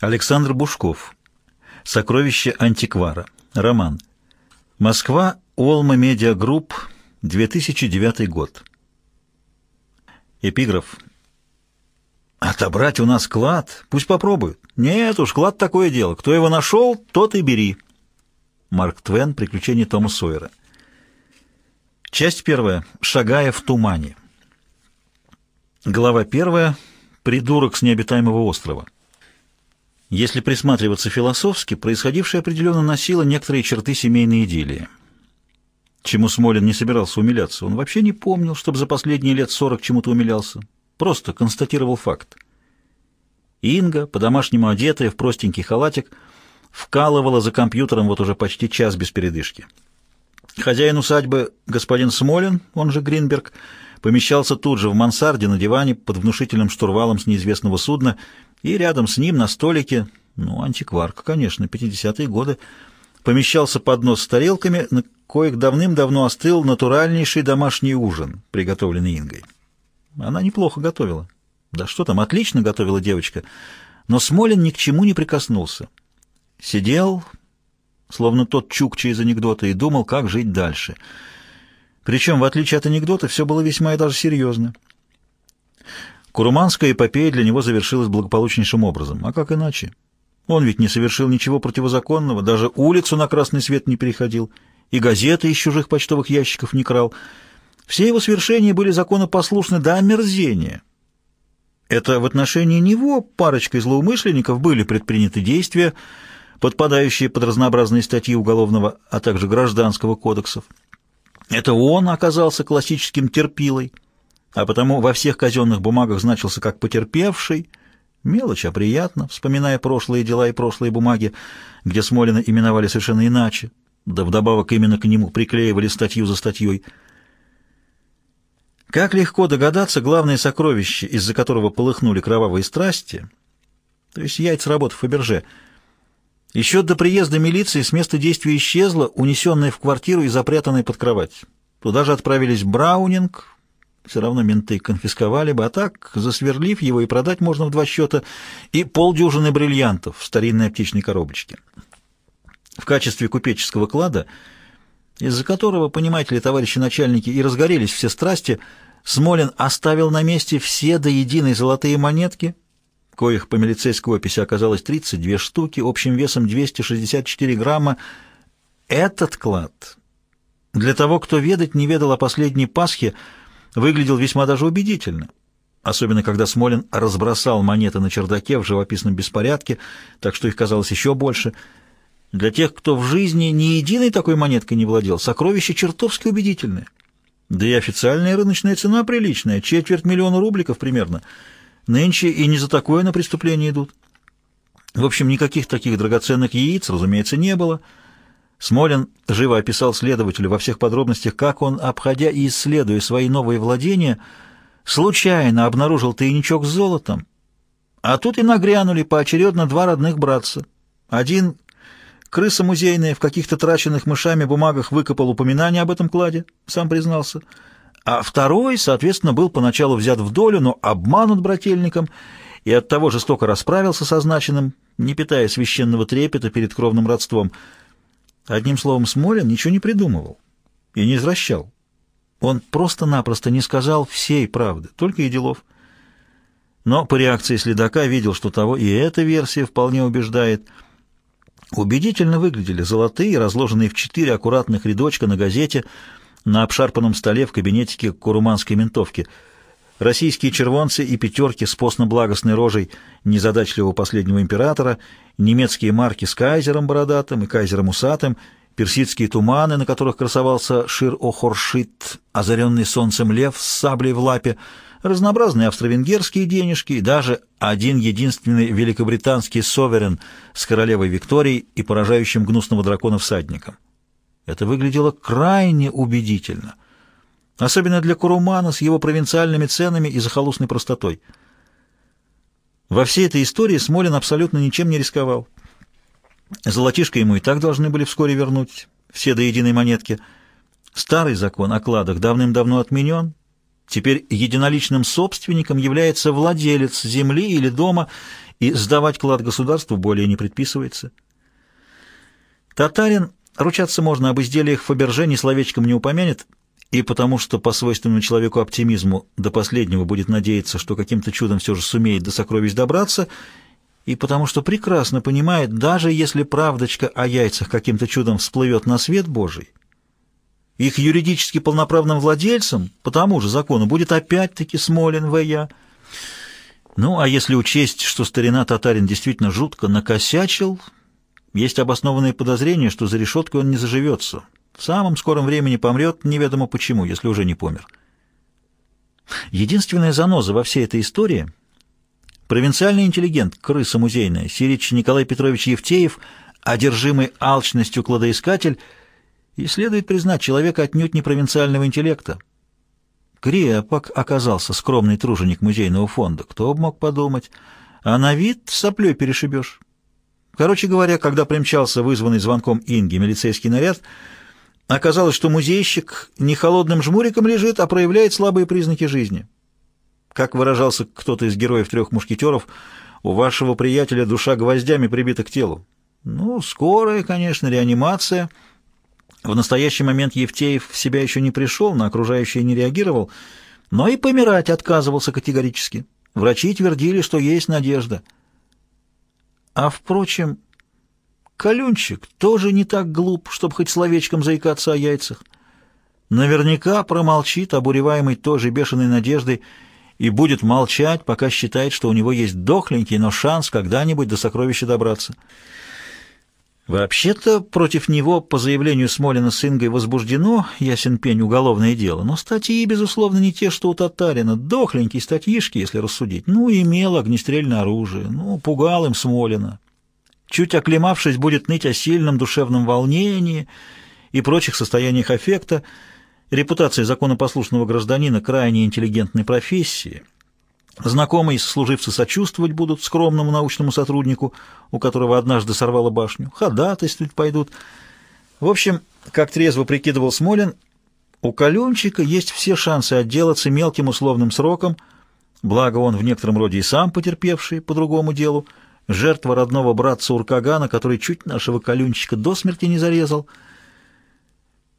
Александр Бушков. Сокровище антиквара. Роман. Москва. Олма Медиа Групп. 2009 год. Эпиграф. Отобрать у нас клад? Пусть попробуют. Нет уж, клад такое дело. Кто его нашел, тот и бери. Марк Твен. Приключения Тома Сойера. Часть первая. Шагая в тумане. Глава первая. Придурок с необитаемого острова. Если присматриваться философски, происходившее определенно носило некоторые черты семейной идиллии. Чему Смолин не собирался умиляться, он вообще не помнил, чтобы за последние лет сорок чему-то умилялся. Просто констатировал факт. Инга, по-домашнему одетая в простенький халатик, вкалывала за компьютером вот уже почти час без передышки. Хозяин усадьбы, господин Смолин, он же Гринберг, помещался тут же в мансарде на диване под внушительным штурвалом с неизвестного судна – и рядом с ним на столике, ну, антикварка, конечно, 50-е годы, помещался поднос с тарелками, на коих давным-давно остыл натуральнейший домашний ужин, приготовленный Ингой. Она неплохо готовила. Да что там, отлично готовила девочка. Но Смолин ни к чему не прикоснулся. Сидел, словно тот чукча из анекдота, и думал, как жить дальше. Причем, в отличие от анекдота, все было весьма и даже серьезно. Куруманская эпопея для него завершилась благополучнейшим образом. А как иначе? Он ведь не совершил ничего противозаконного, даже улицу на красный свет не переходил, и газеты из чужих почтовых ящиков не крал. Все его свершения были законопослушны до омерзения. Это в отношении него парочкой злоумышленников были предприняты действия, подпадающие под разнообразные статьи Уголовного, а также Гражданского кодексов. Это он оказался классическим терпилой – а потому во всех казенных бумагах значился как потерпевший. Мелочь, а приятно, вспоминая прошлые дела и прошлые бумаги, где Смолина именовали совершенно иначе, да вдобавок именно к нему приклеивали статью за статьей. Как легко догадаться, главное сокровище, из-за которого полыхнули кровавые страсти, то есть яйца работ в Фаберже, еще до приезда милиции с места действия исчезла, унесенная в квартиру и запрятанная под кровать. Туда же отправились Браунинг, все равно менты конфисковали бы, а так, засверлив его и продать можно в два счета, и полдюжины бриллиантов в старинной аптечной коробочке. В качестве купеческого клада, из-за которого, понимаете ли, товарищи начальники, и разгорелись все страсти, Смолин оставил на месте все до единой золотые монетки, коих по милицейской описи оказалось 32 штуки, общим весом 264 грамма. Этот клад для того, кто ведать не ведал о последней Пасхе, — выглядел весьма даже убедительно, особенно когда Смолин разбросал монеты на чердаке в живописном беспорядке, так что их казалось еще больше. Для тех, кто в жизни ни единой такой монеткой не владел, Сокровища чертовски убедительное. Да и официальная рыночная цена приличная, четверть миллиона рубликов примерно. Нынче и не за такое на преступление идут. В общем, никаких таких драгоценных яиц, разумеется, не было — Смолин живо описал следователю во всех подробностях, как он, обходя и исследуя свои новые владения, случайно обнаружил тайничок с золотом. А тут и нагрянули поочередно два родных братца. Один крыса музейная в каких-то траченных мышами бумагах выкопал упоминание об этом кладе, сам признался. А второй, соответственно, был поначалу взят в долю, но обманут брательником и оттого жестоко расправился со значенным, не питая священного трепета перед кровным родством – Одним словом, Смолин ничего не придумывал и не извращал. Он просто-напросто не сказал всей правды, только и делов. Но по реакции следака видел, что того и эта версия вполне убеждает. Убедительно выглядели золотые, разложенные в четыре аккуратных рядочка на газете на обшарпанном столе в кабинетике куруманской ментовки – Российские червонцы и пятерки с постно-благостной рожей незадачливого последнего императора, немецкие марки с кайзером бородатым и кайзером усатым, персидские туманы, на которых красовался Шир-О-Хоршит, озаренный солнцем лев с саблей в лапе, разнообразные австро-венгерские денежки и даже один единственный великобританский соверен с королевой Викторией и поражающим гнусного дракона всадником. Это выглядело крайне убедительно — Особенно для Курумана с его провинциальными ценами и захолустной простотой. Во всей этой истории Смолин абсолютно ничем не рисковал. Золотишко ему и так должны были вскоре вернуть, все до единой монетки. Старый закон о кладах давным-давно отменен. Теперь единоличным собственником является владелец земли или дома, и сдавать клад государству более не предписывается. Татарин, ручаться можно об изделиях Фаберже, ни словечком не упомянет – и потому что по свойственному человеку оптимизму до последнего будет надеяться, что каким-то чудом все же сумеет до сокровищ добраться, и потому что прекрасно понимает, даже если правдочка о яйцах каким-то чудом всплывет на свет Божий, их юридически полноправным владельцем по тому же закону будет опять-таки Смолен В.Я. Ну, а если учесть, что старина татарин действительно жутко накосячил, есть обоснованные подозрения, что за решеткой он не заживется» в самом скором времени помрет, неведомо почему, если уже не помер. Единственная заноза во всей этой истории — провинциальный интеллигент, крыса музейная, сирич Николай Петрович Евтеев, одержимый алчностью кладоискатель, и следует признать человека отнюдь не провинциального интеллекта. Криопак оказался скромный труженик музейного фонда. Кто бы мог подумать? А на вид соплей перешибешь. Короче говоря, когда примчался вызванный звонком Инги милицейский наряд — Оказалось, что музейщик не холодным жмуриком лежит, а проявляет слабые признаки жизни. Как выражался кто-то из героев трех мушкетеров, у вашего приятеля душа гвоздями прибита к телу. Ну, скорая, конечно, реанимация. В настоящий момент Евтеев в себя еще не пришел, на окружающее не реагировал, но и помирать отказывался категорически. Врачи твердили, что есть надежда. А, впрочем, Колюнчик тоже не так глуп, чтобы хоть словечком заикаться о яйцах. Наверняка промолчит, обуреваемый тоже бешеной надеждой, и будет молчать, пока считает, что у него есть дохленький, но шанс когда-нибудь до сокровища добраться. Вообще-то против него, по заявлению Смолина с Ингой, возбуждено, ясен пень, уголовное дело, но статьи, безусловно, не те, что у татарина, дохленькие статьишки, если рассудить, ну, имел огнестрельное оружие, ну, пугал им Смолина, чуть оклемавшись, будет ныть о сильном душевном волнении и прочих состояниях аффекта, репутация законопослушного гражданина крайне интеллигентной профессии. Знакомые служивцы сочувствовать будут скромному научному сотруднику, у которого однажды сорвало башню, ходатайствовать пойдут. В общем, как трезво прикидывал Смолин, у Каленчика есть все шансы отделаться мелким условным сроком, благо он в некотором роде и сам потерпевший по другому делу, жертва родного братца Уркагана, который чуть нашего колюнчика до смерти не зарезал.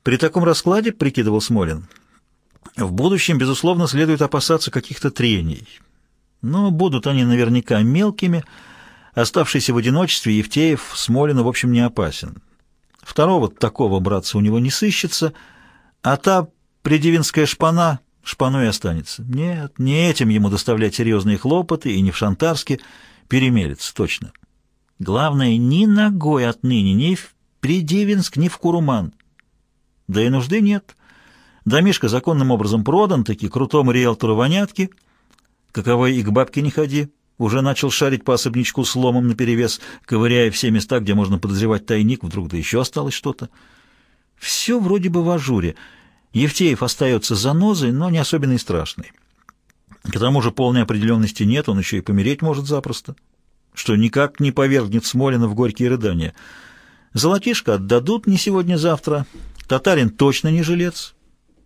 При таком раскладе, прикидывал Смолин, в будущем, безусловно, следует опасаться каких-то трений. Но будут они наверняка мелкими, оставшийся в одиночестве Евтеев Смолину, в общем, не опасен. Второго такого братца у него не сыщется, а та придивинская шпана шпаной останется. Нет, не этим ему доставлять серьезные хлопоты, и не в Шантарске, Перемелец, точно. Главное, ни ногой отныне, ни в Придевинск, ни в Куруман. Да и нужды нет. Домишка законным образом продан, таки крутому риэлтору вонятки. Каковой и к бабке не ходи. Уже начал шарить по особнячку с ломом наперевес, ковыряя все места, где можно подозревать тайник, вдруг-то еще осталось что-то. Все вроде бы в ажуре. Евтеев остается занозой, но не особенно и страшной. К тому же полной определенности нет, он еще и помереть может запросто, что никак не повергнет Смолина в горькие рыдания. Золотишко отдадут не сегодня-завтра, а татарин точно не жилец.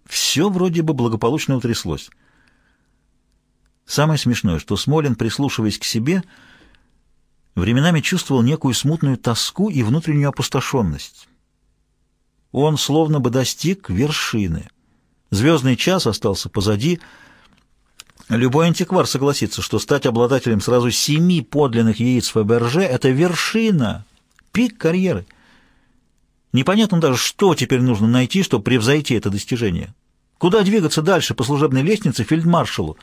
Все вроде бы благополучно утряслось. Самое смешное, что Смолин, прислушиваясь к себе, временами чувствовал некую смутную тоску и внутреннюю опустошенность. Он словно бы достиг вершины. Звездный час остался позади — Любой антиквар согласится, что стать обладателем сразу семи подлинных яиц ФБРЖ — это вершина, пик карьеры. Непонятно даже, что теперь нужно найти, чтобы превзойти это достижение. Куда двигаться дальше по служебной лестнице фельдмаршалу?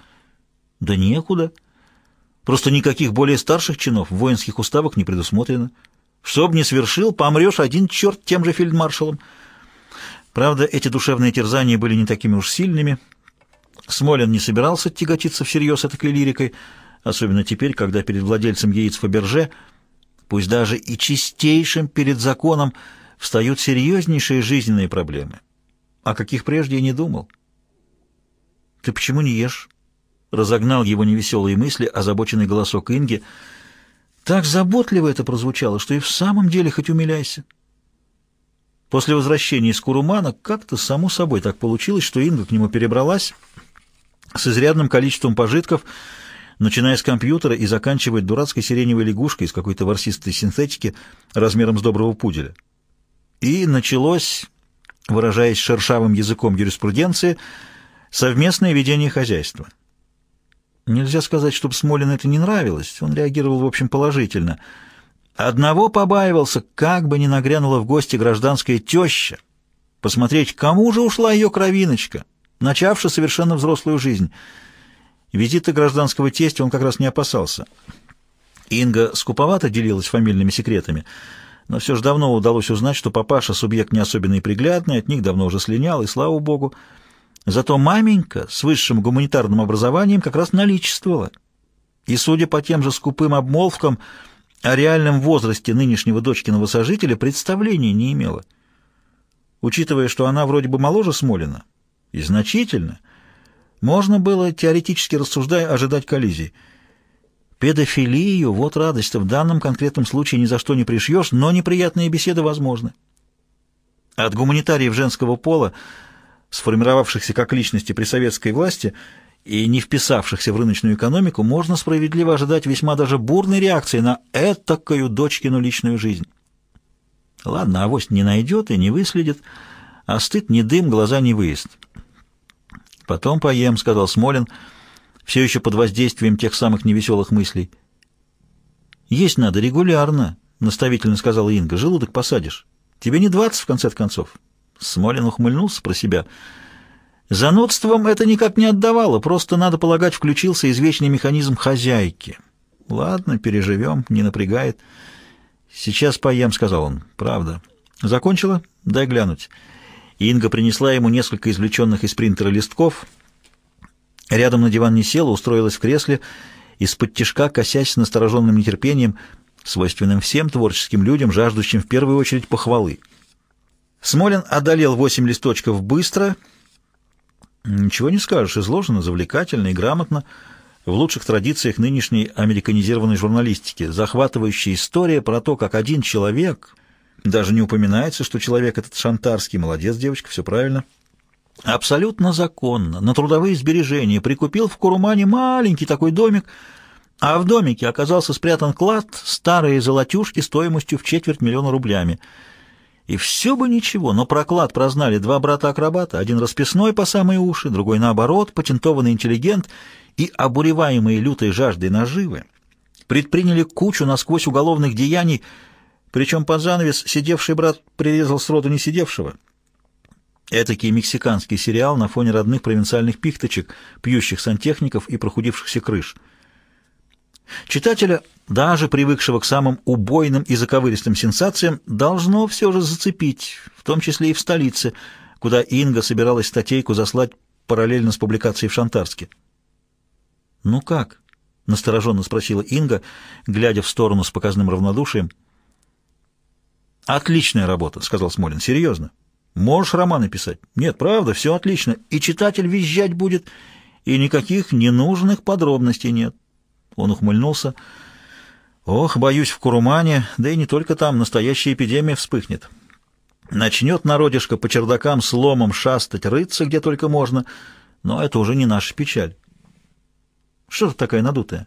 Да некуда. Просто никаких более старших чинов в воинских уставах не предусмотрено. Что б ни свершил, помрешь один черт тем же фельдмаршалом. Правда, эти душевные терзания были не такими уж сильными – Смолин не собирался тяготиться всерьез этой лирикой, особенно теперь, когда перед владельцем яиц Фаберже, пусть даже и чистейшим перед законом, встают серьезнейшие жизненные проблемы, о каких прежде я не думал. «Ты почему не ешь?» — разогнал его невеселые мысли озабоченный голосок Инги. Так заботливо это прозвучало, что и в самом деле хоть умиляйся. После возвращения из Курумана как-то само собой так получилось, что Инга к нему перебралась — с изрядным количеством пожитков, начиная с компьютера и заканчивая дурацкой сиреневой лягушкой из какой-то ворсистой синтетики размером с доброго пуделя. И началось, выражаясь шершавым языком юриспруденции, совместное ведение хозяйства. Нельзя сказать, чтобы Смолин это не нравилось, он реагировал, в общем, положительно. Одного побаивался, как бы ни нагрянула в гости гражданская теща, посмотреть, кому же ушла ее кровиночка начавши совершенно взрослую жизнь. Визита гражданского тестя он как раз не опасался. Инга скуповато делилась фамильными секретами, но все же давно удалось узнать, что папаша субъект не особенно и приглядный, от них давно уже слинял, и слава богу. Зато маменька с высшим гуманитарным образованием как раз наличествовала. И, судя по тем же скупым обмолвкам, о реальном возрасте нынешнего дочкиного сожителя представления не имела. Учитывая, что она вроде бы моложе Смолина, и значительно. Можно было, теоретически рассуждая, ожидать коллизий. Педофилию, вот радость, в данном конкретном случае ни за что не пришьешь, но неприятные беседы возможны. От гуманитариев женского пола, сформировавшихся как личности при советской власти и не вписавшихся в рыночную экономику, можно справедливо ожидать весьма даже бурной реакции на этакую дочкину личную жизнь. Ладно, авось не найдет и не выследит, — а стыд не дым, глаза не выезд. «Потом поем», — сказал Смолин, все еще под воздействием тех самых невеселых мыслей. «Есть надо регулярно», — наставительно сказала Инга. «Желудок посадишь. Тебе не двадцать, в конце концов». Смолин ухмыльнулся про себя. Занудством это никак не отдавало, просто, надо полагать, включился извечный механизм хозяйки. «Ладно, переживем, не напрягает». «Сейчас поем», — сказал он. «Правда». «Закончила? Дай глянуть». Инга принесла ему несколько извлеченных из принтера листков. Рядом на диван не села, устроилась в кресле, из-под тишка косясь с настороженным нетерпением, свойственным всем творческим людям, жаждущим в первую очередь похвалы. Смолин одолел восемь листочков быстро. Ничего не скажешь, изложено завлекательно и грамотно, в лучших традициях нынешней американизированной журналистики. Захватывающая история про то, как один человек даже не упоминается, что человек этот шантарский. Молодец, девочка, все правильно. Абсолютно законно, на трудовые сбережения, прикупил в Курумане маленький такой домик, а в домике оказался спрятан клад старые золотюшки стоимостью в четверть миллиона рублями. И все бы ничего, но про клад прознали два брата-акробата, один расписной по самые уши, другой наоборот, патентованный интеллигент, и обуреваемые лютой жаждой наживы предприняли кучу насквозь уголовных деяний – причем по занавес сидевший брат прирезал сроду не сидевшего. Этакий мексиканский сериал на фоне родных провинциальных пихточек, пьющих сантехников и прохудившихся крыш. Читателя, даже привыкшего к самым убойным и заковыристым сенсациям, должно все же зацепить, в том числе и в столице, куда Инга собиралась статейку заслать параллельно с публикацией в Шантарске. «Ну как?» — настороженно спросила Инга, глядя в сторону с показным равнодушием — Отличная работа, сказал Смолин. Серьезно. Можешь романы писать? Нет, правда, все отлично. И читатель визжать будет, и никаких ненужных подробностей нет. Он ухмыльнулся. Ох, боюсь, в Курумане, да и не только там, настоящая эпидемия вспыхнет. Начнет народишко по чердакам сломом шастать, рыться где только можно, но это уже не наша печаль. Что ты такая надутая?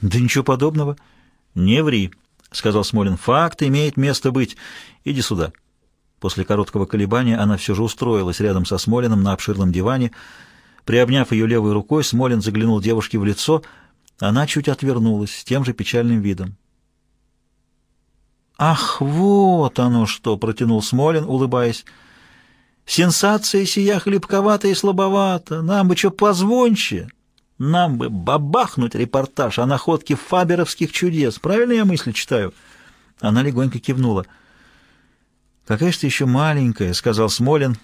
Да ничего подобного. Не ври сказал Смолин. «Факт имеет место быть. Иди сюда». После короткого колебания она все же устроилась рядом со Смолином на обширном диване. Приобняв ее левой рукой, Смолин заглянул девушке в лицо. Она чуть отвернулась с тем же печальным видом. «Ах, вот оно что!» — протянул Смолин, улыбаясь. «Сенсация сия хлебковата и слабовата. Нам бы что позвонче!» Нам бы бабахнуть репортаж о находке фаберовских чудес. Правильно я мысли читаю?» Она легонько кивнула. «Какая же ты еще маленькая», — сказал Смолин,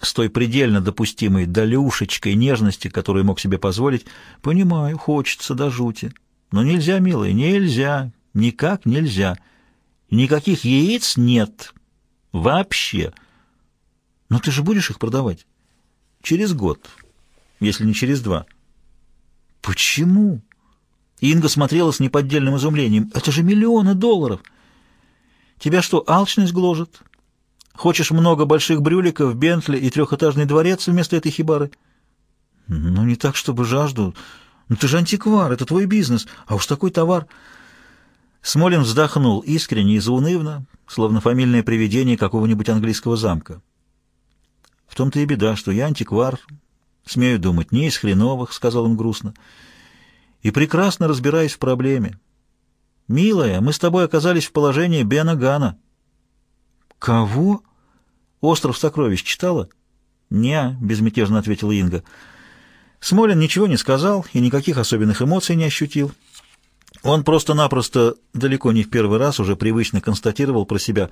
с той предельно допустимой долюшечкой нежности, которую мог себе позволить. «Понимаю, хочется до жути. Но нельзя, милая, нельзя. Никак нельзя. Никаких яиц нет. Вообще. Но ты же будешь их продавать? Через год, если не через два». «Почему?» Инга смотрела с неподдельным изумлением. «Это же миллионы долларов!» «Тебя что, алчность гложет? Хочешь много больших брюликов, Бентли и трехэтажный дворец вместо этой хибары?» «Ну, не так, чтобы жажду. Но ну, ты же антиквар, это твой бизнес, а уж такой товар...» Смолин вздохнул искренне и заунывно, словно фамильное привидение какого-нибудь английского замка. «В том-то и беда, что я антиквар, Смею думать, не из хреновых, — сказал он грустно, — и прекрасно разбираюсь в проблеме. Милая, мы с тобой оказались в положении Бена Гана. Кого? Остров сокровищ читала? Не, безмятежно ответила Инга. Смолин ничего не сказал и никаких особенных эмоций не ощутил. Он просто-напросто, далеко не в первый раз, уже привычно констатировал про себя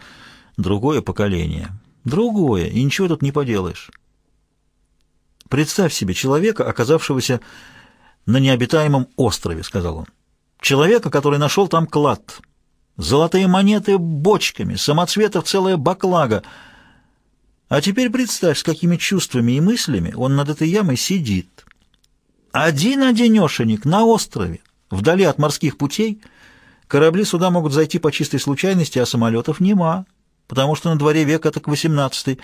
другое поколение. Другое, и ничего тут не поделаешь. Представь себе человека, оказавшегося на необитаемом острове, сказал он. Человека, который нашел там клад. Золотые монеты бочками, самоцветов целая баклага. А теперь представь, с какими чувствами и мыслями он над этой ямой сидит. Один-одинешенек на острове, вдали от морских путей, корабли сюда могут зайти по чистой случайности, а самолетов нема, потому что на дворе века так восемнадцатый.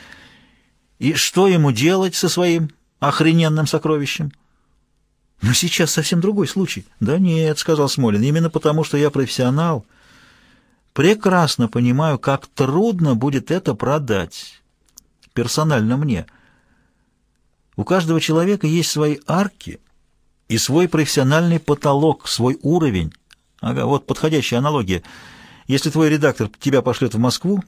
И что ему делать со своим охрененным сокровищем. Но сейчас совсем другой случай. Да нет, сказал Смолин, именно потому, что я профессионал. Прекрасно понимаю, как трудно будет это продать. Персонально мне. У каждого человека есть свои арки и свой профессиональный потолок, свой уровень. Ага, вот подходящая аналогия. Если твой редактор тебя пошлет в Москву,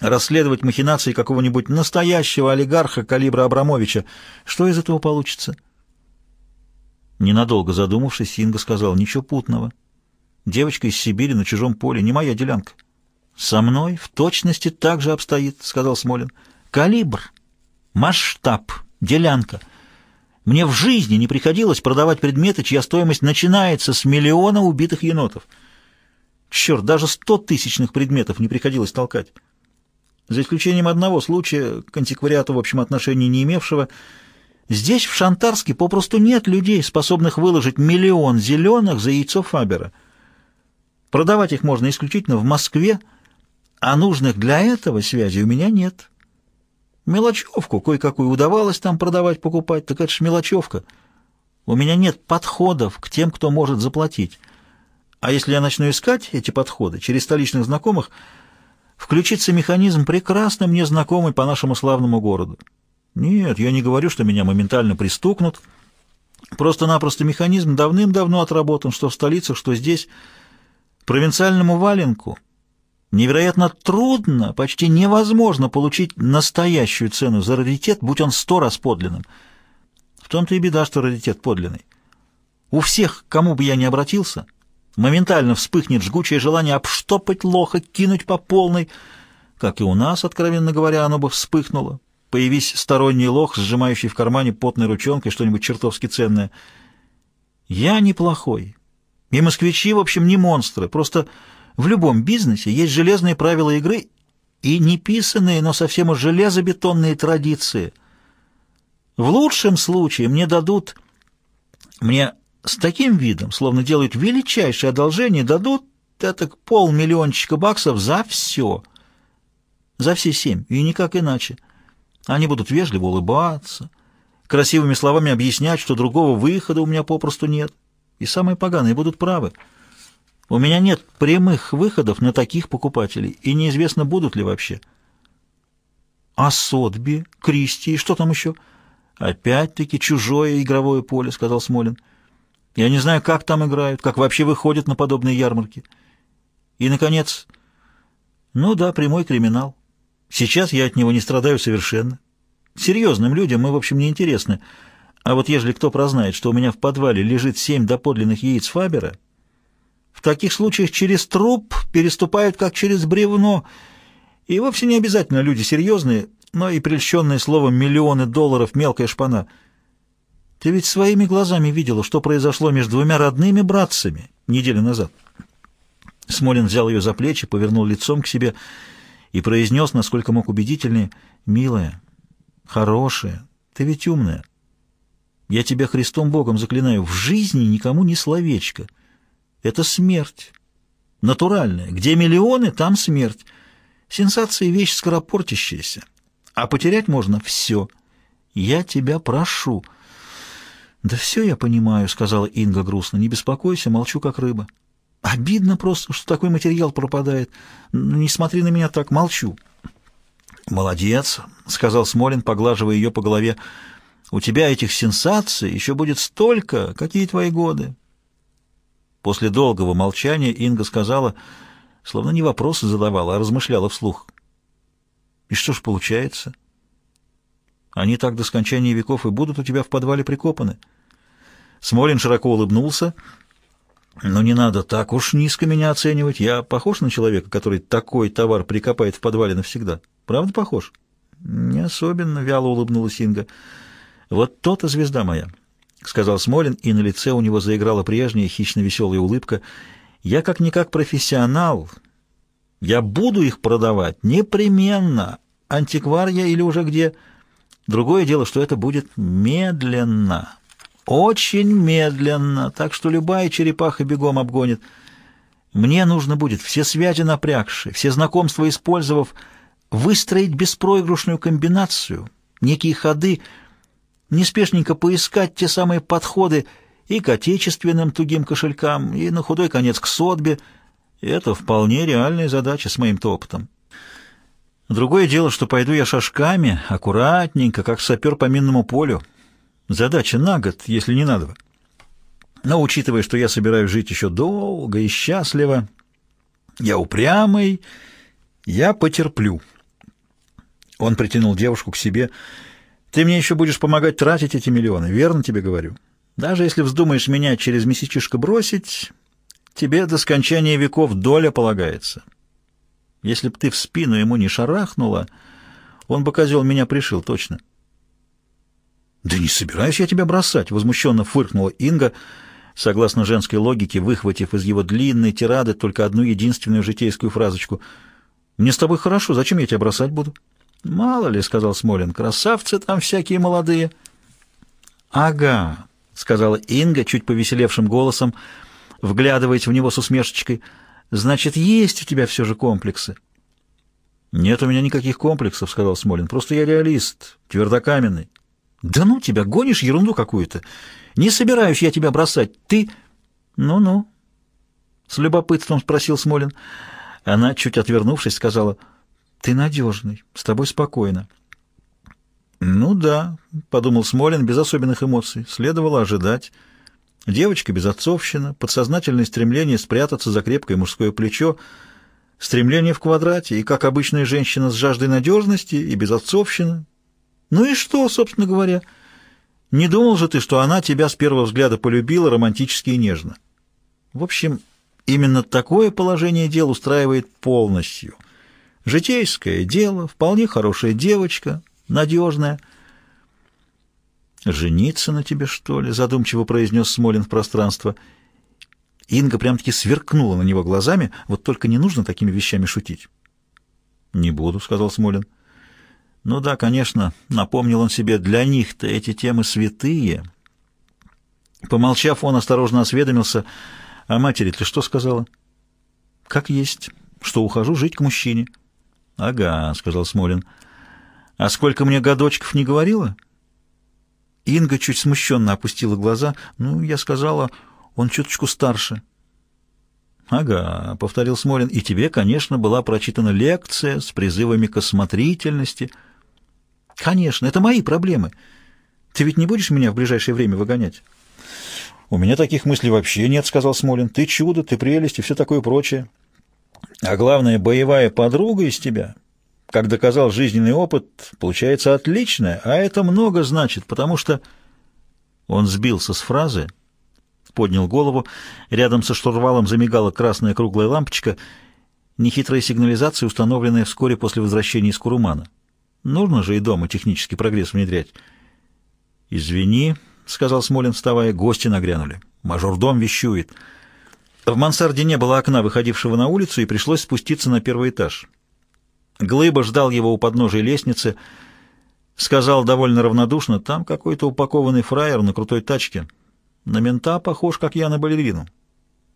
расследовать махинации какого-нибудь настоящего олигарха калибра Абрамовича. Что из этого получится? Ненадолго задумавшись, Инга сказал, ничего путного. Девочка из Сибири на чужом поле, не моя делянка. Со мной в точности так же обстоит, сказал Смолин. Калибр, масштаб, делянка. Мне в жизни не приходилось продавать предметы, чья стоимость начинается с миллиона убитых енотов. Черт, даже сто тысячных предметов не приходилось толкать. За исключением одного случая, к антиквариату, в общем, отношения не имевшего, здесь, в Шантарске, попросту нет людей, способных выложить миллион зеленых за яйцо Фабера. Продавать их можно исключительно в Москве, а нужных для этого связей у меня нет. Мелочевку кое-какую удавалось там продавать, покупать, так это ж мелочевка. У меня нет подходов к тем, кто может заплатить. А если я начну искать эти подходы через столичных знакомых – Включится механизм, прекрасно мне знакомый по нашему славному городу. Нет, я не говорю, что меня моментально пристукнут. Просто-напросто механизм давным-давно отработан, что в столицах, что здесь. Провинциальному валенку невероятно трудно, почти невозможно получить настоящую цену за раритет, будь он сто раз подлинным. В том-то и беда, что раритет подлинный. У всех, кому бы я ни обратился, Моментально вспыхнет жгучее желание обштопать лоха, кинуть по полной. Как и у нас, откровенно говоря, оно бы вспыхнуло. Появись сторонний лох, сжимающий в кармане потной ручонкой что-нибудь чертовски ценное. Я неплохой. И москвичи, в общем, не монстры. Просто в любом бизнесе есть железные правила игры и неписанные, но совсем уж железобетонные традиции. В лучшем случае мне дадут... Мне с таким видом, словно делают величайшее одолжение, дадут так полмиллиончика баксов за все. За все семь, и никак иначе. Они будут вежливо улыбаться, красивыми словами объяснять, что другого выхода у меня попросту нет. И самые поганые будут правы. У меня нет прямых выходов на таких покупателей, и неизвестно, будут ли вообще. А Сотби, Кристи и что там еще? Опять-таки чужое игровое поле, сказал Смолин. — я не знаю, как там играют, как вообще выходят на подобные ярмарки. И, наконец, ну да, прямой криминал. Сейчас я от него не страдаю совершенно. Серьезным людям мы, в общем, не интересны. А вот если кто прознает, что у меня в подвале лежит семь доподлинных яиц Фабера, в таких случаях через труп переступают как через бревно. И вовсе не обязательно люди серьезные, но и прельщенные словом миллионы долларов мелкая шпана — ты ведь своими глазами видела, что произошло между двумя родными братцами неделю назад. Смолин взял ее за плечи, повернул лицом к себе и произнес, насколько мог убедительнее, «Милая, хорошая, ты ведь умная. Я тебя Христом Богом заклинаю, в жизни никому ни словечко. Это смерть. Натуральная. Где миллионы, там смерть. Сенсация — вещь скоропортящаяся. А потерять можно все. Я тебя прошу». «Да все я понимаю», — сказала Инга грустно. «Не беспокойся, молчу как рыба». «Обидно просто, что такой материал пропадает. Ну, не смотри на меня так, молчу». «Молодец», — сказал Смолин, поглаживая ее по голове. «У тебя этих сенсаций еще будет столько, какие твои годы». После долгого молчания Инга сказала, словно не вопросы задавала, а размышляла вслух. «И что ж получается?» Они так до скончания веков и будут у тебя в подвале прикопаны. Смолин широко улыбнулся. «Но не надо так уж низко меня оценивать. Я похож на человека, который такой товар прикопает в подвале навсегда? Правда похож?» «Не особенно», — вяло улыбнулась Инга. «Вот то-то звезда моя», — сказал Смолин, и на лице у него заиграла прежняя хищно-веселая улыбка. «Я как-никак профессионал. Я буду их продавать непременно. Антиквар или уже где. Другое дело, что это будет медленно». Очень медленно, так что любая черепаха бегом обгонит. Мне нужно будет, все связи напрягши, все знакомства использовав, выстроить беспроигрышную комбинацию, некие ходы, неспешненько поискать те самые подходы и к отечественным тугим кошелькам, и на худой конец к сотбе. Это вполне реальная задача с моим-то опытом. Другое дело, что пойду я шажками, аккуратненько, как сапер по минному полю, Задача на год, если не надо. Но учитывая, что я собираюсь жить еще долго и счастливо, я упрямый, я потерплю. Он притянул девушку к себе. Ты мне еще будешь помогать тратить эти миллионы, верно тебе говорю? Даже если вздумаешь меня через месячишко бросить, тебе до скончания веков доля полагается. Если б ты в спину ему не шарахнула, он бы козел меня пришил, точно. — «Да не собираюсь я тебя бросать!» — возмущенно фыркнула Инга, согласно женской логике, выхватив из его длинной тирады только одну единственную житейскую фразочку. «Мне с тобой хорошо, зачем я тебя бросать буду?» «Мало ли», — сказал Смолин, — «красавцы там всякие молодые». «Ага», — сказала Инга чуть повеселевшим голосом, вглядываясь в него с усмешечкой. «Значит, есть у тебя все же комплексы?» «Нет у меня никаких комплексов», — сказал Смолин. «Просто я реалист, твердокаменный». «Да ну тебя, гонишь ерунду какую-то! Не собираюсь я тебя бросать! Ты...» «Ну-ну», — с любопытством спросил Смолин. Она, чуть отвернувшись, сказала, «Ты надежный, с тобой спокойно». «Ну да», — подумал Смолин без особенных эмоций, — «следовало ожидать». Девочка без отцовщина, подсознательное стремление спрятаться за крепкое мужское плечо, стремление в квадрате, и, как обычная женщина, с жаждой надежности и без отцовщины, ну и что, собственно говоря? Не думал же ты, что она тебя с первого взгляда полюбила романтически и нежно? В общем, именно такое положение дел устраивает полностью. Житейское дело, вполне хорошая девочка, надежная. «Жениться на тебе, что ли?» — задумчиво произнес Смолин в пространство. Инга прям-таки сверкнула на него глазами. «Вот только не нужно такими вещами шутить». «Не буду», — сказал Смолин. Ну да, конечно, напомнил он себе, для них-то эти темы святые. Помолчав, он осторожно осведомился, а матери ты что сказала? Как есть, что ухожу жить к мужчине. Ага, сказал Смолин. А сколько мне годочков не говорила? Инга чуть смущенно опустила глаза. Ну, я сказала, он чуточку старше. «Ага», — повторил Смолин, — «и тебе, конечно, была прочитана лекция с призывами к осмотрительности». Конечно, это мои проблемы. Ты ведь не будешь меня в ближайшее время выгонять? У меня таких мыслей вообще нет, сказал Смолин. Ты чудо, ты прелесть и все такое прочее. А главное, боевая подруга из тебя, как доказал жизненный опыт, получается отличная, а это много значит, потому что... Он сбился с фразы, поднял голову, рядом со штурвалом замигала красная круглая лампочка, нехитрая сигнализация, установленная вскоре после возвращения из Курумана. Нужно же и дома технический прогресс внедрять. «Извини», — сказал Смолин, вставая, — «гости нагрянули. Мажордом вещует». В мансарде не было окна, выходившего на улицу, и пришлось спуститься на первый этаж. Глыба ждал его у подножия лестницы, сказал довольно равнодушно, «Там какой-то упакованный фраер на крутой тачке. На мента похож, как я на балерину».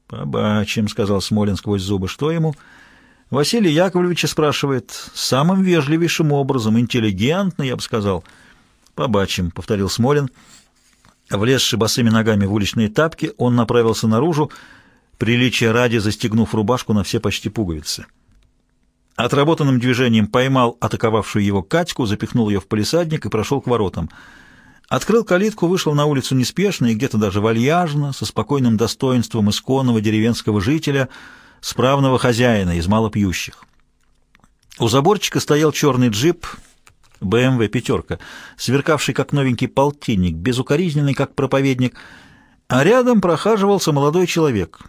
«Побачим», — сказал Смолин сквозь зубы, — «что ему?» Василий Яковлевича спрашивает самым вежливейшим образом, интеллигентно, я бы сказал. «Побачим», — повторил Смолин. Влезши босыми ногами в уличные тапки, он направился наружу, приличие ради застегнув рубашку на все почти пуговицы. Отработанным движением поймал атаковавшую его Катьку, запихнул ее в палисадник и прошел к воротам. Открыл калитку, вышел на улицу неспешно и где-то даже вальяжно, со спокойным достоинством исконного деревенского жителя — справного хозяина из малопьющих. У заборчика стоял черный джип БМВ эм «пятерка», сверкавший как новенький полтинник, безукоризненный как проповедник, а рядом прохаживался молодой человек,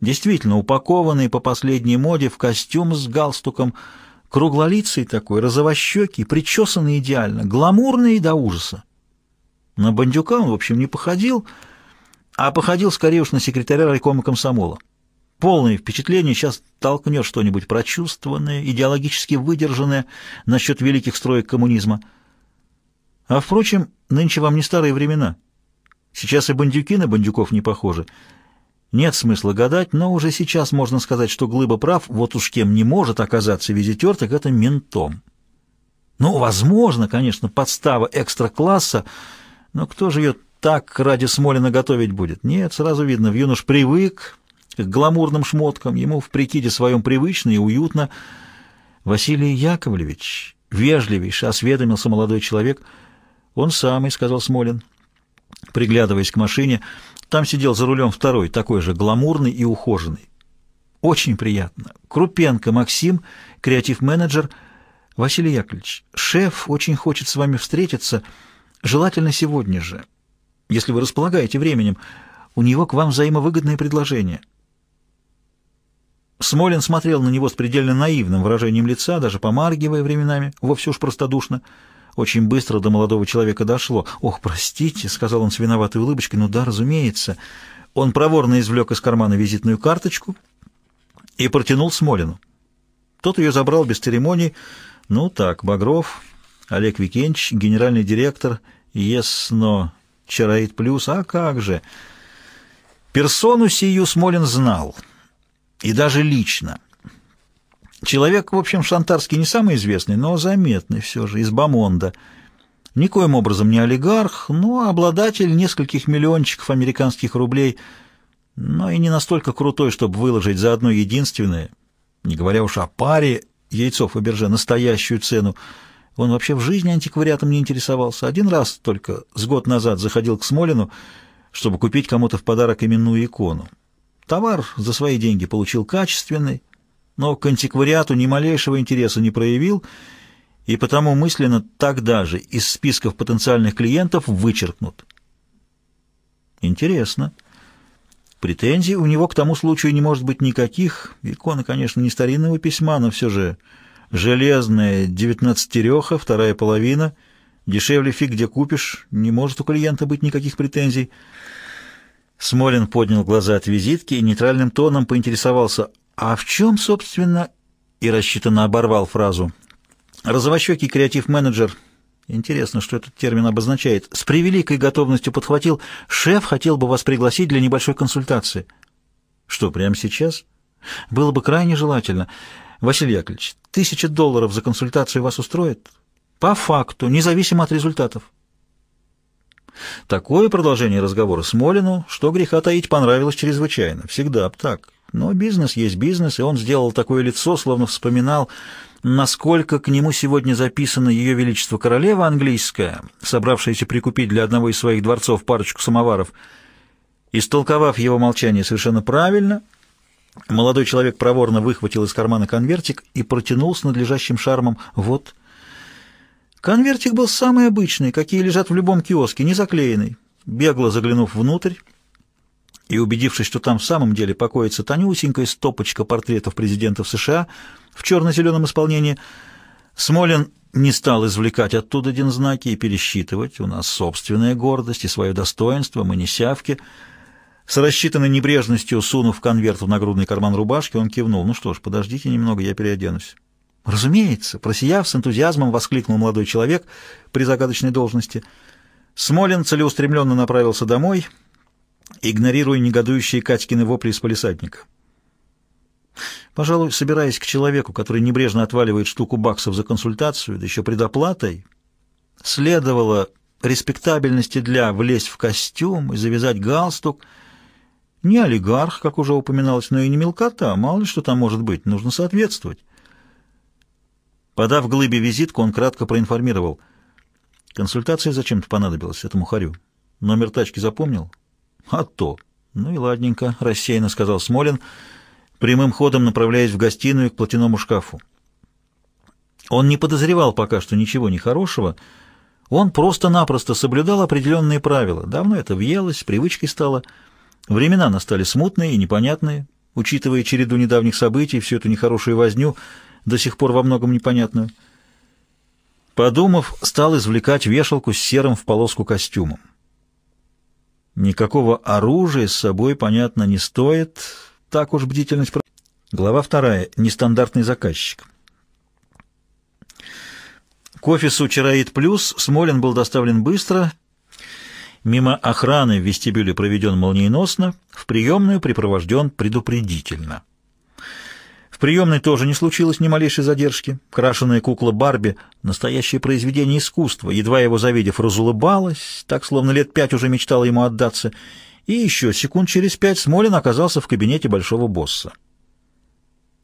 действительно упакованный по последней моде в костюм с галстуком, круглолицый такой, розовощекий, причесанный идеально, гламурный до ужаса. На бандюка он, в общем, не походил, а походил скорее уж на секретаря райкома комсомола полное впечатление, сейчас толкнешь что-нибудь прочувствованное, идеологически выдержанное насчет великих строек коммунизма. А, впрочем, нынче вам не старые времена. Сейчас и бандюки на бандюков не похожи. Нет смысла гадать, но уже сейчас можно сказать, что Глыба прав, вот уж кем не может оказаться визитер, так это ментом. Ну, возможно, конечно, подстава экстра-класса, но кто же ее так ради Смолина готовить будет? Нет, сразу видно, в юнош привык, к гламурным шмоткам. Ему в прикиде своем привычно и уютно. Василий Яковлевич, вежливейший осведомился молодой человек. Он самый, сказал Смолин, приглядываясь к машине. Там сидел за рулем второй, такой же гламурный и ухоженный. Очень приятно. Крупенко Максим, креатив-менеджер. Василий Яковлевич, шеф очень хочет с вами встретиться, желательно сегодня же, если вы располагаете временем. У него к вам взаимовыгодное предложение. Смолин смотрел на него с предельно наивным выражением лица, даже помаргивая временами, вовсе уж простодушно. Очень быстро до молодого человека дошло. «Ох, простите», — сказал он с виноватой улыбочкой, — «ну да, разумеется». Он проворно извлек из кармана визитную карточку и протянул Смолину. Тот ее забрал без церемоний. «Ну так, Багров, Олег Викенч, генеральный директор, Есно, yes, Чароид Плюс, а как же!» Персону сию Смолин знал — и даже лично. Человек, в общем, Шантарский не самый известный, но заметный все же, из Бамонда. Никоим образом не олигарх, но обладатель нескольких миллиончиков американских рублей, но и не настолько крутой, чтобы выложить за одно единственное, не говоря уж о паре яйцов Фаберже, настоящую цену. Он вообще в жизни антиквариатом не интересовался. Один раз только с год назад заходил к Смолину, чтобы купить кому-то в подарок именную икону. Товар за свои деньги получил качественный, но к антиквариату ни малейшего интереса не проявил, и потому мысленно тогда же из списков потенциальных клиентов вычеркнут. Интересно. Претензий у него к тому случаю не может быть никаких. Икона, конечно, не старинного письма, но все же железная девятнадцатереха, вторая половина. Дешевле фиг где купишь, не может у клиента быть никаких претензий. Смолин поднял глаза от визитки и нейтральным тоном поинтересовался, «А в чем, собственно?» и рассчитанно оборвал фразу. «Розовощекий креатив-менеджер». Интересно, что этот термин обозначает. «С превеликой готовностью подхватил. Шеф хотел бы вас пригласить для небольшой консультации». «Что, прямо сейчас?» «Было бы крайне желательно. Василий Яковлевич, тысяча долларов за консультацию вас устроит?» «По факту, независимо от результатов». Такое продолжение разговора Смолину, что греха таить, понравилось чрезвычайно. Всегда так. Но бизнес есть бизнес, и он сделал такое лицо, словно вспоминал, насколько к нему сегодня записано Ее Величество Королева Английская, собравшаяся прикупить для одного из своих дворцов парочку самоваров. Истолковав его молчание совершенно правильно, молодой человек проворно выхватил из кармана конвертик и протянул с надлежащим шармом «Вот». Конвертик был самый обычный, какие лежат в любом киоске, не заклеенный. Бегло заглянув внутрь и убедившись, что там в самом деле покоится тонюсенькая стопочка портретов президентов США в черно-зеленом исполнении, Смолин не стал извлекать оттуда дензнаки и пересчитывать. У нас собственная гордость и свое достоинство, мы не сявки. С рассчитанной небрежностью, сунув конверт в нагрудный карман рубашки, он кивнул. «Ну что ж, подождите немного, я переоденусь». «Разумеется!» — просияв с энтузиазмом, воскликнул молодой человек при загадочной должности. Смолин целеустремленно направился домой, игнорируя негодующие Катькины вопли из полисадника. Пожалуй, собираясь к человеку, который небрежно отваливает штуку баксов за консультацию, да еще предоплатой, следовало респектабельности для влезть в костюм и завязать галстук. Не олигарх, как уже упоминалось, но и не мелкота, мало ли что там может быть, нужно соответствовать. Подав глыбе визитку, он кратко проинформировал. Консультация зачем-то понадобилась этому харю. Номер тачки запомнил? А то. Ну и ладненько, рассеянно сказал Смолин, прямым ходом направляясь в гостиную к платяному шкафу. Он не подозревал пока что ничего нехорошего, он просто-напросто соблюдал определенные правила. Давно это въелось, привычкой стало. Времена настали смутные и непонятные, учитывая череду недавних событий, всю эту нехорошую возню — до сих пор во многом непонятную. Подумав, стал извлекать вешалку с серым в полоску костюмом. Никакого оружия с собой, понятно, не стоит. Так уж бдительность... Глава вторая. Нестандартный заказчик. К офису «Чароид Плюс» Смолин был доставлен быстро. Мимо охраны в вестибюле проведен молниеносно, в приемную припровожден предупредительно приемной тоже не случилось ни малейшей задержки. Крашеная кукла Барби — настоящее произведение искусства. Едва его завидев, разулыбалась, так, словно лет пять уже мечтала ему отдаться. И еще секунд через пять Смолин оказался в кабинете большого босса.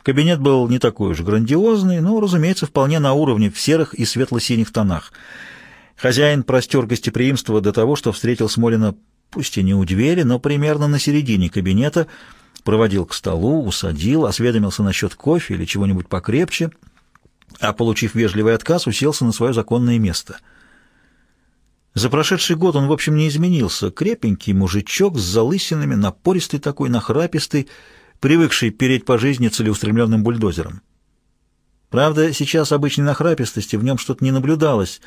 Кабинет был не такой уж грандиозный, но, разумеется, вполне на уровне в серых и светло-синих тонах. Хозяин простер гостеприимство до того, что встретил Смолина, пусть и не у двери, но примерно на середине кабинета — проводил к столу, усадил, осведомился насчет кофе или чего-нибудь покрепче, а, получив вежливый отказ, уселся на свое законное место. За прошедший год он, в общем, не изменился. Крепенький мужичок с залысинами, напористый такой, нахрапистый, привыкший переть по жизни целеустремленным бульдозером. Правда, сейчас обычной нахрапистости в нем что-то не наблюдалось.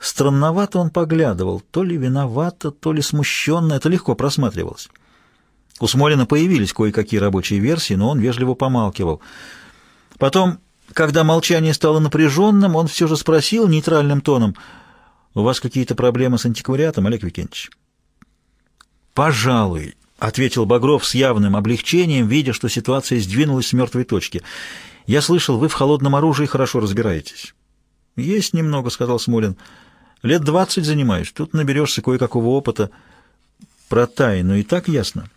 Странновато он поглядывал, то ли виновато, то ли смущенно, это легко просматривалось. У Смолина появились кое-какие рабочие версии, но он вежливо помалкивал. Потом, когда молчание стало напряженным, он все же спросил нейтральным тоном, «У вас какие-то проблемы с антиквариатом, Олег Викентьевич?» «Пожалуй», — ответил Багров с явным облегчением, видя, что ситуация сдвинулась с мертвой точки. «Я слышал, вы в холодном оружии хорошо разбираетесь». «Есть немного», — сказал Смолин. «Лет двадцать занимаешь, тут наберешься кое-какого опыта». «Про тайну и так ясно».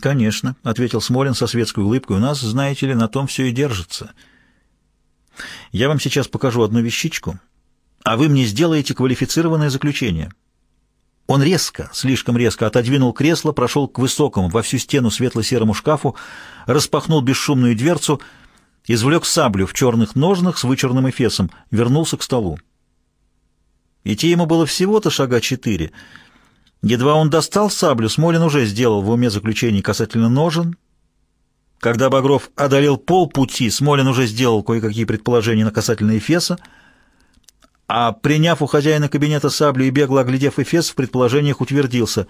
«Конечно», — ответил Смолин со светской улыбкой, — «у нас, знаете ли, на том все и держится. Я вам сейчас покажу одну вещичку, а вы мне сделаете квалифицированное заключение». Он резко, слишком резко отодвинул кресло, прошел к высокому во всю стену светло-серому шкафу, распахнул бесшумную дверцу, извлек саблю в черных ножнах с вычурным эфесом, вернулся к столу. Идти ему было всего-то шага четыре — Едва он достал саблю, Смолин уже сделал в уме заключение касательно ножен. Когда Багров одолел полпути, Смолин уже сделал кое-какие предположения на касательно Эфеса, а приняв у хозяина кабинета саблю и бегло оглядев Эфес, в предположениях утвердился.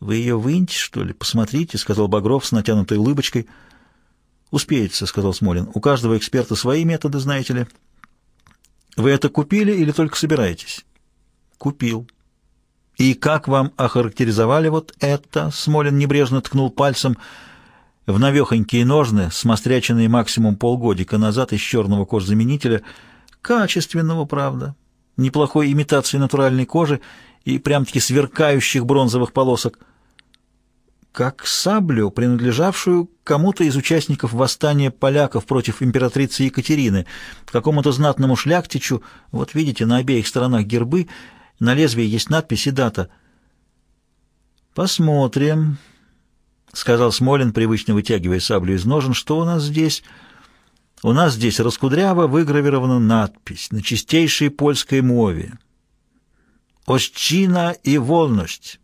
«Вы ее выньте, что ли? Посмотрите», — сказал Багров с натянутой улыбочкой. «Успеется», — сказал Смолин. «У каждого эксперта свои методы, знаете ли». «Вы это купили или только собираетесь?» «Купил», «И как вам охарактеризовали вот это?» — Смолин небрежно ткнул пальцем в навехонькие ножны, смостряченные максимум полгодика назад из черного кожзаменителя, качественного, правда, неплохой имитации натуральной кожи и прям-таки сверкающих бронзовых полосок. Как саблю, принадлежавшую кому-то из участников восстания поляков против императрицы Екатерины, какому-то знатному шляхтичу, вот видите, на обеих сторонах гербы — на лезвии есть надпись и дата. «Посмотрим», — сказал Смолин, привычно вытягивая саблю из ножен, — «что у нас здесь?» «У нас здесь раскудряво выгравирована надпись на чистейшей польской мове. «Осчина и волность».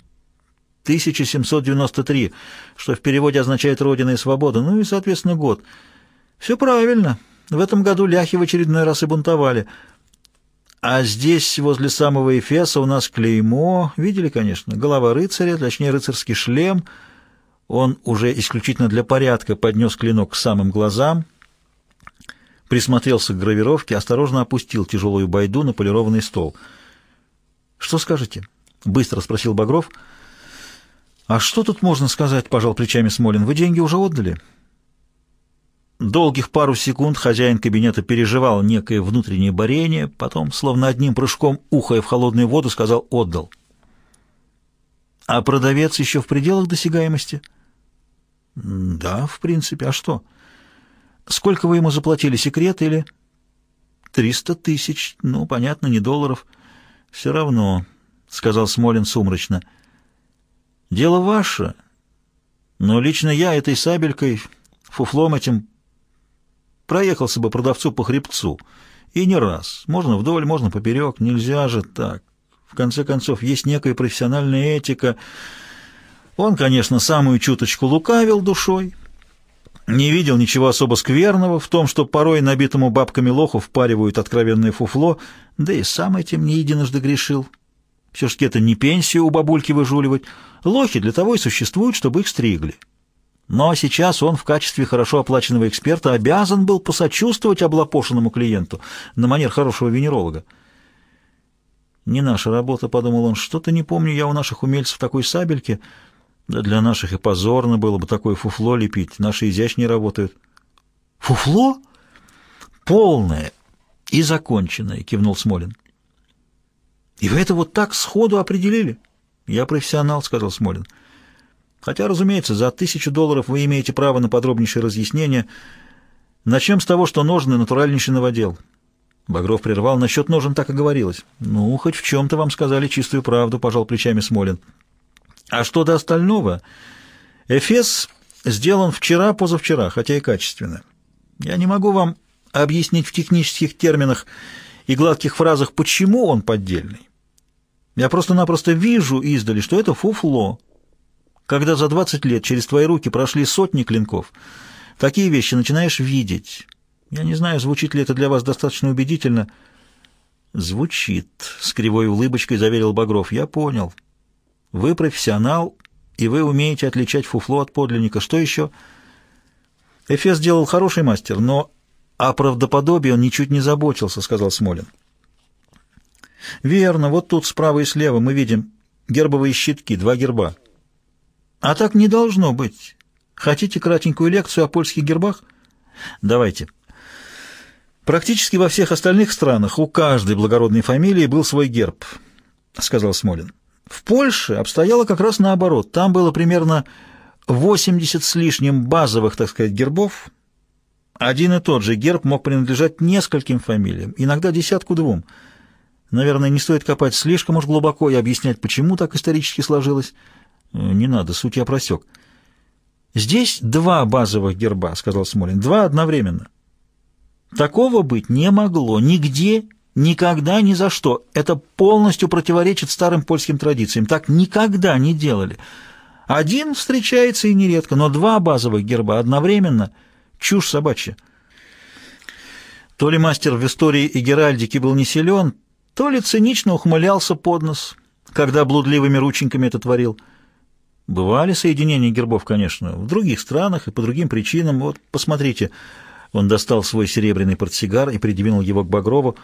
1793, что в переводе означает «Родина и свобода», ну и, соответственно, год. Все правильно. В этом году ляхи в очередной раз и бунтовали — а здесь, возле самого Эфеса, у нас клеймо. Видели, конечно, голова рыцаря, точнее, рыцарский шлем. Он уже исключительно для порядка поднес клинок к самым глазам, присмотрелся к гравировке, осторожно опустил тяжелую байду на полированный стол. «Что скажете?» — быстро спросил Багров. «А что тут можно сказать?» — пожал плечами Смолин. «Вы деньги уже отдали?» Долгих пару секунд хозяин кабинета переживал некое внутреннее борение, потом, словно одним прыжком, ухая в холодную воду, сказал «отдал». «А продавец еще в пределах досягаемости?» «Да, в принципе. А что?» «Сколько вы ему заплатили, секрет или...» «Триста тысяч. Ну, понятно, не долларов. Все равно», — сказал Смолин сумрачно. «Дело ваше. Но лично я этой сабелькой, фуфлом этим, проехался бы продавцу по хребцу. И не раз. Можно вдоль, можно поперек. Нельзя же так. В конце концов, есть некая профессиональная этика. Он, конечно, самую чуточку лукавил душой. Не видел ничего особо скверного в том, что порой набитому бабками лоху впаривают откровенное фуфло, да и сам этим не единожды грешил. Все-таки это не пенсию у бабульки выжуливать. Лохи для того и существуют, чтобы их стригли. Но сейчас он в качестве хорошо оплаченного эксперта обязан был посочувствовать облапошенному клиенту на манер хорошего венеролога. «Не наша работа», — подумал он, — «что-то не помню я у наших умельцев такой сабельки. Да для наших и позорно было бы такое фуфло лепить, наши изящнее работают». «Фуфло? Полное и законченное», — кивнул Смолин. «И вы это вот так сходу определили?» «Я профессионал», — сказал Смолин. «Смолин». Хотя, разумеется, за тысячу долларов вы имеете право на подробнейшее разъяснение. Начнем с того, что ножны натуральнейший новодел. Багров прервал. Насчет ножен так и говорилось. Ну, хоть в чем-то вам сказали чистую правду, пожал плечами Смолин. А что до остального? Эфес сделан вчера-позавчера, хотя и качественно. Я не могу вам объяснить в технических терминах и гладких фразах, почему он поддельный. Я просто-напросто вижу издали, что это фуфло, когда за 20 лет через твои руки прошли сотни клинков, такие вещи начинаешь видеть. Я не знаю, звучит ли это для вас достаточно убедительно. Звучит, с кривой улыбочкой заверил Багров. Я понял. Вы профессионал, и вы умеете отличать фуфло от подлинника. Что еще? Эфес делал хороший мастер, но о правдоподобии он ничуть не заботился, сказал Смолин. Верно, вот тут справа и слева мы видим гербовые щитки, два герба. А так не должно быть. Хотите кратенькую лекцию о польских гербах? Давайте. Практически во всех остальных странах у каждой благородной фамилии был свой герб, сказал Смолин. В Польше обстояло как раз наоборот. Там было примерно 80 с лишним базовых, так сказать, гербов. Один и тот же герб мог принадлежать нескольким фамилиям, иногда десятку-двум. Наверное, не стоит копать слишком уж глубоко и объяснять, почему так исторически сложилось. Э, не надо, суть я просек. Здесь два базовых герба, сказал Смолин. Два одновременно. Такого быть не могло нигде, никогда, ни за что. Это полностью противоречит старым польским традициям. Так никогда не делали. Один встречается и нередко, но два базовых герба одновременно — чушь собачья. То ли мастер в истории и геральдике был не силен, то ли цинично ухмылялся под нос, когда блудливыми рученьками это творил — Бывали соединения гербов, конечно, в других странах и по другим причинам. Вот, посмотрите. Он достал свой серебряный портсигар и придвинул его к Багрову.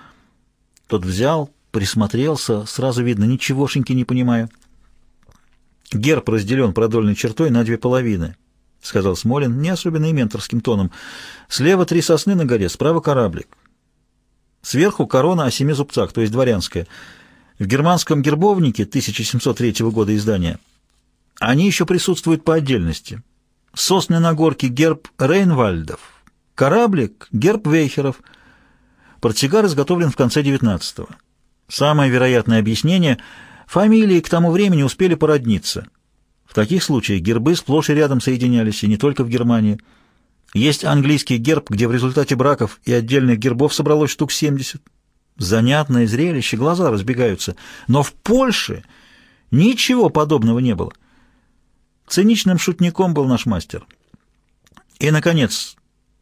Тот взял, присмотрелся, сразу видно, ничегошеньки не понимаю. Герб разделен продольной чертой на две половины, — сказал Смолин, не особенно и менторским тоном. Слева три сосны на горе, справа кораблик. Сверху корона о семи зубцах, то есть дворянская. В германском гербовнике 1703 года издания — они еще присутствуют по отдельности. Сосны на горке — герб Рейнвальдов, кораблик — герб Вейхеров. Портсигар изготовлен в конце девятнадцатого. Самое вероятное объяснение — фамилии к тому времени успели породниться. В таких случаях гербы сплошь и рядом соединялись, и не только в Германии. Есть английский герб, где в результате браков и отдельных гербов собралось штук 70. Занятное зрелище, глаза разбегаются. Но в Польше ничего подобного не было. Циничным шутником был наш мастер. И, наконец,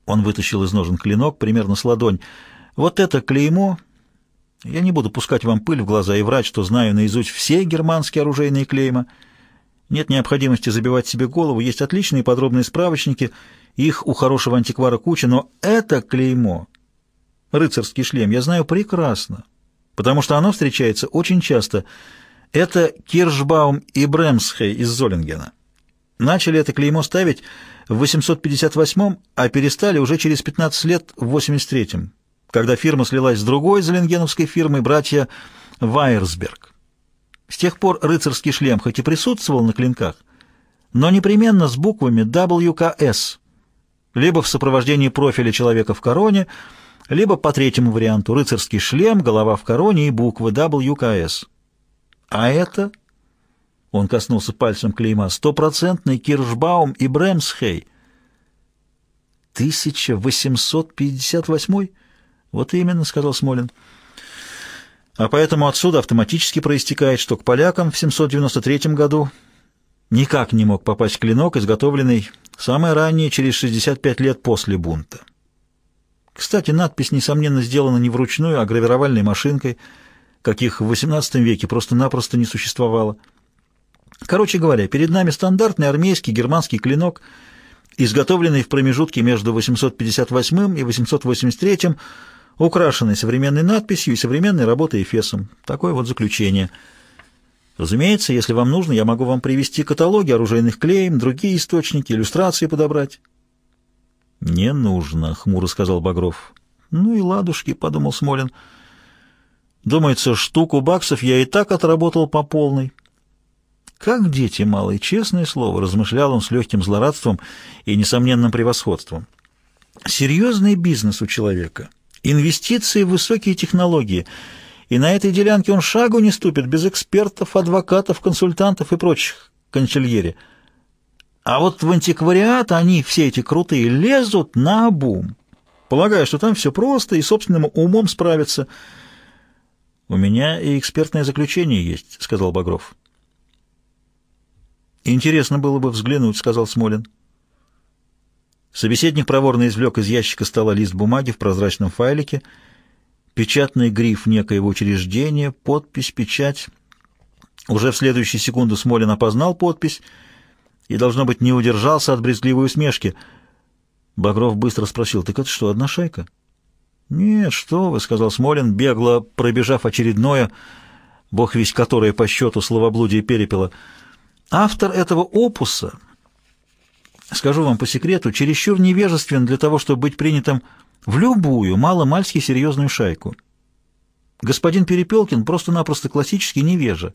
он вытащил из ножен клинок, примерно с ладонь. Вот это клеймо... Я не буду пускать вам пыль в глаза и врать, что знаю наизусть все германские оружейные клейма. Нет необходимости забивать себе голову, есть отличные подробные справочники, их у хорошего антиквара куча, но это клеймо, рыцарский шлем, я знаю прекрасно, потому что оно встречается очень часто. Это Киршбаум и Бремсхей из Золингена. Начали это клеймо ставить в 858-м, а перестали уже через 15 лет в 83-м, когда фирма слилась с другой зеленгеновской фирмой братья Вайерсберг. С тех пор рыцарский шлем хоть и присутствовал на клинках, но непременно с буквами WKS, либо в сопровождении профиля человека в короне, либо по третьему варианту рыцарский шлем, голова в короне и буквы WKS. А это он коснулся пальцем клейма. «Стопроцентный Киршбаум и Брэмсхей». «1858?» «Вот именно», — сказал Смолин. «А поэтому отсюда автоматически проистекает, что к полякам в 793 году никак не мог попасть клинок, изготовленный самое раннее, через 65 лет после бунта. Кстати, надпись, несомненно, сделана не вручную, а гравировальной машинкой, каких в XVIII веке просто-напросто не существовало». Короче говоря, перед нами стандартный армейский германский клинок, изготовленный в промежутке между 858 и 883, украшенный современной надписью и современной работой Эфесом. Такое вот заключение. Разумеется, если вам нужно, я могу вам привести каталоги оружейных клеем, другие источники, иллюстрации подобрать. «Не нужно», — хмуро сказал Багров. «Ну и ладушки», — подумал Смолин. «Думается, штуку баксов я и так отработал по полной». Как дети малые, честное слово, размышлял он с легким злорадством и несомненным превосходством. Серьезный бизнес у человека, инвестиции в высокие технологии, и на этой делянке он шагу не ступит без экспертов, адвокатов, консультантов и прочих консильери. А вот в антиквариат они, все эти крутые, лезут на бум, полагая, что там все просто и собственным умом справятся. «У меня и экспертное заключение есть», — сказал Багров. «Интересно было бы взглянуть», — сказал Смолин. Собеседник проворно извлек из ящика стола лист бумаги в прозрачном файлике, печатный гриф некоего учреждения, подпись, печать. Уже в следующую секунду Смолин опознал подпись и, должно быть, не удержался от брезгливой усмешки. Багров быстро спросил, «Так это что, одна шайка?» «Нет, что вы», — сказал Смолин, бегло пробежав очередное, бог весть которое по счету словоблудие перепела — Автор этого опуса, скажу вам по секрету, чересчур невежествен для того, чтобы быть принятым в любую маломальски серьезную шайку. Господин Перепелкин просто-напросто классический невежа,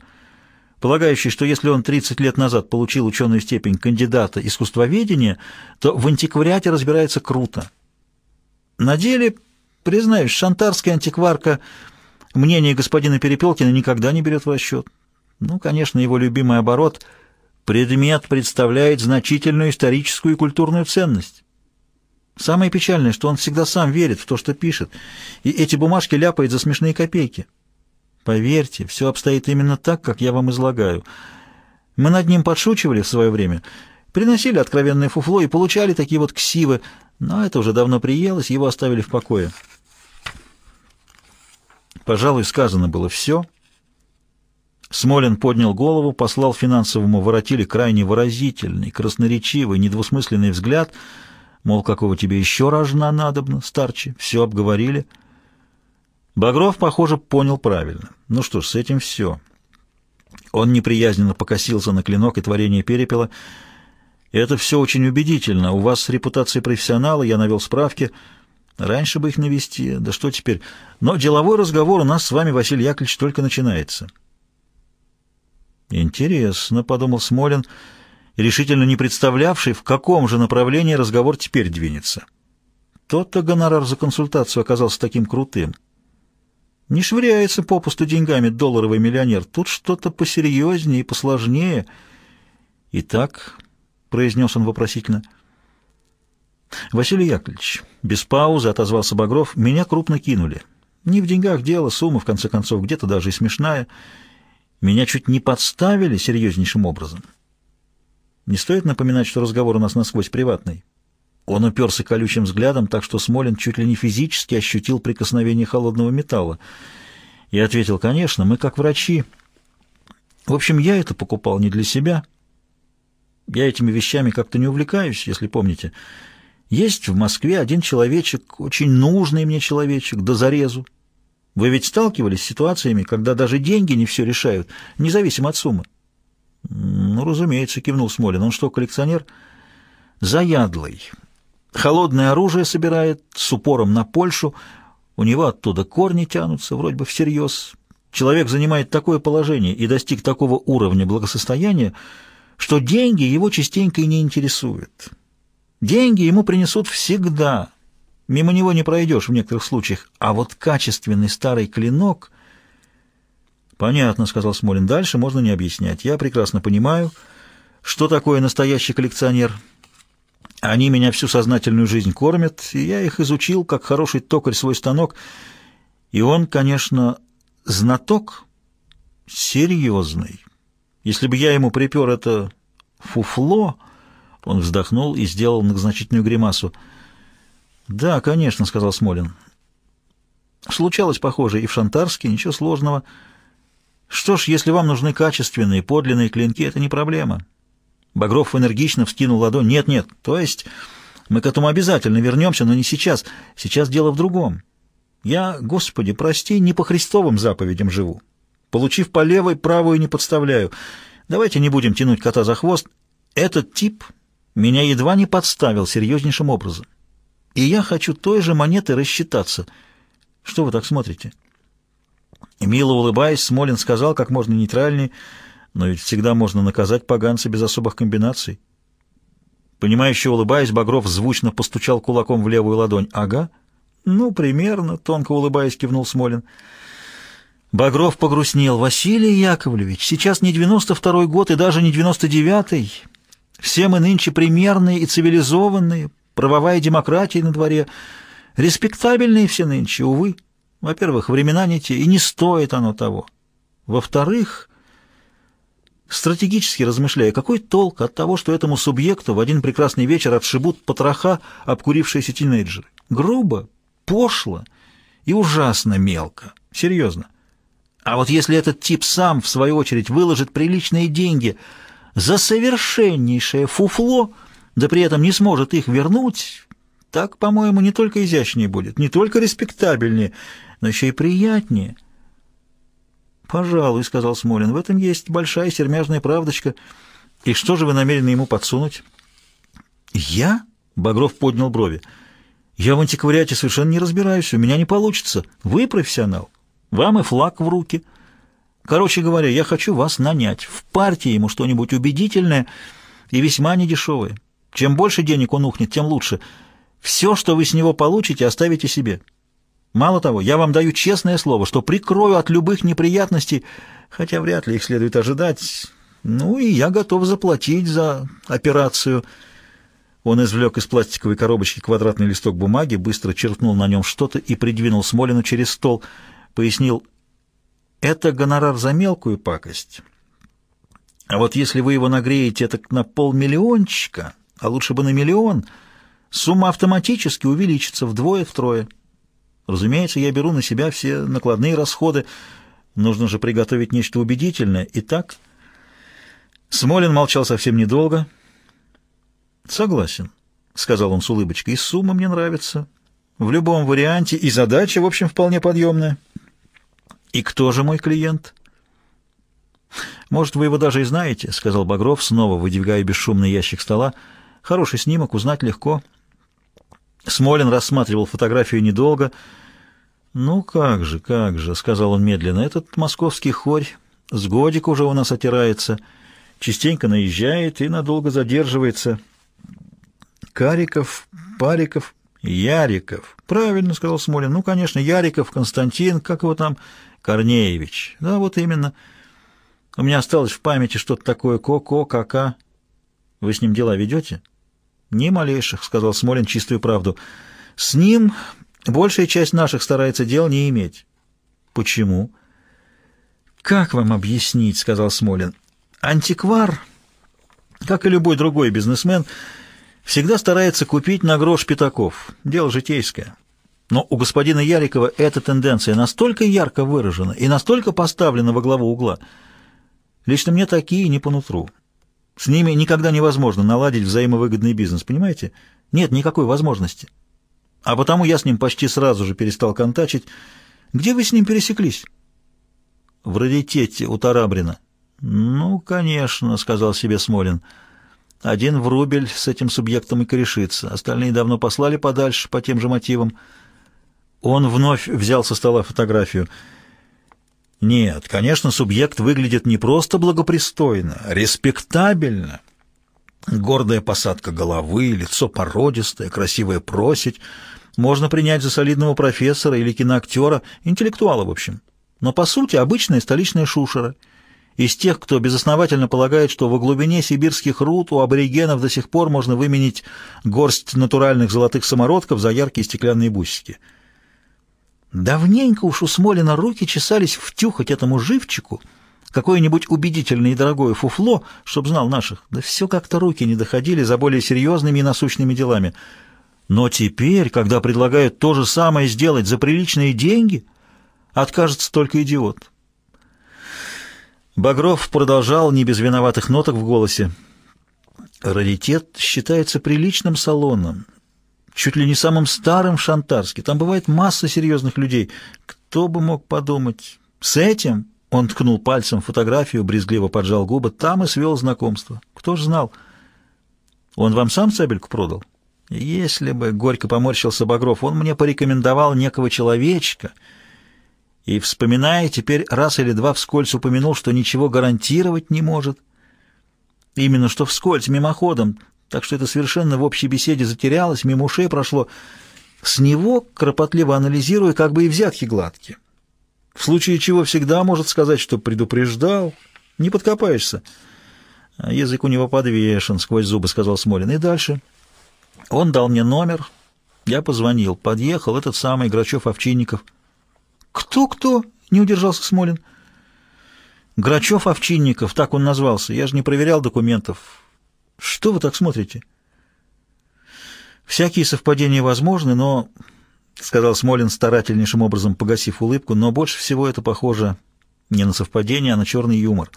полагающий, что если он 30 лет назад получил ученую степень кандидата искусствоведения, то в антиквариате разбирается круто. На деле, признаюсь, шантарская антикварка мнение господина Перепелкина никогда не берет в расчет. Ну, конечно, его любимый оборот «предмет представляет значительную историческую и культурную ценность». Самое печальное, что он всегда сам верит в то, что пишет, и эти бумажки ляпает за смешные копейки. Поверьте, все обстоит именно так, как я вам излагаю. Мы над ним подшучивали в свое время, приносили откровенное фуфло и получали такие вот ксивы, но это уже давно приелось, его оставили в покое. Пожалуй, сказано было все — Смолин поднял голову, послал финансовому воротили крайне выразительный, красноречивый, недвусмысленный взгляд, мол, какого тебе еще рожна надобно, старче, все обговорили. Багров, похоже, понял правильно. Ну что ж, с этим все. Он неприязненно покосился на клинок и творение перепела. «Это все очень убедительно. У вас репутация профессионала, я навел справки. Раньше бы их навести, да что теперь. Но деловой разговор у нас с вами, Василий Яковлевич, только начинается». «Интересно», — подумал Смолин, решительно не представлявший, в каком же направлении разговор теперь двинется. тот то гонорар за консультацию оказался таким крутым. Не швыряется попусту деньгами долларовый миллионер. Тут что-то посерьезнее и посложнее. «Итак», — произнес он вопросительно, — «Василий Яковлевич, без паузы отозвался Багров, — меня крупно кинули. Не в деньгах дело, сумма, в конце концов, где-то даже и смешная». Меня чуть не подставили серьезнейшим образом. Не стоит напоминать, что разговор у нас насквозь приватный. Он уперся колючим взглядом, так что Смолин чуть ли не физически ощутил прикосновение холодного металла. И ответил, конечно, мы как врачи. В общем, я это покупал не для себя. Я этими вещами как-то не увлекаюсь, если помните. Есть в Москве один человечек, очень нужный мне человечек, до зарезу. Вы ведь сталкивались с ситуациями, когда даже деньги не все решают, независимо от суммы? Ну, разумеется, кивнул Смолин. Он что, коллекционер? Заядлый. Холодное оружие собирает, с упором на Польшу. У него оттуда корни тянутся, вроде бы всерьез. Человек занимает такое положение и достиг такого уровня благосостояния, что деньги его частенько и не интересуют. Деньги ему принесут всегда — Мимо него не пройдешь в некоторых случаях. А вот качественный старый клинок... «Понятно», — сказал Смолин. «Дальше можно не объяснять. Я прекрасно понимаю, что такое настоящий коллекционер. Они меня всю сознательную жизнь кормят, и я их изучил, как хороший токарь свой станок. И он, конечно, знаток серьезный. Если бы я ему припер это фуфло...» Он вздохнул и сделал многозначительную гримасу — «Да, конечно», — сказал Смолин. «Случалось, похоже, и в Шантарске, ничего сложного. Что ж, если вам нужны качественные, подлинные клинки, это не проблема». Багров энергично вскинул ладонь. «Нет-нет, то есть мы к этому обязательно вернемся, но не сейчас. Сейчас дело в другом. Я, Господи, прости, не по христовым заповедям живу. Получив по левой, правую не подставляю. Давайте не будем тянуть кота за хвост. Этот тип меня едва не подставил серьезнейшим образом». И я хочу той же монеты рассчитаться. Что вы так смотрите?» Мило улыбаясь, Смолин сказал как можно нейтральней, но ведь всегда можно наказать поганца без особых комбинаций. Понимающе улыбаясь, Багров звучно постучал кулаком в левую ладонь. «Ага?» «Ну, примерно», — тонко улыбаясь, кивнул Смолин. Багров погрустнел. «Василий Яковлевич, сейчас не девяносто второй год и даже не девяносто девятый. Все мы нынче примерные и цивилизованные, правовая демократия на дворе. Респектабельные все нынче, увы. Во-первых, времена не те, и не стоит оно того. Во-вторых, стратегически размышляя, какой толк от того, что этому субъекту в один прекрасный вечер отшибут потроха обкурившиеся тинейджеры? Грубо, пошло и ужасно мелко. Серьезно. А вот если этот тип сам, в свою очередь, выложит приличные деньги за совершеннейшее фуфло – да при этом не сможет их вернуть, так, по-моему, не только изящнее будет, не только респектабельнее, но еще и приятнее. «Пожалуй», — сказал Смолин, — «в этом есть большая сермяжная правдочка. И что же вы намерены ему подсунуть?» «Я?» — Багров поднял брови. «Я в антиквариате совершенно не разбираюсь, у меня не получится. Вы профессионал, вам и флаг в руки. Короче говоря, я хочу вас нанять, в партии ему что-нибудь убедительное и весьма недешевое». Чем больше денег он ухнет, тем лучше. Все, что вы с него получите, оставите себе. Мало того, я вам даю честное слово, что прикрою от любых неприятностей, хотя вряд ли их следует ожидать. Ну и я готов заплатить за операцию. Он извлек из пластиковой коробочки квадратный листок бумаги, быстро черкнул на нем что-то и придвинул Смолину через стол. Пояснил, это гонорар за мелкую пакость. А вот если вы его нагреете, так на полмиллиончика а лучше бы на миллион, сумма автоматически увеличится вдвое-втрое. Разумеется, я беру на себя все накладные расходы. Нужно же приготовить нечто убедительное. Итак, Смолин молчал совсем недолго. «Согласен», — сказал он с улыбочкой, — «и сумма мне нравится. В любом варианте и задача, в общем, вполне подъемная». «И кто же мой клиент?» «Может, вы его даже и знаете», — сказал Багров, снова выдвигая бесшумный ящик стола. Хороший снимок, узнать легко. Смолин рассматривал фотографию недолго. «Ну как же, как же», — сказал он медленно, — «этот московский хорь с годик уже у нас отирается, частенько наезжает и надолго задерживается». «Кариков, Париков, Яриков». «Правильно», — сказал Смолин. «Ну, конечно, Яриков, Константин, как его там, Корнеевич». «Да, вот именно. У меня осталось в памяти что-то такое ко-ко, ка-ка». -ка. Вы с ним дела ведете? Ни малейших, сказал Смолин чистую правду. С ним большая часть наших старается дел не иметь. Почему? Как вам объяснить, сказал Смолин. Антиквар, как и любой другой бизнесмен, всегда старается купить на грош пятаков. Дело житейское. Но у господина Ярикова эта тенденция настолько ярко выражена и настолько поставлена во главу угла. Лично мне такие не по нутру. С ними никогда невозможно наладить взаимовыгодный бизнес, понимаете? Нет никакой возможности. А потому я с ним почти сразу же перестал контачить. Где вы с ним пересеклись? В раритете у Тарабрина. Ну, конечно, сказал себе Смолин. Один в рубль с этим субъектом и корешится. Остальные давно послали подальше по тем же мотивам. Он вновь взял со стола фотографию — нет, конечно, субъект выглядит не просто благопристойно, а респектабельно. Гордая посадка головы, лицо породистое, красивая просить. Можно принять за солидного профессора или киноактера, интеллектуала, в общем. Но, по сути, обычная столичная шушера. Из тех, кто безосновательно полагает, что во глубине сибирских руд у аборигенов до сих пор можно выменить горсть натуральных золотых самородков за яркие стеклянные бусики – Давненько уж у Смолина руки чесались втюхать этому живчику какое-нибудь убедительное и дорогое фуфло, чтоб знал наших. Да все как-то руки не доходили за более серьезными и насущными делами. Но теперь, когда предлагают то же самое сделать за приличные деньги, откажется только идиот. Багров продолжал не без виноватых ноток в голосе. «Раритет считается приличным салоном, чуть ли не самым старым в Шантарске. Там бывает масса серьезных людей. Кто бы мог подумать? С этим он ткнул пальцем фотографию, брезгливо поджал губы. Там и свел знакомство. Кто ж знал? Он вам сам сабельку продал? Если бы, — горько поморщился Багров, — он мне порекомендовал некого человечка. И, вспоминая, теперь раз или два вскользь упомянул, что ничего гарантировать не может. Именно что вскользь, мимоходом, так что это совершенно в общей беседе затерялось, мимо ушей прошло. С него, кропотливо анализируя, как бы и взятки гладки. В случае чего всегда может сказать, что предупреждал. Не подкопаешься. А язык у него подвешен, сквозь зубы сказал Смолин. И дальше. Он дал мне номер. Я позвонил. Подъехал этот самый Грачев-Овчинников. «Кто-кто?» — не удержался Смолин. «Грачев-Овчинников, так он назвался. Я же не проверял документов. Что вы так смотрите? Всякие совпадения возможны, но, — сказал Смолин старательнейшим образом, погасив улыбку, — но больше всего это похоже не на совпадение, а на черный юмор.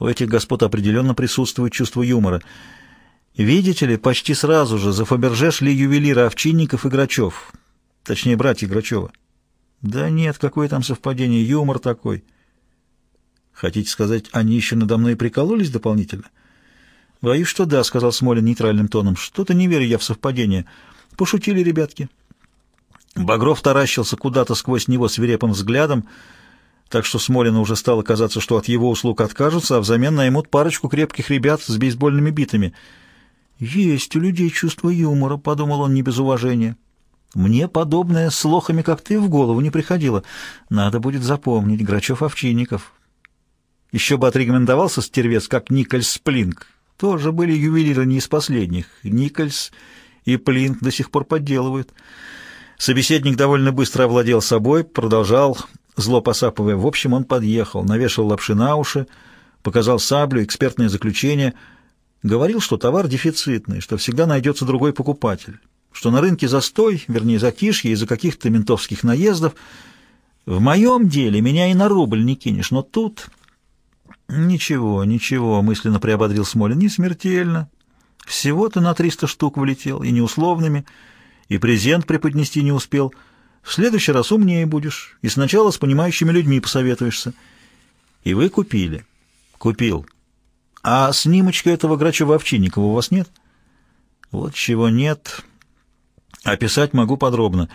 У этих господ определенно присутствует чувство юмора. Видите ли, почти сразу же за Фаберже шли ювелиры Овчинников и Грачев, точнее, братья Грачева. Да нет, какое там совпадение, юмор такой. Хотите сказать, они еще надо мной прикололись дополнительно? «Боюсь, что да», — сказал Смолин нейтральным тоном. «Что-то не верю я в совпадение. Пошутили ребятки». Багров таращился куда-то сквозь него свирепым взглядом, так что Смолину уже стало казаться, что от его услуг откажутся, а взамен наймут парочку крепких ребят с бейсбольными битами. «Есть у людей чувство юмора», — подумал он не без уважения. «Мне подобное с лохами, как ты, в голову не приходило. Надо будет запомнить Грачев-Овчинников». Еще бы отрекомендовался Стервец, как Николь Сплинг, тоже были ювелиры не из последних. Никольс и Плинк до сих пор подделывают. Собеседник довольно быстро овладел собой, продолжал, зло посапывая. В общем, он подъехал, навешал лапши на уши, показал саблю, экспертное заключение. Говорил, что товар дефицитный, что всегда найдется другой покупатель, что на рынке застой, вернее, затишье из-за каких-то ментовских наездов. В моем деле меня и на рубль не кинешь, но тут... «Ничего, ничего», — мысленно приободрил Смолин, — «не смертельно. Всего-то на триста штук влетел, и неусловными, и презент преподнести не успел. В следующий раз умнее будешь, и сначала с понимающими людьми посоветуешься». «И вы купили?» «Купил. А снимочка этого грача овчинникова у вас нет?» «Вот чего нет. Описать могу подробно».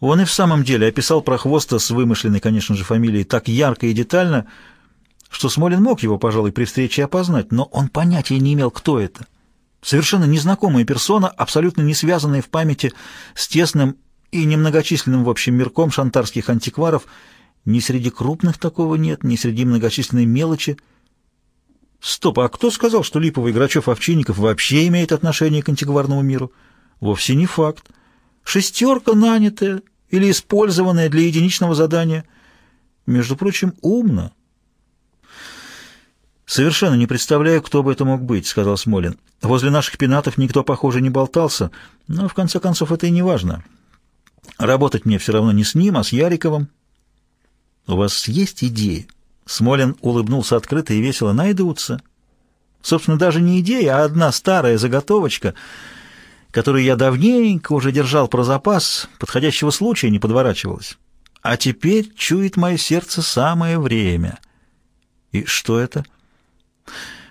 Он и в самом деле описал прохвоста с вымышленной, конечно же, фамилией так ярко и детально, что Смолин мог его, пожалуй, при встрече опознать, но он понятия не имел, кто это. Совершенно незнакомая персона, абсолютно не связанная в памяти с тесным и немногочисленным в общем мирком шантарских антикваров. Ни среди крупных такого нет, ни среди многочисленной мелочи. Стоп, а кто сказал, что Липовый Грачев-Овчинников вообще имеет отношение к антикварному миру? Вовсе не факт. Шестерка нанятая или использованная для единичного задания. Между прочим, умно. «Совершенно не представляю, кто бы это мог быть», — сказал Смолин. «Возле наших пенатов никто, похоже, не болтался, но, в конце концов, это и не важно. Работать мне все равно не с ним, а с Яриковым». «У вас есть идеи?» Смолин улыбнулся открыто и весело. «Найдутся. Собственно, даже не идея, а одна старая заготовочка, которую я давненько уже держал про запас, подходящего случая не подворачивалось. А теперь чует мое сердце самое время». «И что это?»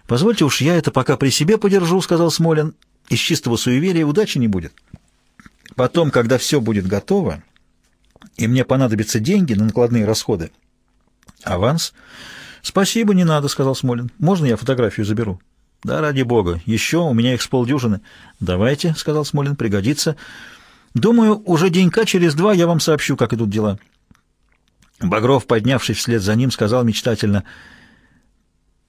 «Позвольте уж я это пока при себе подержу», — сказал Смолин. «Из чистого суеверия удачи не будет. Потом, когда все будет готово, и мне понадобятся деньги на накладные расходы». «Аванс?» «Спасибо, не надо», — сказал Смолин. «Можно я фотографию заберу?» «Да, ради бога. Еще у меня их с полдюжины». «Давайте», — сказал Смолин, — «пригодится». «Думаю, уже денька через два я вам сообщу, как идут дела». Багров, поднявшись вслед за ним, сказал мечтательно —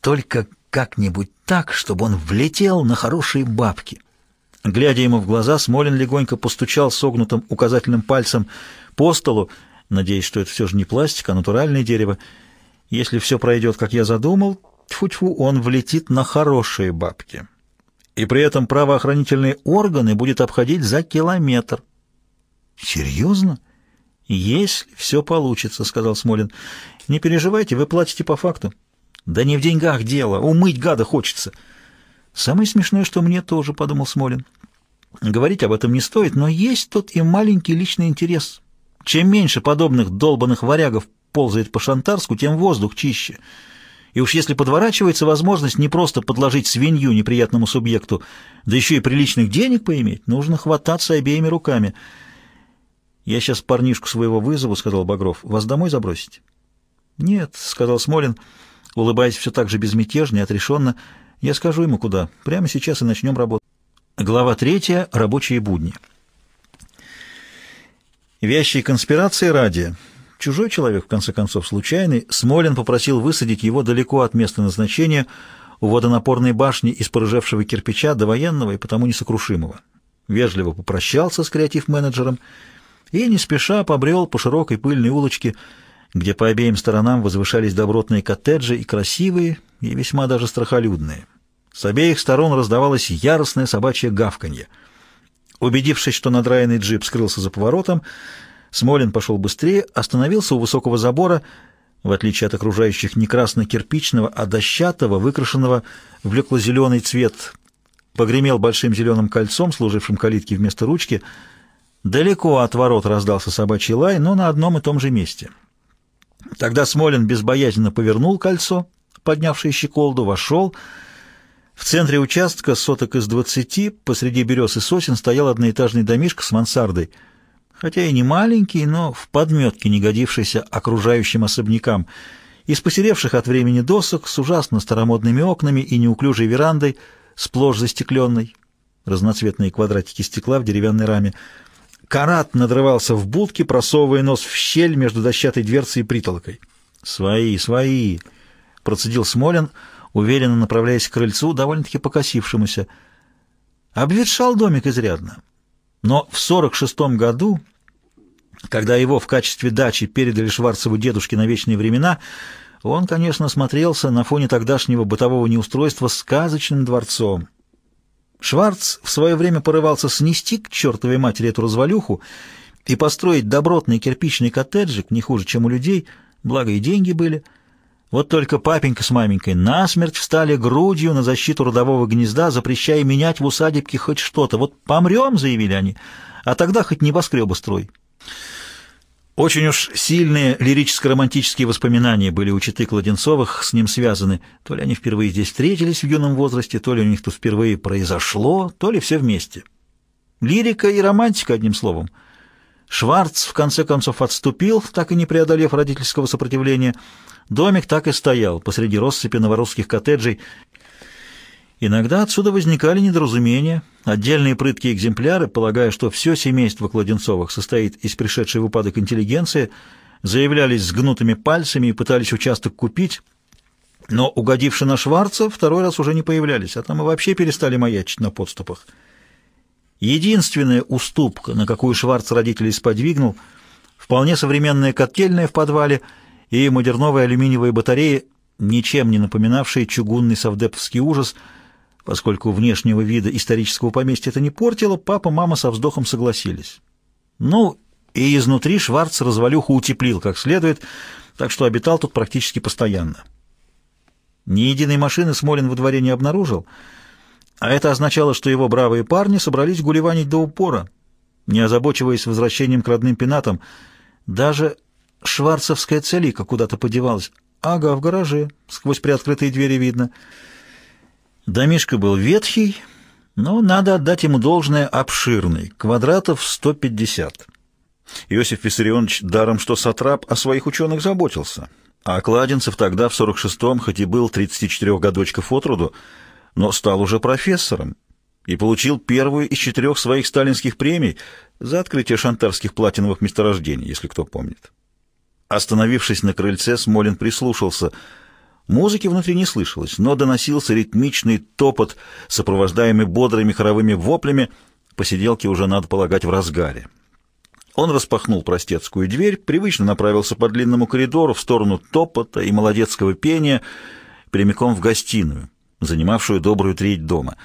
только как-нибудь так, чтобы он влетел на хорошие бабки. Глядя ему в глаза, Смолин легонько постучал согнутым указательным пальцем по столу, надеясь, что это все же не пластик, а натуральное дерево. Если все пройдет, как я задумал, тьфу-тьфу, он влетит на хорошие бабки. И при этом правоохранительные органы будет обходить за километр. «Серьезно?» «Если все получится», — сказал Смолин. «Не переживайте, вы платите по факту». Да не в деньгах дело, умыть гада хочется. Самое смешное, что мне тоже, подумал Смолин. Говорить об этом не стоит, но есть тут и маленький личный интерес. Чем меньше подобных долбанных варягов ползает по Шантарску, тем воздух чище. И уж если подворачивается возможность не просто подложить свинью неприятному субъекту, да еще и приличных денег поиметь, нужно хвататься обеими руками. «Я сейчас парнишку своего вызову», — сказал Багров, — «вас домой забросить?» «Нет», — сказал Смолин, — Улыбаясь все так же безмятежно и отрешенно, я скажу ему куда. Прямо сейчас и начнем работу. Глава третья. Рабочие будни. Вящие конспирации ради. Чужой человек, в конце концов, случайный, Смолин попросил высадить его далеко от места назначения у водонапорной башни из порыжевшего кирпича до военного и потому несокрушимого. Вежливо попрощался с креатив-менеджером и не спеша побрел по широкой пыльной улочке, где по обеим сторонам возвышались добротные коттеджи и красивые, и весьма даже страхолюдные. С обеих сторон раздавалось яростное собачье гавканье. Убедившись, что надраенный джип скрылся за поворотом, Смолин пошел быстрее, остановился у высокого забора, в отличие от окружающих не красно-кирпичного, а дощатого, выкрашенного в лекло-зеленый цвет, погремел большим зеленым кольцом, служившим калитке вместо ручки. Далеко от ворот раздался собачий лай, но на одном и том же месте — Тогда Смолин безбоязненно повернул кольцо, поднявшее щеколду, вошел. В центре участка, соток из двадцати, посреди берез и сосен стоял одноэтажный домишка с мансардой, хотя и не маленький, но в подметке не годившийся окружающим особнякам. Из посеревших от времени досок с ужасно старомодными окнами и неуклюжей верандой, сплошь застекленной, разноцветные квадратики стекла в деревянной раме — Карат надрывался в будке, просовывая нос в щель между дощатой дверцей и притолокой. «Свои, свои!» — процедил Смолин, уверенно направляясь к крыльцу, довольно-таки покосившемуся. Обветшал домик изрядно. Но в сорок шестом году, когда его в качестве дачи передали Шварцеву дедушке на вечные времена, он, конечно, смотрелся на фоне тогдашнего бытового неустройства сказочным дворцом — Шварц в свое время порывался снести к чертовой матери эту развалюху и построить добротный кирпичный коттеджик не хуже, чем у людей, благо и деньги были. Вот только папенька с маменькой насмерть встали грудью на защиту родового гнезда, запрещая менять в усадебке хоть что-то. Вот помрем, заявили они, а тогда хоть небоскребы строй. Очень уж сильные лирическо-романтические воспоминания были у читы Кладенцовых, с ним связаны. То ли они впервые здесь встретились в юном возрасте, то ли у них тут впервые произошло, то ли все вместе. Лирика и романтика, одним словом. Шварц, в конце концов, отступил, так и не преодолев родительского сопротивления. Домик так и стоял посреди россыпи новорусских коттеджей, Иногда отсюда возникали недоразумения. Отдельные прыткие экземпляры, полагая, что все семейство Кладенцовых состоит из пришедшей в упадок интеллигенции, заявлялись с гнутыми пальцами и пытались участок купить, но, угодивши на Шварца, второй раз уже не появлялись, а там и вообще перестали маячить на подступах. Единственная уступка, на какую Шварц родителей сподвигнул, вполне современная котельная в подвале и модерновые алюминиевые батареи, ничем не напоминавшие чугунный совдеповский ужас – Поскольку внешнего вида исторического поместья это не портило, папа, мама со вздохом согласились. Ну, и изнутри Шварц развалюху утеплил как следует, так что обитал тут практически постоянно. Ни единой машины Смолин во дворе не обнаружил, а это означало, что его бравые парни собрались гулеванить до упора, не озабочиваясь возвращением к родным пенатам. Даже шварцевская целика куда-то подевалась. Ага, в гараже, сквозь приоткрытые двери видно — Домишко был ветхий, но надо отдать ему должное обширный, квадратов 150. Иосиф Виссарионович даром что сатрап о своих ученых заботился, а Кладенцев тогда в 46-м, хоть и был 34 годочков от роду, но стал уже профессором и получил первую из четырех своих сталинских премий за открытие шантарских платиновых месторождений, если кто помнит. Остановившись на крыльце, Смолин прислушался – Музыки внутри не слышалось, но доносился ритмичный топот, сопровождаемый бодрыми хоровыми воплями. Посиделки уже, надо полагать, в разгаре. Он распахнул простецкую дверь, привычно направился по длинному коридору в сторону топота и молодецкого пения прямиком в гостиную, занимавшую добрую треть дома.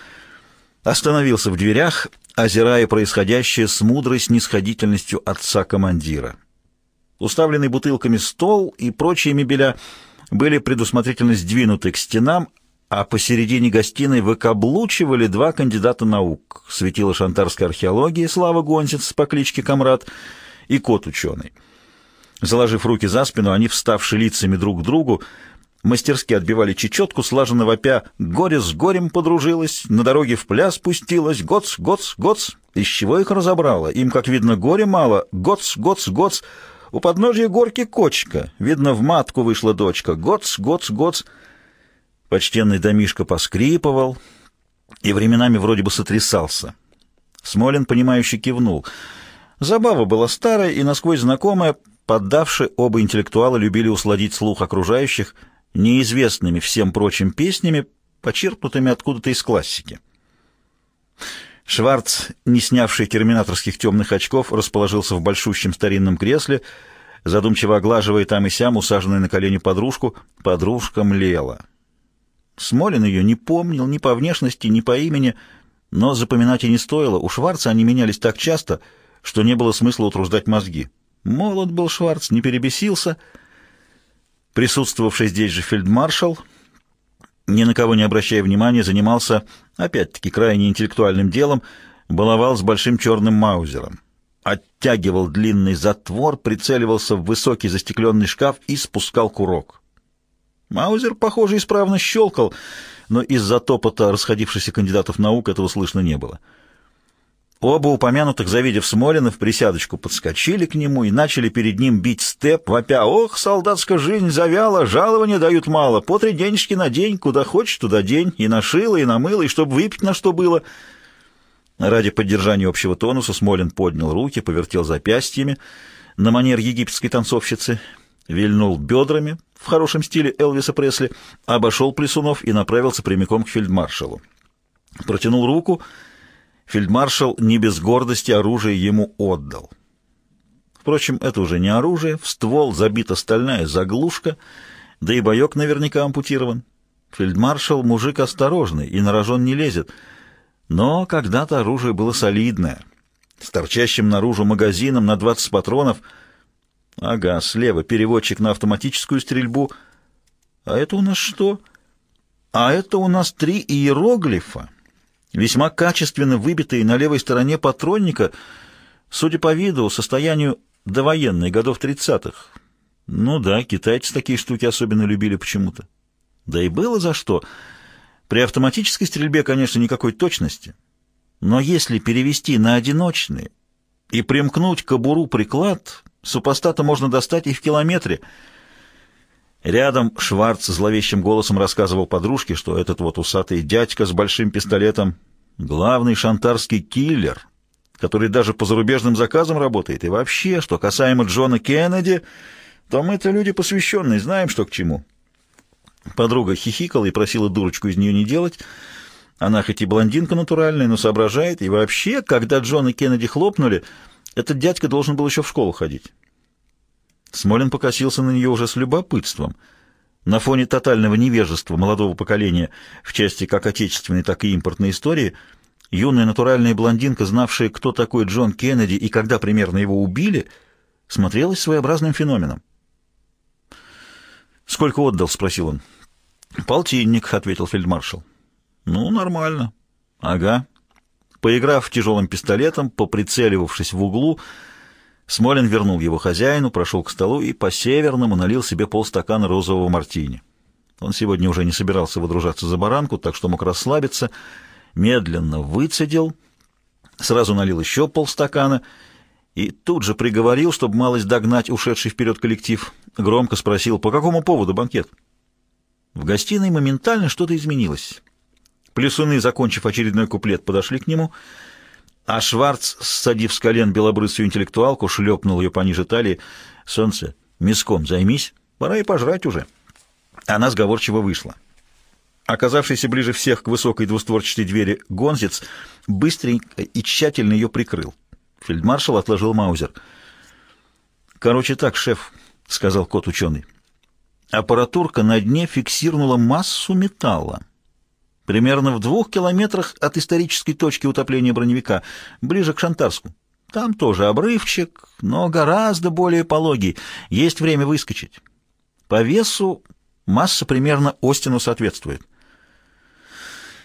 Остановился в дверях, озирая происходящее с мудрой снисходительностью отца-командира. Уставленный бутылками стол и прочие мебеля — были предусмотрительно сдвинуты к стенам, а посередине гостиной выкаблучивали два кандидата наук — светила шантарской археологии Слава Гонзец по кличке Камрад и кот-ученый. Заложив руки за спину, они, вставши лицами друг к другу, мастерски отбивали чечетку, слаженно вопя «Горе с горем подружилась», «На дороге в пляс пустилась», «Гоц, гоц, гоц». Из чего их разобрало? Им, как видно, горе мало. «Гоц, гоц, гоц». У подножья горки кочка. Видно, в матку вышла дочка. Гоц, гоц, гоц. Почтенный домишка поскрипывал и временами вроде бы сотрясался. Смолин, понимающе кивнул. Забава была старая и насквозь знакомая, поддавши оба интеллектуала любили усладить слух окружающих неизвестными всем прочим песнями, почерпнутыми откуда-то из классики. Шварц, не снявший терминаторских темных очков, расположился в большущем старинном кресле, задумчиво оглаживая там и сям усаженную на колени подружку. Подружка млела. Смолин ее не помнил ни по внешности, ни по имени, но запоминать и не стоило. У Шварца они менялись так часто, что не было смысла утруждать мозги. Молод был Шварц, не перебесился. Присутствовавший здесь же фельдмаршал ни на кого не обращая внимания, занимался, опять-таки, крайне интеллектуальным делом, баловал с большим черным маузером. Оттягивал длинный затвор, прицеливался в высокий застекленный шкаф и спускал курок. Маузер, похоже, исправно щелкал, но из-за топота расходившихся кандидатов наук этого слышно не было. — Оба упомянутых, завидев Смолина, в присядочку подскочили к нему и начали перед ним бить степ, вопя «Ох, солдатская жизнь завяла, жалования дают мало, по три денежки на день, куда хочешь, туда день, и на шило, и на мыло, и чтоб выпить на что было». Ради поддержания общего тонуса Смолин поднял руки, повертел запястьями на манер египетской танцовщицы, вильнул бедрами в хорошем стиле Элвиса Пресли, обошел Плесунов и направился прямиком к фельдмаршалу. Протянул руку — Фельдмаршал не без гордости оружие ему отдал. Впрочем, это уже не оружие, в ствол забита стальная заглушка, да и боек наверняка ампутирован. Фельдмаршал мужик осторожный и на рожон не лезет, но когда-то оружие было солидное, с торчащим наружу магазином на 20 патронов. Ага, слева переводчик на автоматическую стрельбу. А это у нас что? А это у нас три иероглифа весьма качественно выбитые на левой стороне патронника, судя по виду, состоянию довоенной, годов тридцатых. х Ну да, китайцы такие штуки особенно любили почему-то. Да и было за что. При автоматической стрельбе, конечно, никакой точности. Но если перевести на одиночные и примкнуть к кобуру приклад, супостата можно достать и в километре — Рядом Шварц зловещим голосом рассказывал подружке, что этот вот усатый дядька с большим пистолетом — главный шантарский киллер, который даже по зарубежным заказам работает. И вообще, что касаемо Джона Кеннеди, то мы-то люди посвященные, знаем, что к чему. Подруга хихикала и просила дурочку из нее не делать. Она хоть и блондинка натуральная, но соображает. И вообще, когда Джона Кеннеди хлопнули, этот дядька должен был еще в школу ходить. Смолин покосился на нее уже с любопытством. На фоне тотального невежества молодого поколения в части как отечественной, так и импортной истории, юная натуральная блондинка, знавшая, кто такой Джон Кеннеди и когда примерно его убили, смотрелась своеобразным феноменом. «Сколько отдал?» — спросил он. «Полтинник», — ответил фельдмаршал. «Ну, нормально». «Ага». Поиграв тяжелым пистолетом, поприцеливавшись в углу, — Смолин вернул его хозяину, прошел к столу и по-северному налил себе полстакана розового мартини. Он сегодня уже не собирался выдружаться за баранку, так что мог расслабиться, медленно выцедил, сразу налил еще полстакана и тут же приговорил, чтобы малость догнать ушедший вперед коллектив. Громко спросил, по какому поводу банкет? В гостиной моментально что-то изменилось. Плесуны, закончив очередной куплет, подошли к нему — а Шварц, садив с колен белобрысую интеллектуалку, шлепнул ее пониже талии. «Солнце, миском займись, пора и пожрать уже». Она сговорчиво вышла. Оказавшийся ближе всех к высокой двустворчатой двери гонзец быстренько и тщательно ее прикрыл. Фельдмаршал отложил маузер. «Короче так, шеф», — сказал кот-ученый. Аппаратурка на дне фиксировала массу металла примерно в двух километрах от исторической точки утопления броневика, ближе к Шантарску. Там тоже обрывчик, но гораздо более пологий. Есть время выскочить. По весу масса примерно Остину соответствует.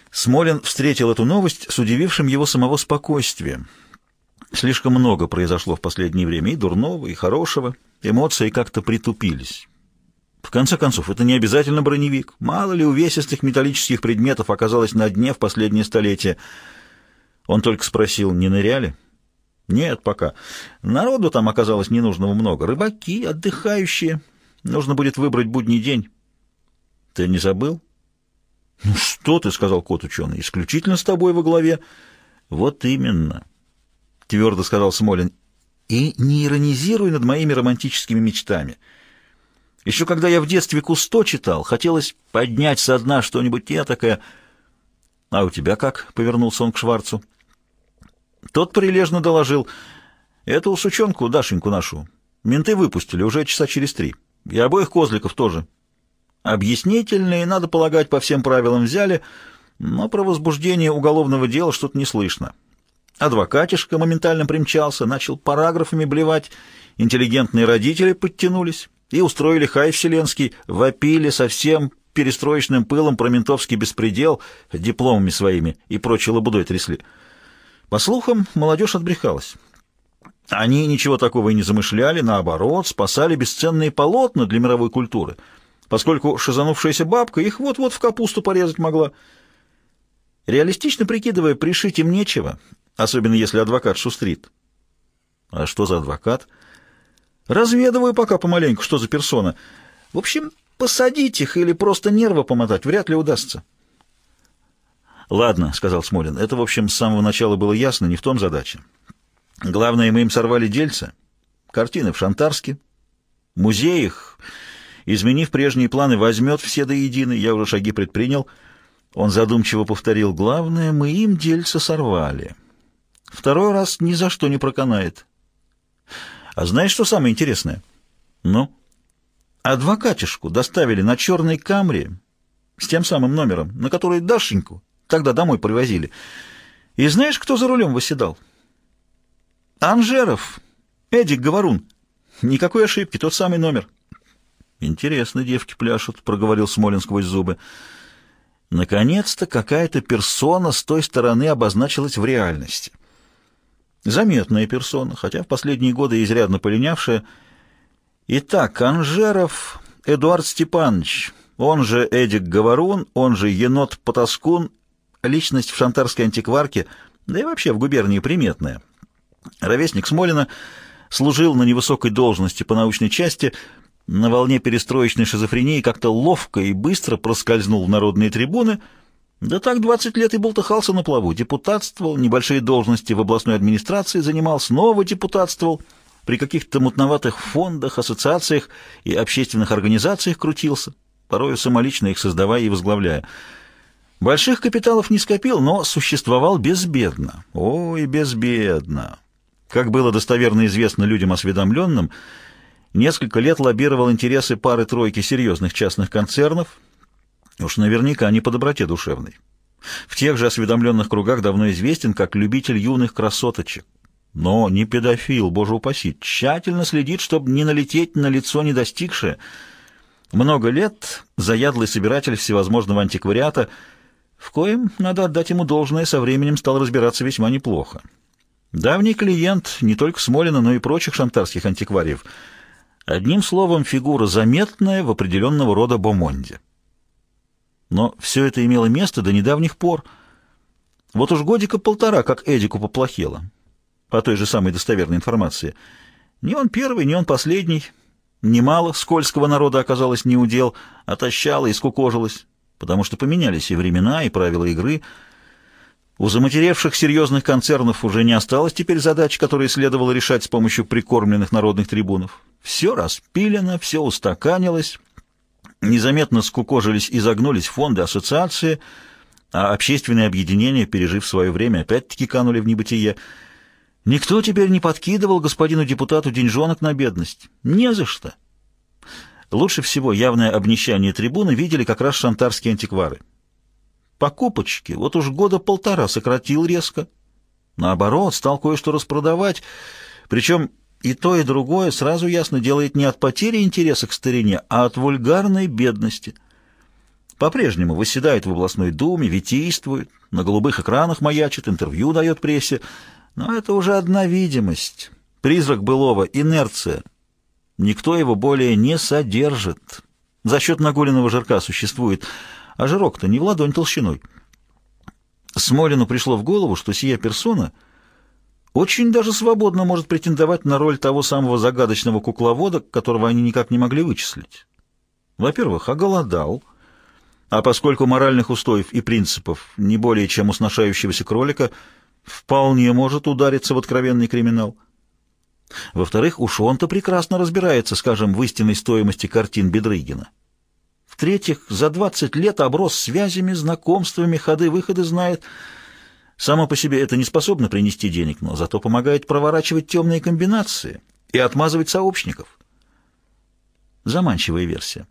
Смолин встретил эту новость с удивившим его самого спокойствием. Слишком много произошло в последнее время и дурного, и хорошего. Эмоции как-то притупились. В конце концов, это не обязательно броневик. Мало ли увесистых металлических предметов оказалось на дне в последнее столетие. Он только спросил, не ныряли? Нет, пока. Народу там оказалось ненужного много. Рыбаки, отдыхающие. Нужно будет выбрать будний день. Ты не забыл? Ну что ты, сказал кот ученый, исключительно с тобой во главе. Вот именно, твердо сказал Смолин. И не иронизируй над моими романтическими мечтами. Еще когда я в детстве Кусто читал, хотелось поднять со дна что-нибудь этакое. «А у тебя как?» — повернулся он к Шварцу. Тот прилежно доложил. «Это у сучонку, Дашеньку нашу. Менты выпустили уже часа через три. И обоих козликов тоже. Объяснительные, надо полагать, по всем правилам взяли, но про возбуждение уголовного дела что-то не слышно». Адвокатишка моментально примчался, начал параграфами блевать, интеллигентные родители подтянулись и устроили хай вселенский, вопили со всем перестроечным пылом про ментовский беспредел, дипломами своими и прочей лабудой трясли. По слухам, молодежь отбрехалась. Они ничего такого и не замышляли, наоборот, спасали бесценные полотна для мировой культуры, поскольку шизанувшаяся бабка их вот-вот в капусту порезать могла. Реалистично прикидывая, пришить им нечего, особенно если адвокат шустрит. А что за адвокат? Адвокат. Разведываю пока помаленьку, что за персона. В общем, посадить их или просто нервы помотать вряд ли удастся. «Ладно», — сказал Смолин, — «это, в общем, с самого начала было ясно, не в том задача. Главное, мы им сорвали дельца, картины в Шантарске, музей их, изменив прежние планы, возьмет все до единой, я уже шаги предпринял». Он задумчиво повторил, «Главное, мы им дельца сорвали. Второй раз ни за что не проканает». А знаешь, что самое интересное? Ну? Адвокатишку доставили на черной камре с тем самым номером, на который Дашеньку тогда домой привозили. И знаешь, кто за рулем восседал? Анжеров. Эдик Говорун. Никакой ошибки, тот самый номер. «Интересно, девки пляшут», — проговорил Смолин сквозь зубы. Наконец-то какая-то персона с той стороны обозначилась в реальности. Заметная персона, хотя в последние годы изрядно полинявшая. Итак, Анжеров Эдуард Степанович, он же Эдик Говорун, он же Енот Потаскун, личность в шантарской антикварке, да и вообще в губернии приметная. Ровесник Смолина служил на невысокой должности по научной части, на волне перестроечной шизофрении как-то ловко и быстро проскользнул в народные трибуны — да так 20 лет и болтыхался на плаву, депутатствовал, небольшие должности в областной администрации занимал, снова депутатствовал, при каких-то мутноватых фондах, ассоциациях и общественных организациях крутился, порою самолично их создавая и возглавляя. Больших капиталов не скопил, но существовал безбедно. Ой, безбедно. Как было достоверно известно людям осведомленным, несколько лет лоббировал интересы пары-тройки серьезных частных концернов – Уж наверняка не по доброте душевной. В тех же осведомленных кругах давно известен как любитель юных красоточек. Но не педофил, боже упаси, тщательно следит, чтобы не налететь на лицо недостигшее. Много лет заядлый собиратель всевозможного антиквариата, в коем, надо отдать ему должное, со временем стал разбираться весьма неплохо. Давний клиент не только Смолина, но и прочих шантарских антиквариев. Одним словом, фигура заметная в определенного рода бомонде. Но все это имело место до недавних пор. Вот уж годика полтора, как Эдику поплохело, по той же самой достоверной информации. Не он первый, не он последний. Немало скользкого народа оказалось не удел, отощало и скукожилось, потому что поменялись и времена, и правила игры. У заматеревших серьезных концернов уже не осталось теперь задач, которые следовало решать с помощью прикормленных народных трибунов. Все распилено, все устаканилось, Незаметно скукожились и загнулись фонды, ассоциации, а общественные объединения, пережив свое время, опять-таки канули в небытие. Никто теперь не подкидывал господину депутату деньжонок на бедность. Не за что. Лучше всего явное обнищание трибуны видели как раз шантарские антиквары. Покупочки вот уж года полтора сократил резко. Наоборот, стал кое-что распродавать, причем и то, и другое сразу ясно делает не от потери интереса к старине, а от вульгарной бедности. По-прежнему выседает в областной думе, витийствует, на голубых экранах маячит, интервью дает прессе. Но это уже одна видимость. Призрак былого, инерция. Никто его более не содержит. За счет нагуленного жирка существует, а жирок-то не в ладонь толщиной. Смолину пришло в голову, что сия персона — очень даже свободно может претендовать на роль того самого загадочного кукловода, которого они никак не могли вычислить. Во-первых, оголодал, а поскольку моральных устоев и принципов не более чем у сношающегося кролика, вполне может удариться в откровенный криминал. Во-вторых, уж он-то прекрасно разбирается, скажем, в истинной стоимости картин Бедрыгина. В-третьих, за 20 лет оброс связями, знакомствами, ходы-выходы знает – Само по себе это не способно принести денег, но зато помогает проворачивать темные комбинации и отмазывать сообщников. Заманчивая версия.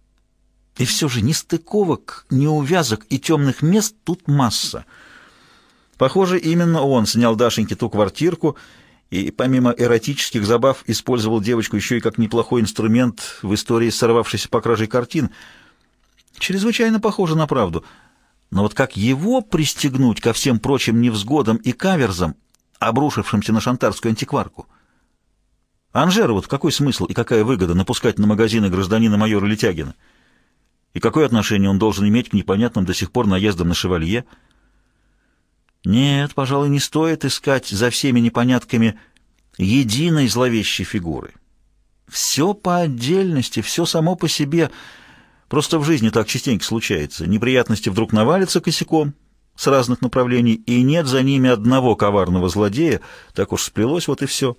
И все же стыковок, нестыковок, увязок и темных мест тут масса. Похоже, именно он снял Дашеньке ту квартирку и помимо эротических забав использовал девочку еще и как неплохой инструмент в истории сорвавшейся по краже картин. Чрезвычайно похоже на правду — но вот как его пристегнуть ко всем прочим невзгодам и каверзам, обрушившимся на шантарскую антикварку? Анжера вот какой смысл и какая выгода напускать на магазины гражданина майора Летягина? И какое отношение он должен иметь к непонятным до сих пор наездам на шевалье? Нет, пожалуй, не стоит искать за всеми непонятками единой зловещей фигуры. Все по отдельности, все само по себе — Просто в жизни так частенько случается. Неприятности вдруг навалятся косяком с разных направлений, и нет за ними одного коварного злодея. Так уж сплелось, вот и все.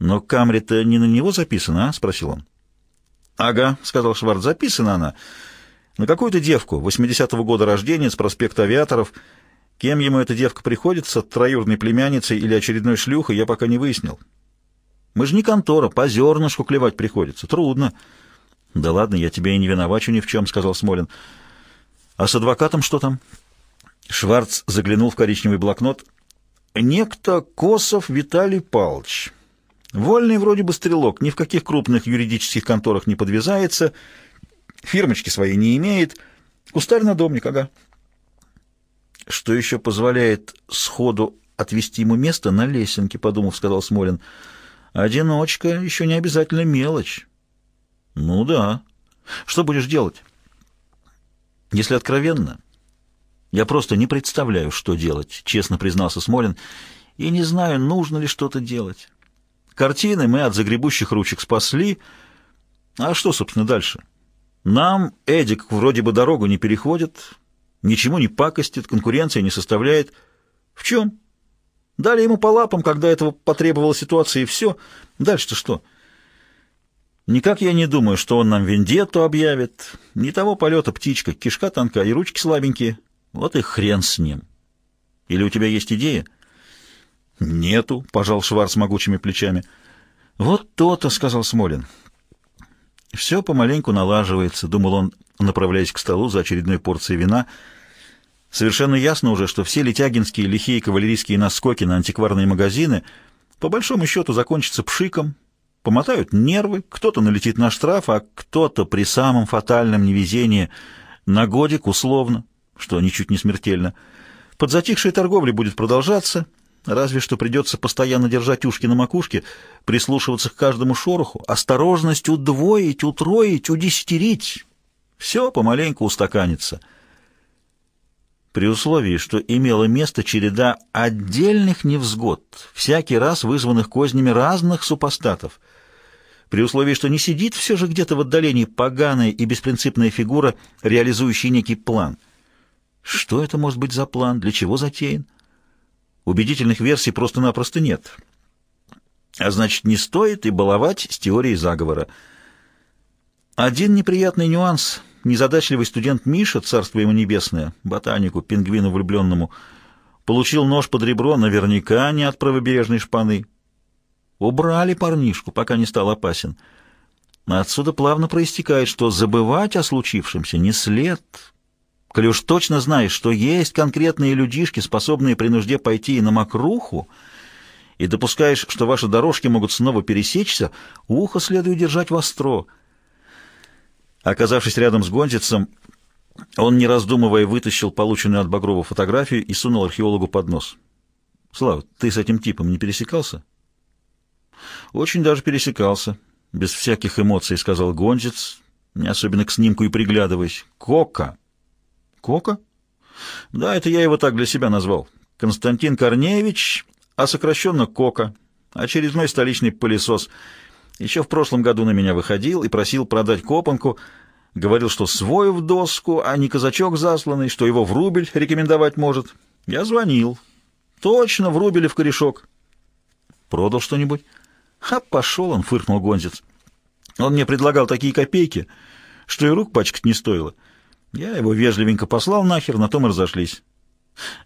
«Но Камри-то не на него записана, а?» — спросил он. «Ага», — сказал Шварц, — «записана она. На какую-то девку, 80-го года рождения, с проспекта авиаторов. Кем ему эта девка приходится, троюрной племянницей или очередной шлюхой, я пока не выяснил. Мы же не контора, по зернышку клевать приходится. Трудно». «Да ладно, я тебе и не виновачу ни в чем», — сказал Смолин. «А с адвокатом что там?» Шварц заглянул в коричневый блокнот. «Некто Косов Виталий Палч. Вольный вроде бы стрелок, ни в каких крупных юридических конторах не подвязается, фирмочки своей не имеет. Кустарь-надомник, ага. Что еще позволяет сходу отвести ему место на лесенке, подумав, сказал Смолин. Одиночка еще не обязательно мелочь. Ну да. Что будешь делать? Если откровенно, я просто не представляю, что делать, честно признался Смолин, и не знаю, нужно ли что-то делать. Картины мы от загребущих ручек спасли. А что, собственно, дальше? Нам Эдик вроде бы дорогу не переходит, ничему не пакостит, конкуренция не составляет. В чем? Дали ему по лапам, когда этого потребовала ситуация, и все. Дальше-то что? — Никак я не думаю, что он нам вендетту объявит. Не того полета птичка, кишка тонка и ручки слабенькие. Вот и хрен с ним. Или у тебя есть идея? Нету, пожал Шварц могучими плечами. Вот то-то, сказал Смолин. Все помаленьку налаживается, думал он, направляясь к столу за очередной порцией вина. Совершенно ясно уже, что все летягинские лихие кавалерийские наскоки на антикварные магазины по большому счету закончатся пшиком, Помотают нервы, кто-то налетит на штраф, а кто-то при самом фатальном невезении на годик условно, что ничуть не смертельно. Под затихшей торговлей будет продолжаться, разве что придется постоянно держать ушки на макушке, прислушиваться к каждому шороху, осторожность удвоить, утроить, удесятерить. Все помаленьку устаканится. При условии, что имела место череда отдельных невзгод, всякий раз вызванных кознями разных супостатов — при условии, что не сидит все же где-то в отдалении поганая и беспринципная фигура, реализующая некий план. Что это может быть за план? Для чего затеян? Убедительных версий просто-напросто нет. А значит, не стоит и баловать с теорией заговора. Один неприятный нюанс. Незадачливый студент Миша, царство ему небесное, ботанику, пингвину влюбленному, получил нож под ребро наверняка не от правобережной шпаны, Убрали парнишку, пока не стал опасен. Отсюда плавно проистекает, что забывать о случившемся не след. Коли уж точно знаешь, что есть конкретные людишки, способные при нужде пойти и на мокруху, и допускаешь, что ваши дорожки могут снова пересечься, ухо следует держать востро. Оказавшись рядом с Гонзицем, он, не раздумывая, вытащил полученную от Багрова фотографию и сунул археологу под нос. «Слава, ты с этим типом не пересекался?» Очень даже пересекался. Без всяких эмоций сказал Гонзец, не особенно к снимку и приглядываясь. Кока. Кока? Да, это я его так для себя назвал. Константин Корнеевич, а сокращенно Кока. Очередной столичный пылесос. Еще в прошлом году на меня выходил и просил продать копанку. Говорил, что свой в доску, а не казачок засланный, что его в рубль рекомендовать может. Я звонил. Точно, в рубль в корешок. Продал что-нибудь? «А пошел он!» — фыркнул Гонзец. «Он мне предлагал такие копейки, что и рук пачкать не стоило. Я его вежливенько послал нахер, на том и разошлись.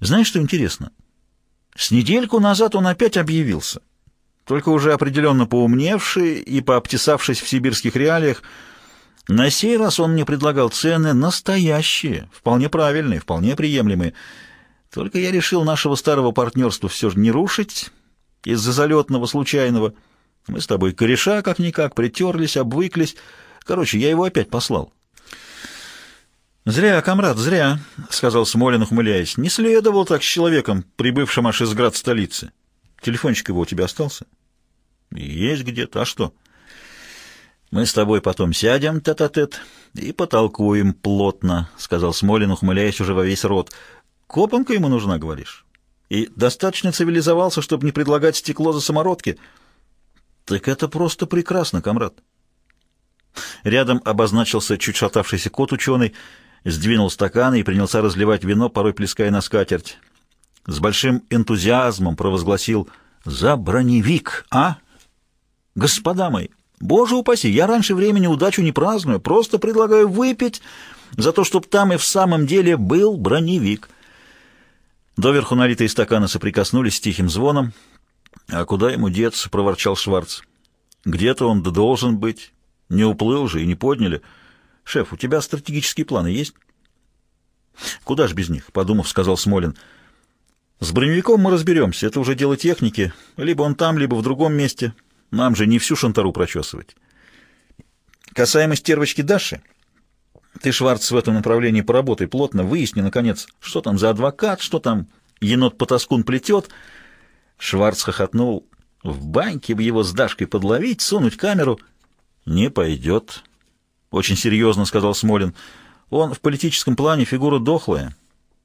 Знаешь, что интересно? С недельку назад он опять объявился, только уже определенно поумневший и пообтесавшись в сибирских реалиях. На сей раз он мне предлагал цены настоящие, вполне правильные, вполне приемлемые. Только я решил нашего старого партнерства все же не рушить из-за залетного случайного... Мы с тобой кореша как-никак, притерлись, обвыклись. Короче, я его опять послал. «Зря, комрад, зря», — сказал Смолин, ухмыляясь. «Не следовал так с человеком, прибывшим аж из град столицы. Телефончик его у тебя остался?» «Есть где-то. А что?» «Мы с тобой потом сядем тет-а-тет -тет, и потолкуем плотно», — сказал Смолин, ухмыляясь уже во весь рот. «Копанка ему нужна, говоришь?» «И достаточно цивилизовался, чтобы не предлагать стекло за самородки». «Так это просто прекрасно, комрад!» Рядом обозначился чуть шатавшийся кот ученый, сдвинул стаканы и принялся разливать вино, порой плеская на скатерть. С большим энтузиазмом провозгласил «За броневик, а? Господа мои, боже упаси, я раньше времени удачу не праздную, просто предлагаю выпить за то, чтоб там и в самом деле был броневик». Доверху налитые стаканы соприкоснулись с тихим звоном — «А куда ему деться?» — проворчал Шварц. «Где-то он должен быть. Не уплыл же и не подняли. Шеф, у тебя стратегические планы есть?» «Куда ж без них?» — подумав, сказал Смолин. «С броневиком мы разберемся. Это уже дело техники. Либо он там, либо в другом месте. Нам же не всю шантару прочесывать». «Касаемо стервочки Даши...» Ты, Шварц, в этом направлении поработай плотно, выясни, наконец, что там за адвокат, что там енот-потаскун плетет, Шварц хохотнул. В баньке бы его с Дашкой подловить, сунуть камеру. «Не пойдет», — очень серьезно сказал Смолин. «Он в политическом плане фигура дохлая.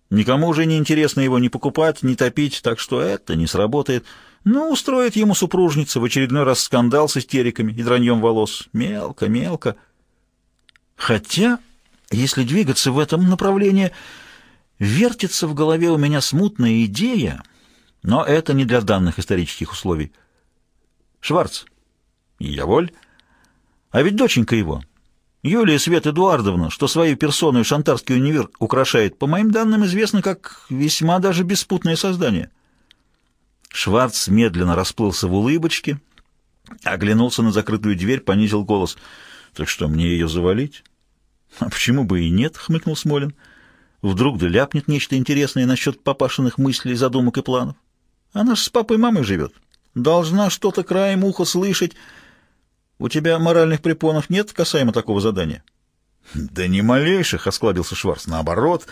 Никому уже не интересно его ни покупать, ни топить, так что это не сработает. Ну, устроит ему супружница в очередной раз скандал с истериками и драньем волос. Мелко, мелко. Хотя, если двигаться в этом направлении, вертится в голове у меня смутная идея» Но это не для данных исторических условий. Шварц. Я воль. А ведь доченька его, Юлия Свет Эдуардовна, что свою персону и шантарский универ украшает, по моим данным, известно как весьма даже беспутное создание. Шварц медленно расплылся в улыбочке, оглянулся на закрытую дверь, понизил голос. «Так что, мне ее завалить?» «А почему бы и нет?» — хмыкнул Смолин. «Вдруг да ляпнет нечто интересное насчет папашиных мыслей, задумок и планов?» Она ж с папой и мамой живет. Должна что-то краем уха слышать. У тебя моральных препонов нет касаемо такого задания? Да не малейших, — осклабился Шварц. Наоборот,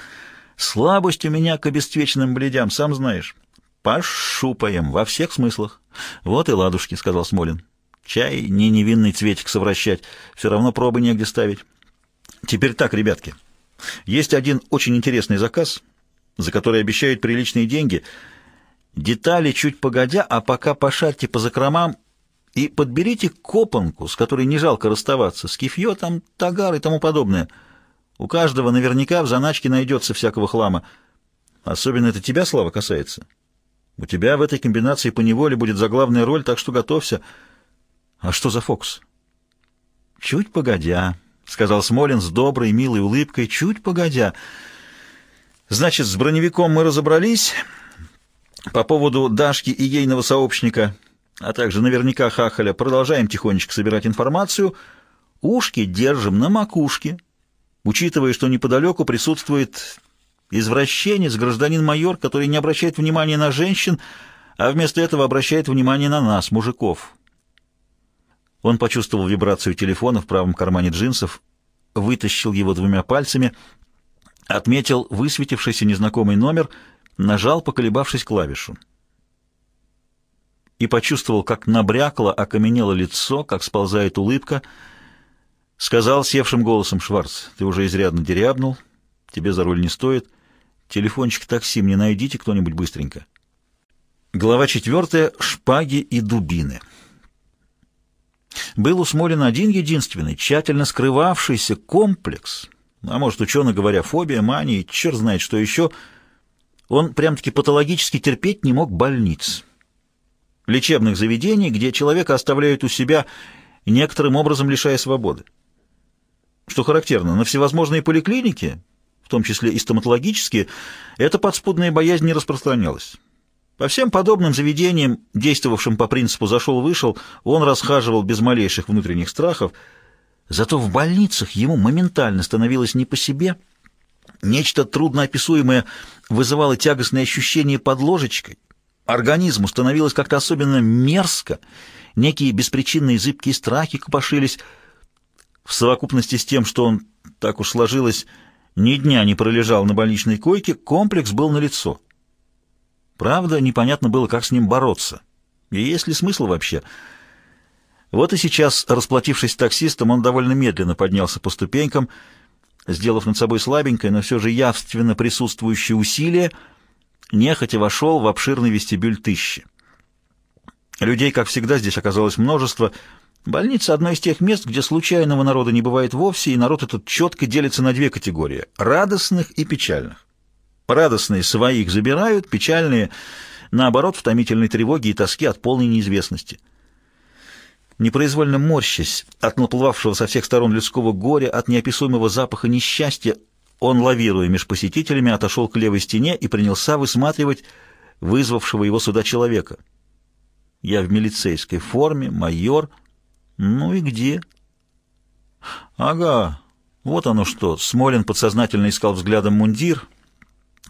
слабость у меня к обесцвеченным бледям, сам знаешь. Пошупаем во всех смыслах. Вот и ладушки, — сказал Смолин. Чай не невинный цветик совращать, все равно пробы негде ставить. Теперь так, ребятки. Есть один очень интересный заказ, за который обещают приличные деньги — Детали чуть погодя, а пока пошарьте по закромам и подберите копанку, с которой не жалко расставаться, скифье там, тагар и тому подобное. У каждого наверняка в заначке найдется всякого хлама. Особенно это тебя, Слава, касается. У тебя в этой комбинации по неволе будет заглавная роль, так что готовься. А что за фокс? Чуть погодя, — сказал Смолин с доброй, милой улыбкой, — чуть погодя. Значит, с броневиком мы разобрались... По поводу Дашки и ейного сообщника, а также наверняка Хахаля, продолжаем тихонечко собирать информацию. Ушки держим на макушке, учитывая, что неподалеку присутствует извращенец, гражданин-майор, который не обращает внимания на женщин, а вместо этого обращает внимание на нас, мужиков. Он почувствовал вибрацию телефона в правом кармане джинсов, вытащил его двумя пальцами, отметил высветившийся незнакомый номер — нажал, поколебавшись клавишу. И почувствовал, как набрякло, окаменело лицо, как сползает улыбка. Сказал севшим голосом Шварц, «Ты уже изрядно дерябнул, тебе за руль не стоит. Телефончик такси мне найдите кто-нибудь быстренько». Глава четвертая. Шпаги и дубины. Был у один единственный, тщательно скрывавшийся комплекс, а может, ученый говоря, фобия, мания, черт знает что еще — он прям-таки патологически терпеть не мог больниц. Лечебных заведений, где человека оставляют у себя, некоторым образом лишая свободы. Что характерно, на всевозможные поликлиники, в том числе и стоматологические, эта подспудная боязнь не распространялась. По всем подобным заведениям, действовавшим по принципу «зашел-вышел», он расхаживал без малейших внутренних страхов, зато в больницах ему моментально становилось не по себе – Нечто трудноописуемое вызывало тягостные ощущения под ложечкой. Организму становилось как-то особенно мерзко. Некие беспричинные зыбкие страхи копошились. В совокупности с тем, что он, так уж сложилось, ни дня не пролежал на больничной койке, комплекс был налицо. Правда, непонятно было, как с ним бороться. И есть ли смысл вообще? Вот и сейчас, расплатившись с таксистом, он довольно медленно поднялся по ступенькам сделав над собой слабенькое, но все же явственно присутствующее усилие, нехотя вошел в обширный вестибюль тысячи. Людей, как всегда, здесь оказалось множество. Больница — одно из тех мест, где случайного народа не бывает вовсе, и народ этот четко делится на две категории — радостных и печальных. Радостные своих забирают, печальные — наоборот, в томительной тревоге и тоске от полной неизвестности непроизвольно морщась от наплывавшего со всех сторон людского горя, от неописуемого запаха несчастья, он, лавируя меж посетителями, отошел к левой стене и принялся высматривать вызвавшего его сюда человека. Я в милицейской форме, майор. Ну и где? Ага, вот оно что. Смолин подсознательно искал взглядом мундир.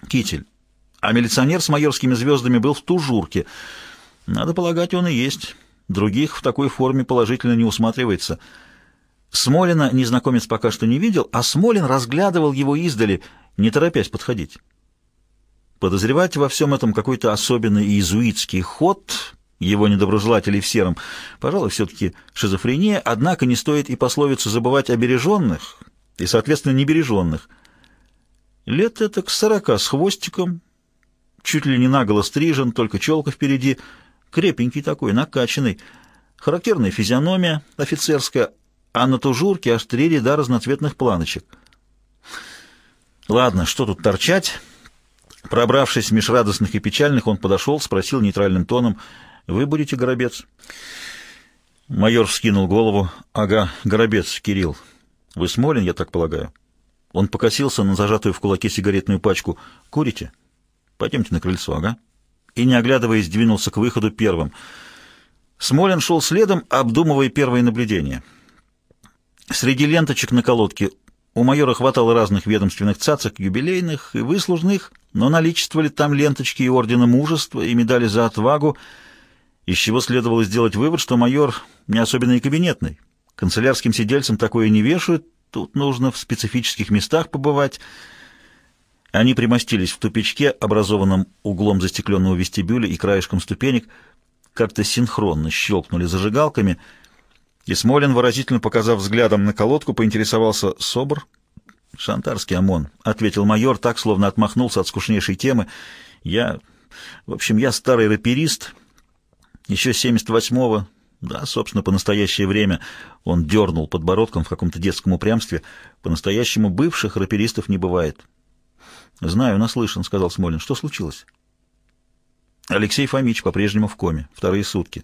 Китель. А милиционер с майорскими звездами был в тужурке. Надо полагать, он и есть. Других в такой форме положительно не усматривается. Смолина незнакомец пока что не видел, а Смолин разглядывал его издали, не торопясь подходить. Подозревать во всем этом какой-то особенный иезуитский ход его недоброжелателей в сером, пожалуй, все-таки шизофрения, однако не стоит и пословицу забывать обереженных и, соответственно, небереженных. Лет это к сорока с хвостиком, чуть ли не наголо стрижен, только челка впереди — крепенький такой, накачанный. Характерная физиономия офицерская, а на тужурке аж три ряда разноцветных планочек. Ладно, что тут торчать? Пробравшись меж радостных и печальных, он подошел, спросил нейтральным тоном, «Вы будете Горобец?» Майор вскинул голову. «Ага, Горобец, Кирилл. Вы Смолин, я так полагаю?» Он покосился на зажатую в кулаке сигаретную пачку. «Курите? Пойдемте на крыльцо, ага» и, не оглядываясь, двинулся к выходу первым. Смолин шел следом, обдумывая первые наблюдения. Среди ленточек на колодке у майора хватало разных ведомственных цацок, юбилейных и выслужных, но наличествовали там ленточки и ордена мужества, и медали за отвагу, из чего следовало сделать вывод, что майор не особенно и кабинетный. Канцелярским сидельцам такое не вешают, тут нужно в специфических местах побывать — они примостились в тупичке, образованном углом застекленного вестибюля и краешком ступенек, как-то синхронно щелкнули зажигалками, и Смолин, выразительно показав взглядом на колодку, поинтересовался «Собр?» «Шантарский ОМОН», — ответил майор, так, словно отмахнулся от скучнейшей темы. «Я... В общем, я старый раперист, еще 78-го, да, собственно, по настоящее время он дернул подбородком в каком-то детском упрямстве. По-настоящему бывших раперистов не бывает. «Знаю, наслышан», — сказал Смолин. «Что случилось?» Алексей Фомич по-прежнему в коме. Вторые сутки.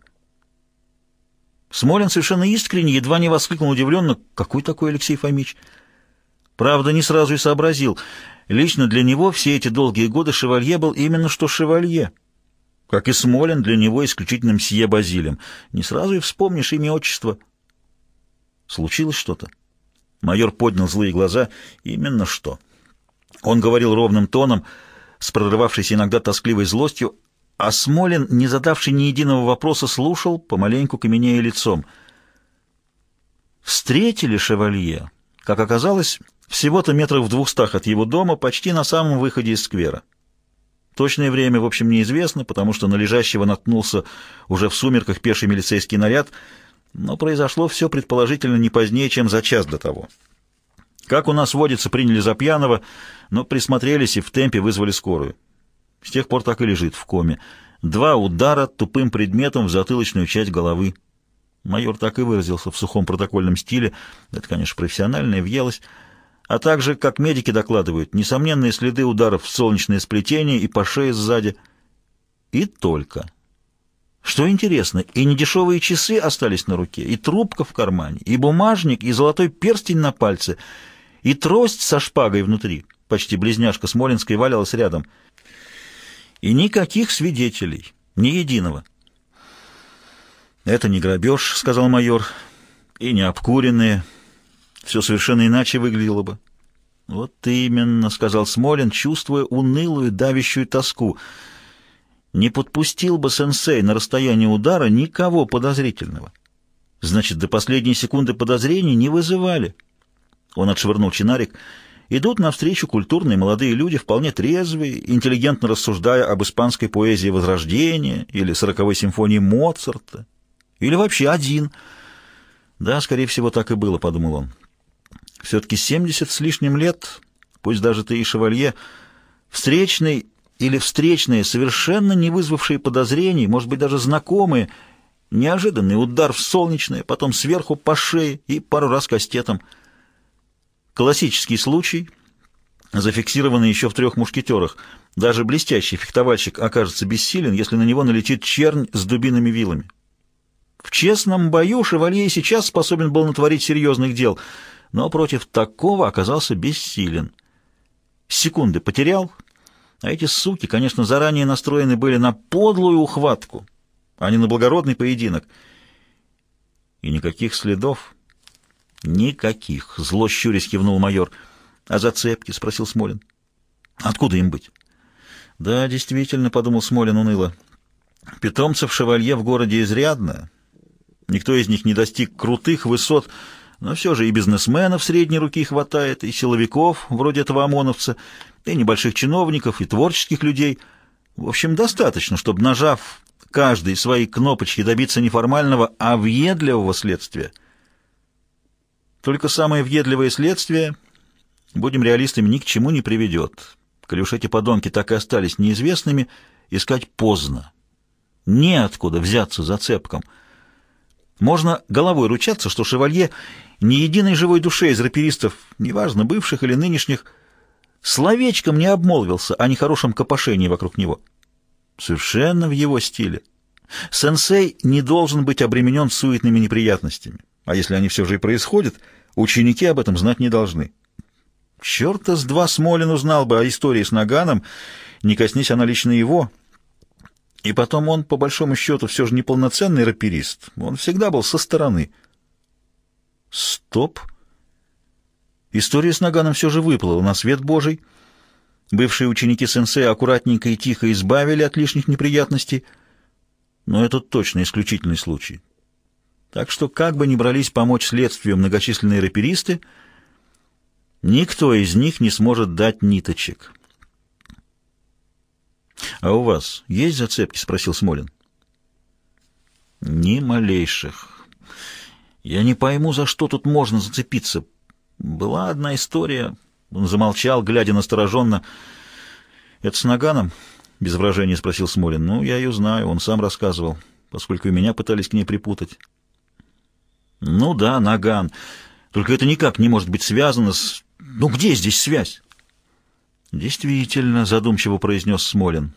Смолин совершенно искренне, едва не воскликнул удивленно. «Какой такой Алексей Фомич?» Правда, не сразу и сообразил. Лично для него все эти долгие годы шевалье был именно что шевалье. Как и Смолин для него исключительным сье Базилем. Не сразу и вспомнишь имя отчество. Случилось что-то? Майор поднял злые глаза. Именно что? Он говорил ровным тоном, с прорывавшейся иногда тоскливой злостью, а Смолин, не задавший ни единого вопроса, слушал, помаленьку каменея лицом. Встретили шевалье, как оказалось, всего-то метров в двухстах от его дома, почти на самом выходе из сквера. Точное время, в общем, неизвестно, потому что на лежащего наткнулся уже в сумерках пеший милицейский наряд, но произошло все предположительно не позднее, чем за час до того. Как у нас водится, приняли за пьяного, но присмотрелись и в темпе вызвали скорую. С тех пор так и лежит в коме. Два удара тупым предметом в затылочную часть головы. Майор так и выразился в сухом протокольном стиле. Это, конечно, профессиональная въелось. А также, как медики докладывают, несомненные следы ударов в солнечное сплетение и по шее сзади. И только. Что интересно, и недешевые часы остались на руке, и трубка в кармане, и бумажник, и золотой перстень на пальце — и трость со шпагой внутри, почти близняшка Смолинской, валялась рядом. И никаких свидетелей, ни единого. «Это не грабеж», — сказал майор, — «и не обкуренные. Все совершенно иначе выглядело бы». «Вот именно», — сказал Смолин, чувствуя унылую давящую тоску. «Не подпустил бы сенсей на расстоянии удара никого подозрительного. Значит, до последней секунды подозрений не вызывали». Он отшвырнул чинарик. Идут навстречу культурные молодые люди, вполне трезвые, интеллигентно рассуждая об испанской поэзии Возрождения или сороковой симфонии Моцарта. Или вообще один. Да, скорее всего, так и было, подумал он. Все-таки 70 с лишним лет, пусть даже ты и шевалье, встречный или встречные, совершенно не вызвавшие подозрений, может быть, даже знакомые, неожиданный удар в солнечное, потом сверху по шее и пару раз кастетом — Классический случай, зафиксированный еще в трех мушкетерах. Даже блестящий фехтовальщик окажется бессилен, если на него налетит чернь с дубинами вилами. В честном бою шевалье сейчас способен был натворить серьезных дел, но против такого оказался бессилен. Секунды потерял, а эти суки, конечно, заранее настроены были на подлую ухватку, а не на благородный поединок. И никаких следов «Никаких!» — зло щурясь кивнул майор. «А зацепки?» — спросил Смолин. «Откуда им быть?» «Да, действительно», — подумал Смолин уныло. «Питомцев шевалье в городе изрядно. Никто из них не достиг крутых высот, но все же и бизнесменов средней руки хватает, и силовиков, вроде этого ОМОНовца, и небольших чиновников, и творческих людей. В общем, достаточно, чтобы, нажав каждой свои кнопочки, добиться не формального, а въедливого следствия». Только самое въедливое следствие, будем реалистами, ни к чему не приведет. Коли уж эти подонки так и остались неизвестными, искать поздно. Неоткуда взяться за цепком. Можно головой ручаться, что шевалье ни единой живой душе из раперистов, неважно, бывших или нынешних, словечком не обмолвился о нехорошем копошении вокруг него. Совершенно в его стиле. Сенсей не должен быть обременен суетными неприятностями. А если они все же и происходят, ученики об этом знать не должны. Черта с два Смолин узнал бы о истории с Наганом, не коснись она лично его. И потом он, по большому счету, все же неполноценный раперист. Он всегда был со стороны. Стоп. История с Наганом все же выплыла на свет Божий. Бывшие ученики сенсея аккуратненько и тихо избавили от лишних неприятностей. Но это точно исключительный случай. Так что, как бы ни брались помочь следствию многочисленные раперисты, никто из них не сможет дать ниточек. «А у вас есть зацепки?» — спросил Смолин. «Ни малейших. Я не пойму, за что тут можно зацепиться. Была одна история...» Он замолчал, глядя настороженно. «Это с Наганом?» — без выражения спросил Смолин. «Ну, я ее знаю, он сам рассказывал, поскольку меня пытались к ней припутать». Ну да, Наган. Только это никак не может быть связано с... Ну где здесь связь? Действительно, задумчиво произнес Смолин.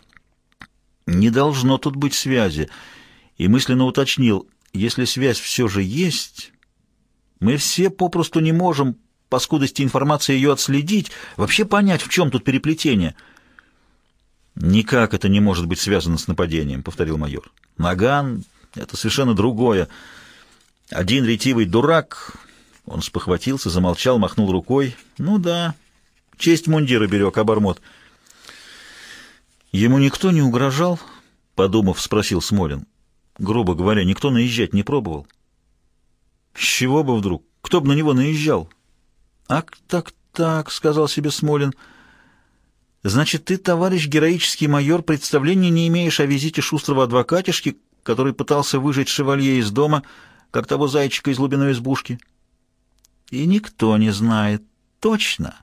Не должно тут быть связи. И мысленно уточнил, если связь все же есть, мы все попросту не можем по скудости информации ее отследить, вообще понять, в чем тут переплетение. «Никак это не может быть связано с нападением», — повторил майор. «Наган — это совершенно другое». Один ретивый дурак. Он спохватился, замолчал, махнул рукой. Ну да, честь мундира берег, обормот. Ему никто не угрожал, подумав, спросил Смолин. Грубо говоря, никто наезжать не пробовал. С чего бы вдруг? Кто бы на него наезжал? Ак, так, так, сказал себе Смолин. Значит, ты, товарищ героический майор, представления не имеешь о визите шустрого адвокатишки, который пытался выжить шевалье из дома, — как того зайчика из глубины избушки. И никто не знает точно.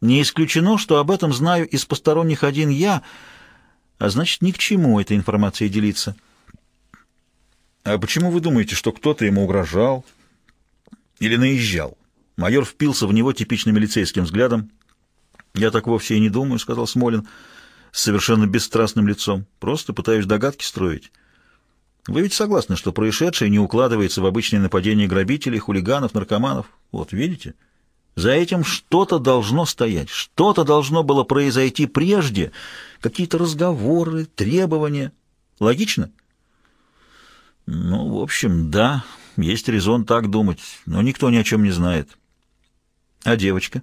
Не исключено, что об этом знаю из посторонних один я, а значит, ни к чему этой информация делиться. А почему вы думаете, что кто-то ему угрожал или наезжал? Майор впился в него типичным милицейским взглядом. «Я так вовсе и не думаю», — сказал Смолин с совершенно бесстрастным лицом. «Просто пытаюсь догадки строить». Вы ведь согласны, что происшедшее не укладывается в обычные нападения грабителей, хулиганов, наркоманов? Вот, видите? За этим что-то должно стоять, что-то должно было произойти прежде, какие-то разговоры, требования. Логично? Ну, в общем, да, есть резон так думать, но никто ни о чем не знает. А девочка?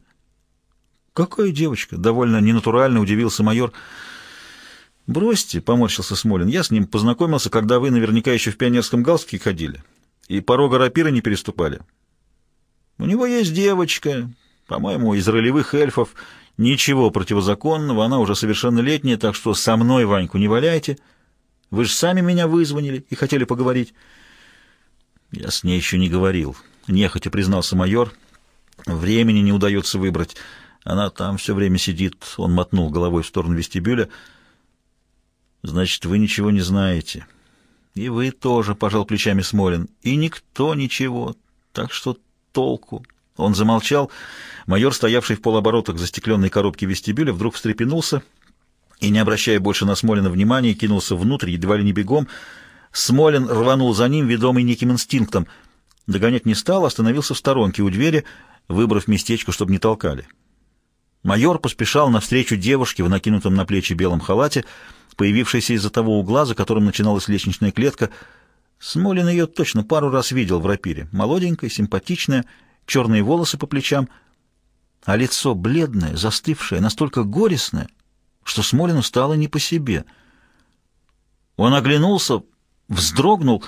Какая девочка? Довольно ненатурально удивился майор. «Бросьте», — поморщился Смолин, — «я с ним познакомился, когда вы наверняка еще в пионерском галстуке ходили и порога рапира не переступали. У него есть девочка, по-моему, из ролевых эльфов. Ничего противозаконного, она уже совершеннолетняя, так что со мной Ваньку не валяйте. Вы же сами меня вызвонили и хотели поговорить». «Я с ней еще не говорил», — нехотя признался майор. «Времени не удается выбрать. Она там все время сидит». Он мотнул головой в сторону вестибюля — Значит, вы ничего не знаете. И вы тоже, пожал плечами Смолин. И никто ничего. Так что толку. Он замолчал. Майор, стоявший в полоборотах застекленной коробки вестибюля, вдруг встрепенулся и, не обращая больше на Смолина внимания, кинулся внутрь, едва ли не бегом. Смолин рванул за ним, ведомый неким инстинктом. Догонять не стал, остановился в сторонке у двери, выбрав местечко, чтобы не толкали. Майор поспешал навстречу девушке в накинутом на плечи белом халате — Появившийся из-за того угла, за которым начиналась лестничная клетка. Смолин ее точно пару раз видел в рапире. Молоденькая, симпатичная, черные волосы по плечам, а лицо бледное, застывшее, настолько горестное, что Смолину стало не по себе. Он оглянулся, вздрогнул,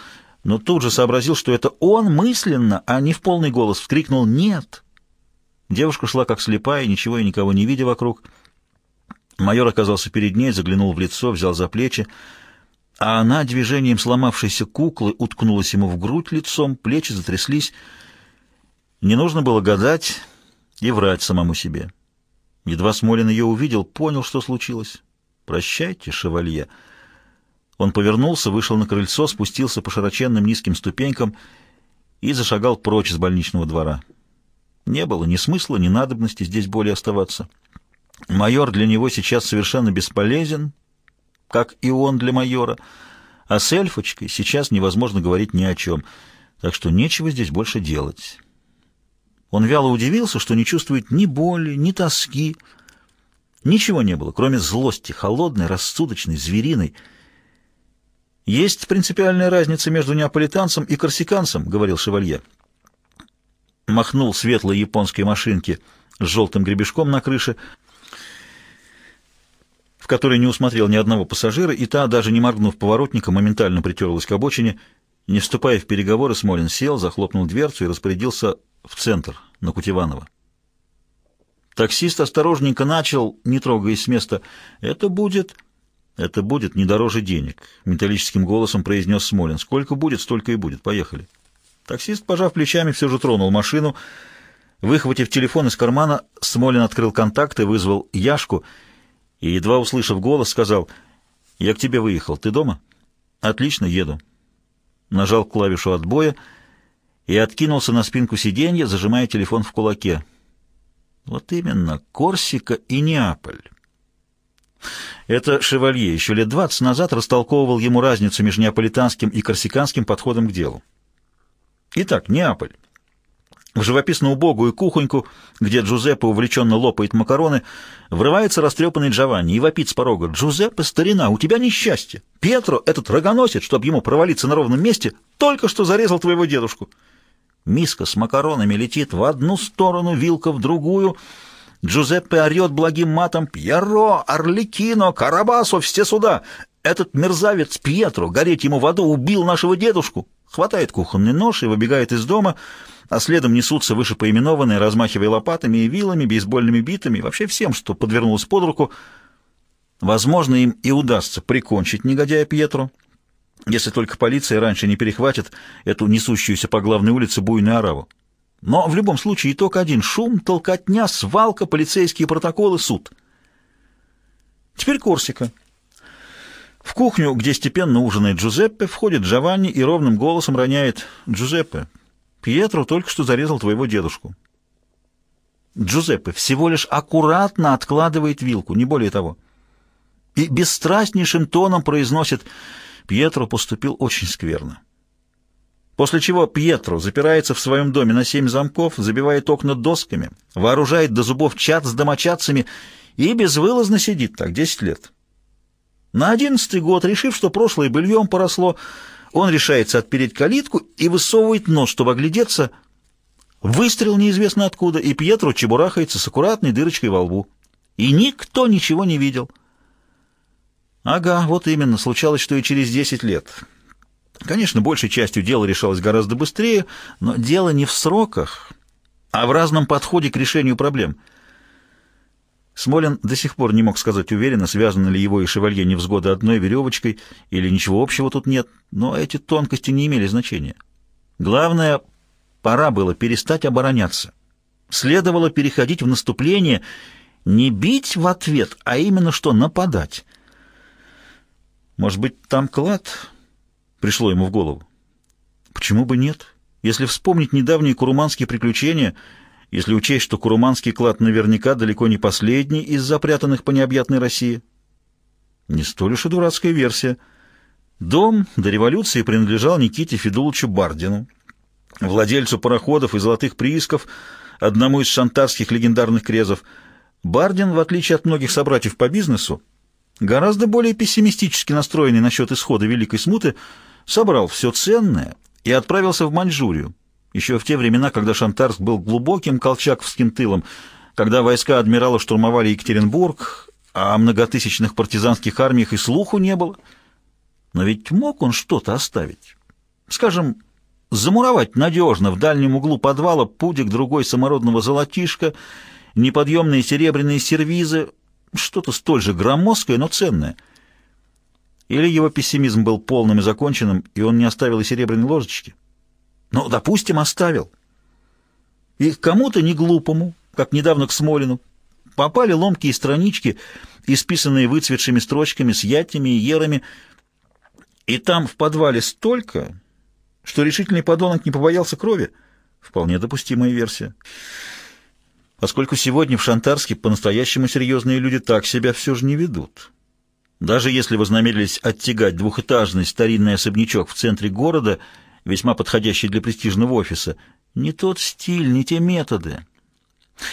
но тут же сообразил, что это он мысленно, а не в полный голос, вскрикнул «Нет!». Девушка шла как слепая, ничего и никого не видя вокруг, — Майор оказался перед ней, заглянул в лицо, взял за плечи, а она движением сломавшейся куклы уткнулась ему в грудь лицом, плечи затряслись. Не нужно было гадать и врать самому себе. Едва Смолин ее увидел, понял, что случилось. «Прощайте, шевалье!» Он повернулся, вышел на крыльцо, спустился по широченным низким ступенькам и зашагал прочь с больничного двора. Не было ни смысла, ни надобности здесь более оставаться. Майор для него сейчас совершенно бесполезен, как и он для майора, а с эльфочкой сейчас невозможно говорить ни о чем, так что нечего здесь больше делать. Он вяло удивился, что не чувствует ни боли, ни тоски. Ничего не было, кроме злости, холодной, рассудочной, звериной. «Есть принципиальная разница между неаполитанцем и корсиканцем», — говорил шевалье. Махнул светлой японской машинке с желтым гребешком на крыше — в которой не усмотрел ни одного пассажира, и та, даже не моргнув поворотника, моментально притерлась к обочине. Не вступая в переговоры, Смолин сел, захлопнул дверцу и распорядился в центр, на Кутеванова. Таксист осторожненько начал, не трогаясь с места. «Это будет...» «Это будет не дороже денег», — металлическим голосом произнес Смолин. «Сколько будет, столько и будет. Поехали». Таксист, пожав плечами, все же тронул машину. Выхватив телефон из кармана, Смолин открыл контакт и вызвал Яшку — и, едва услышав голос, сказал, «Я к тебе выехал. Ты дома?» «Отлично, еду». Нажал клавишу отбоя и откинулся на спинку сиденья, зажимая телефон в кулаке. Вот именно, Корсика и Неаполь. Это Шевалье еще лет двадцать назад растолковывал ему разницу между неаполитанским и корсиканским подходом к делу. Итак, Неаполь. В живописно убогую кухоньку, где Джузеппе увлеченно лопает макароны, врывается растрепанный Джованни и вопит с порога. «Джузеппе, старина, у тебя несчастье! Петро, этот рогоносец, чтобы ему провалиться на ровном месте, только что зарезал твоего дедушку!» Миска с макаронами летит в одну сторону, вилка в другую. Джузеппе орет благим матом «Пьеро, Орликино, Карабасо, все сюда! Этот мерзавец Пьетро, гореть ему в аду, убил нашего дедушку!» Хватает кухонный нож и выбегает из дома — а следом несутся вышепоименованные, размахивая лопатами и вилами, бейсбольными битами, вообще всем, что подвернулось под руку. Возможно, им и удастся прикончить негодяя Пьетро, если только полиция раньше не перехватит эту несущуюся по главной улице буйную ораву. Но в любом случае итог один — шум, толкотня, свалка, полицейские протоколы, суд. Теперь Корсика. В кухню, где степенно ужинает Джузеппе, входит Джованни и ровным голосом роняет «Джузеппе, Пьетро только что зарезал твоего дедушку. Джузеппе всего лишь аккуратно откладывает вилку, не более того. И бесстрастнейшим тоном произносит «Пьетро поступил очень скверно». После чего Пьетро запирается в своем доме на семь замков, забивает окна досками, вооружает до зубов чат с домочадцами и безвылазно сидит так десять лет. На одиннадцатый год, решив, что прошлое быльем поросло, он решается отпереть калитку и высовывает нос, чтобы оглядеться. Выстрел неизвестно откуда, и Пьетро чебурахается с аккуратной дырочкой во лбу. И никто ничего не видел. Ага, вот именно, случалось, что и через 10 лет. Конечно, большей частью дело решалось гораздо быстрее, но дело не в сроках, а в разном подходе к решению проблем — Смолин до сих пор не мог сказать уверенно, связаны ли его и шевалье невзгоды одной веревочкой или ничего общего тут нет, но эти тонкости не имели значения. Главное, пора было перестать обороняться. Следовало переходить в наступление, не бить в ответ, а именно что нападать. «Может быть, там клад?» — пришло ему в голову. «Почему бы нет? Если вспомнить недавние куруманские приключения...» если учесть, что Куруманский клад наверняка далеко не последний из запрятанных по необъятной России. Не столь уж и дурацкая версия. Дом до революции принадлежал Никите Федуловичу Бардину, владельцу пароходов и золотых приисков, одному из шантарских легендарных крезов. Бардин, в отличие от многих собратьев по бизнесу, гораздо более пессимистически настроенный насчет исхода Великой Смуты, собрал все ценное и отправился в Маньчжурию еще в те времена, когда Шантарск был глубоким колчаковским тылом, когда войска адмирала штурмовали Екатеринбург, а о многотысячных партизанских армиях и слуху не было. Но ведь мог он что-то оставить. Скажем, замуровать надежно в дальнем углу подвала пудик другой самородного золотишка, неподъемные серебряные сервизы, что-то столь же громоздкое, но ценное. Или его пессимизм был полным и законченным, и он не оставил и серебряной ложечки? Ну, допустим, оставил. И к кому-то не глупому, как недавно к Смолину, попали ломкие странички, исписанные выцветшими строчками с ятями и ерами, и там в подвале столько, что решительный подонок не побоялся крови. Вполне допустимая версия. Поскольку сегодня в Шантарске по-настоящему серьезные люди так себя все же не ведут. Даже если вознамерились оттягать двухэтажный старинный особнячок в центре города – весьма подходящий для престижного офиса. Не тот стиль, не те методы.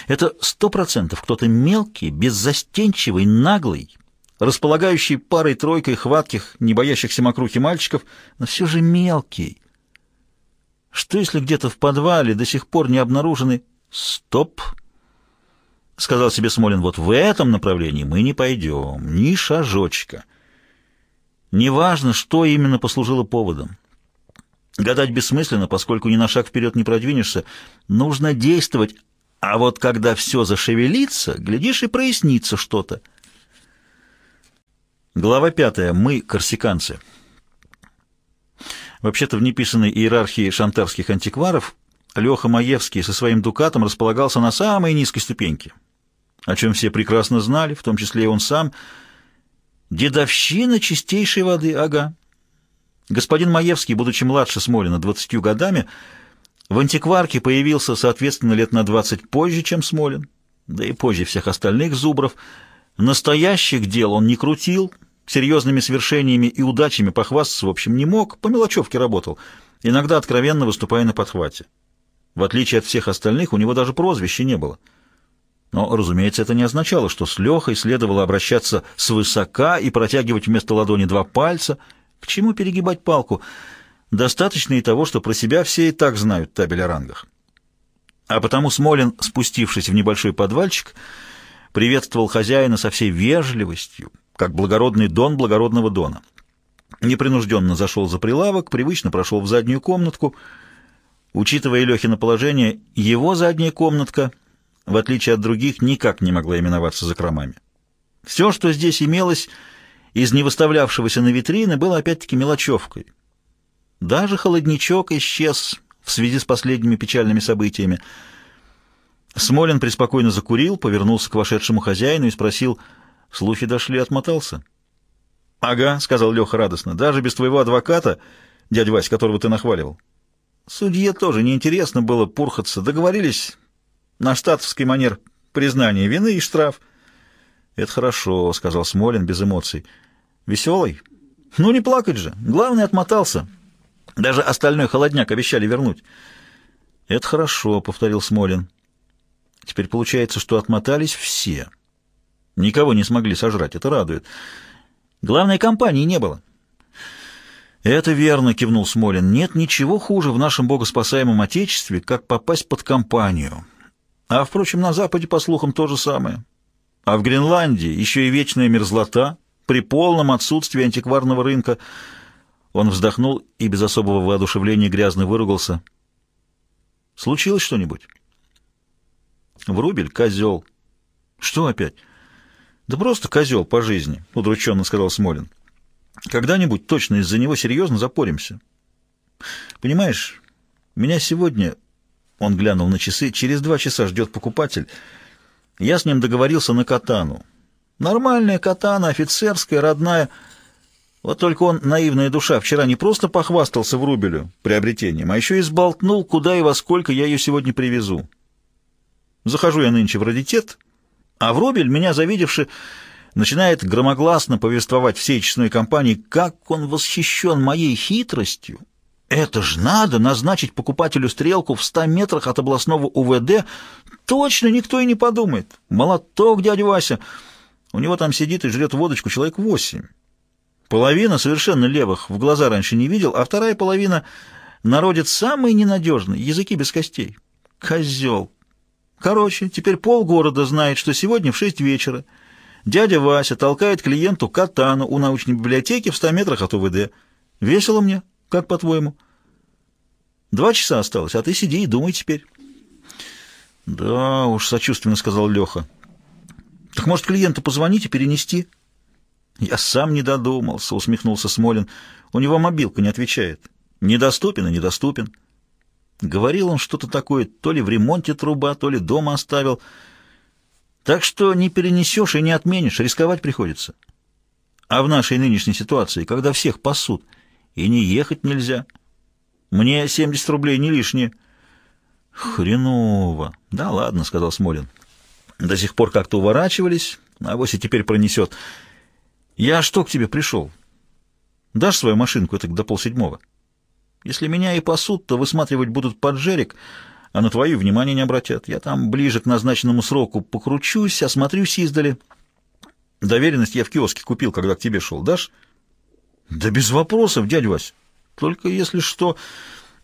Это сто процентов кто-то мелкий, беззастенчивый, наглый, располагающий парой-тройкой хватких, не боящихся мокрухи мальчиков, но все же мелкий. Что если где-то в подвале до сих пор не обнаружены... Стоп! — сказал себе Смолин. Вот в этом направлении мы не пойдем. Ни шажочка. Неважно, что именно послужило поводом. Гадать бессмысленно, поскольку ни на шаг вперед не продвинешься. Нужно действовать, а вот когда все зашевелится, глядишь, и прояснится что-то. Глава пятая. Мы – корсиканцы. Вообще-то в неписанной иерархии шантарских антикваров Леха Маевский со своим дукатом располагался на самой низкой ступеньке, о чем все прекрасно знали, в том числе и он сам. Дедовщина чистейшей воды, ага. Господин Маевский, будучи младше Смолина двадцатью годами, в антикварке появился, соответственно, лет на двадцать позже, чем Смолин, да и позже всех остальных зубров. Настоящих дел он не крутил, серьезными свершениями и удачами похвастаться, в общем, не мог, по мелочевке работал, иногда откровенно выступая на подхвате. В отличие от всех остальных, у него даже прозвища не было. Но, разумеется, это не означало, что с Лехой следовало обращаться свысока и протягивать вместо ладони два пальца — к чему перегибать палку? Достаточно и того, что про себя все и так знают табель о рангах. А потому Смолин, спустившись в небольшой подвальчик, приветствовал хозяина со всей вежливостью, как благородный дон благородного дона. Непринужденно зашел за прилавок, привычно прошел в заднюю комнатку. Учитывая Лехина положение, его задняя комнатка, в отличие от других, никак не могла именоваться закромами. Все, что здесь имелось, из невыставлявшегося на витрины было опять-таки мелочевкой. Даже холодничок исчез в связи с последними печальными событиями. Смолин преспокойно закурил, повернулся к вошедшему хозяину и спросил, «Слухи дошли, отмотался?» «Ага», — сказал Леха радостно, — «даже без твоего адвоката, дядя Вась, которого ты нахваливал». Судье тоже неинтересно было пурхаться. Договорились на штатовский манер признание вины и штраф. «Это хорошо», — сказал Смолин без эмоций. «Веселый? Ну, не плакать же. Главное, отмотался. Даже остальной холодняк обещали вернуть». «Это хорошо», — повторил Смолин. «Теперь получается, что отмотались все. Никого не смогли сожрать, это радует. Главной компании не было». «Это верно», — кивнул Смолин. «Нет ничего хуже в нашем богоспасаемом Отечестве, как попасть под компанию. А, впрочем, на Западе, по слухам, то же самое. А в Гренландии еще и вечная мерзлота при полном отсутствии антикварного рынка. Он вздохнул и без особого воодушевления грязно выругался. Случилось что-нибудь? Врубель — козел. Что опять? Да просто козел по жизни, — удрученно сказал Смолин. Когда-нибудь точно из-за него серьезно запоримся. Понимаешь, меня сегодня... Он глянул на часы. Через два часа ждет покупатель... Я с ним договорился на катану. Нормальная катана, офицерская, родная. Вот только он, наивная душа, вчера не просто похвастался в Рубелю приобретением, а еще и сболтнул, куда и во сколько я ее сегодня привезу. Захожу я нынче в раритет, а в Врубель, меня завидевши, начинает громогласно повествовать всей честной компании, как он восхищен моей хитростью. Это ж надо назначить покупателю стрелку в ста метрах от областного УВД, точно никто и не подумает. Молоток, дядя Вася. У него там сидит и жрет водочку человек восемь. Половина совершенно левых в глаза раньше не видел, а вторая половина — народит самый ненадежный, языки без костей. Козел. Короче, теперь полгорода знает, что сегодня в шесть вечера дядя Вася толкает клиенту катану у научной библиотеки в ста метрах от УВД. Весело мне, как по-твоему? Два часа осталось, а ты сиди и думай теперь». «Да уж», — сочувственно сказал Леха. «Так, может, клиенту позвонить и перенести?» «Я сам не додумался», — усмехнулся Смолин. «У него мобилка не отвечает. Недоступен и недоступен». Говорил он что-то такое, то ли в ремонте труба, то ли дома оставил. Так что не перенесешь и не отменишь, рисковать приходится. А в нашей нынешней ситуации, когда всех пасут, и не ехать нельзя. Мне 70 рублей не лишнее. «Хреново!» «Да ладно», — сказал Смолин. «До сих пор как-то уворачивались, а вось и теперь пронесет. Я что к тебе пришел? Дашь свою машинку, это до полседьмого? Если меня и пасут, то высматривать будут поджерик, а на твою внимание не обратят. Я там ближе к назначенному сроку покручусь, осмотрюсь издали. Доверенность я в киоске купил, когда к тебе шел. Дашь?» «Да без вопросов, дядь Вась. Только если что...»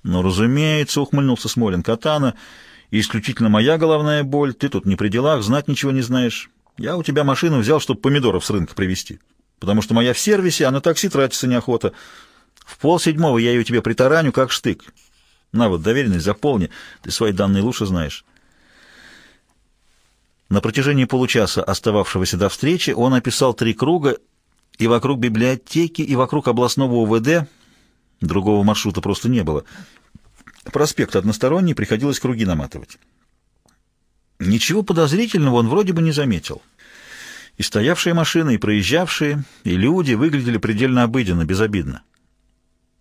Но, «Ну, разумеется, ухмыльнулся Смолин, катана — исключительно моя головная боль, ты тут не при делах, знать ничего не знаешь. Я у тебя машину взял, чтобы помидоров с рынка привезти, потому что моя в сервисе, а на такси тратиться неохота. В полседьмого я ее тебе притараню, как штык. На вот, доверенность заполни, ты свои данные лучше знаешь». На протяжении получаса, остававшегося до встречи, он описал три круга и вокруг библиотеки, и вокруг областного УВД — Другого маршрута просто не было. Проспект односторонний, приходилось круги наматывать. Ничего подозрительного он вроде бы не заметил. И стоявшие машины, и проезжавшие, и люди выглядели предельно обыденно, безобидно.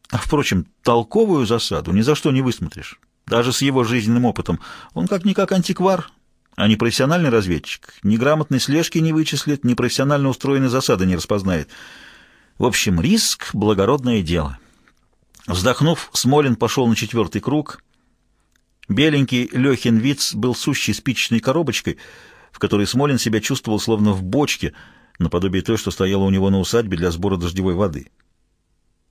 А, впрочем, толковую засаду ни за что не высмотришь. Даже с его жизненным опытом. Он как-никак антиквар, а не профессиональный разведчик. Ни грамотной слежки не вычислит, ни профессионально устроенной засады не распознает. В общем, риск — благородное дело. Вздохнув, Смолин пошел на четвертый круг. Беленький Лехин Виц был сущей спичечной коробочкой, в которой Смолин себя чувствовал словно в бочке, наподобие той, что стояла у него на усадьбе для сбора дождевой воды.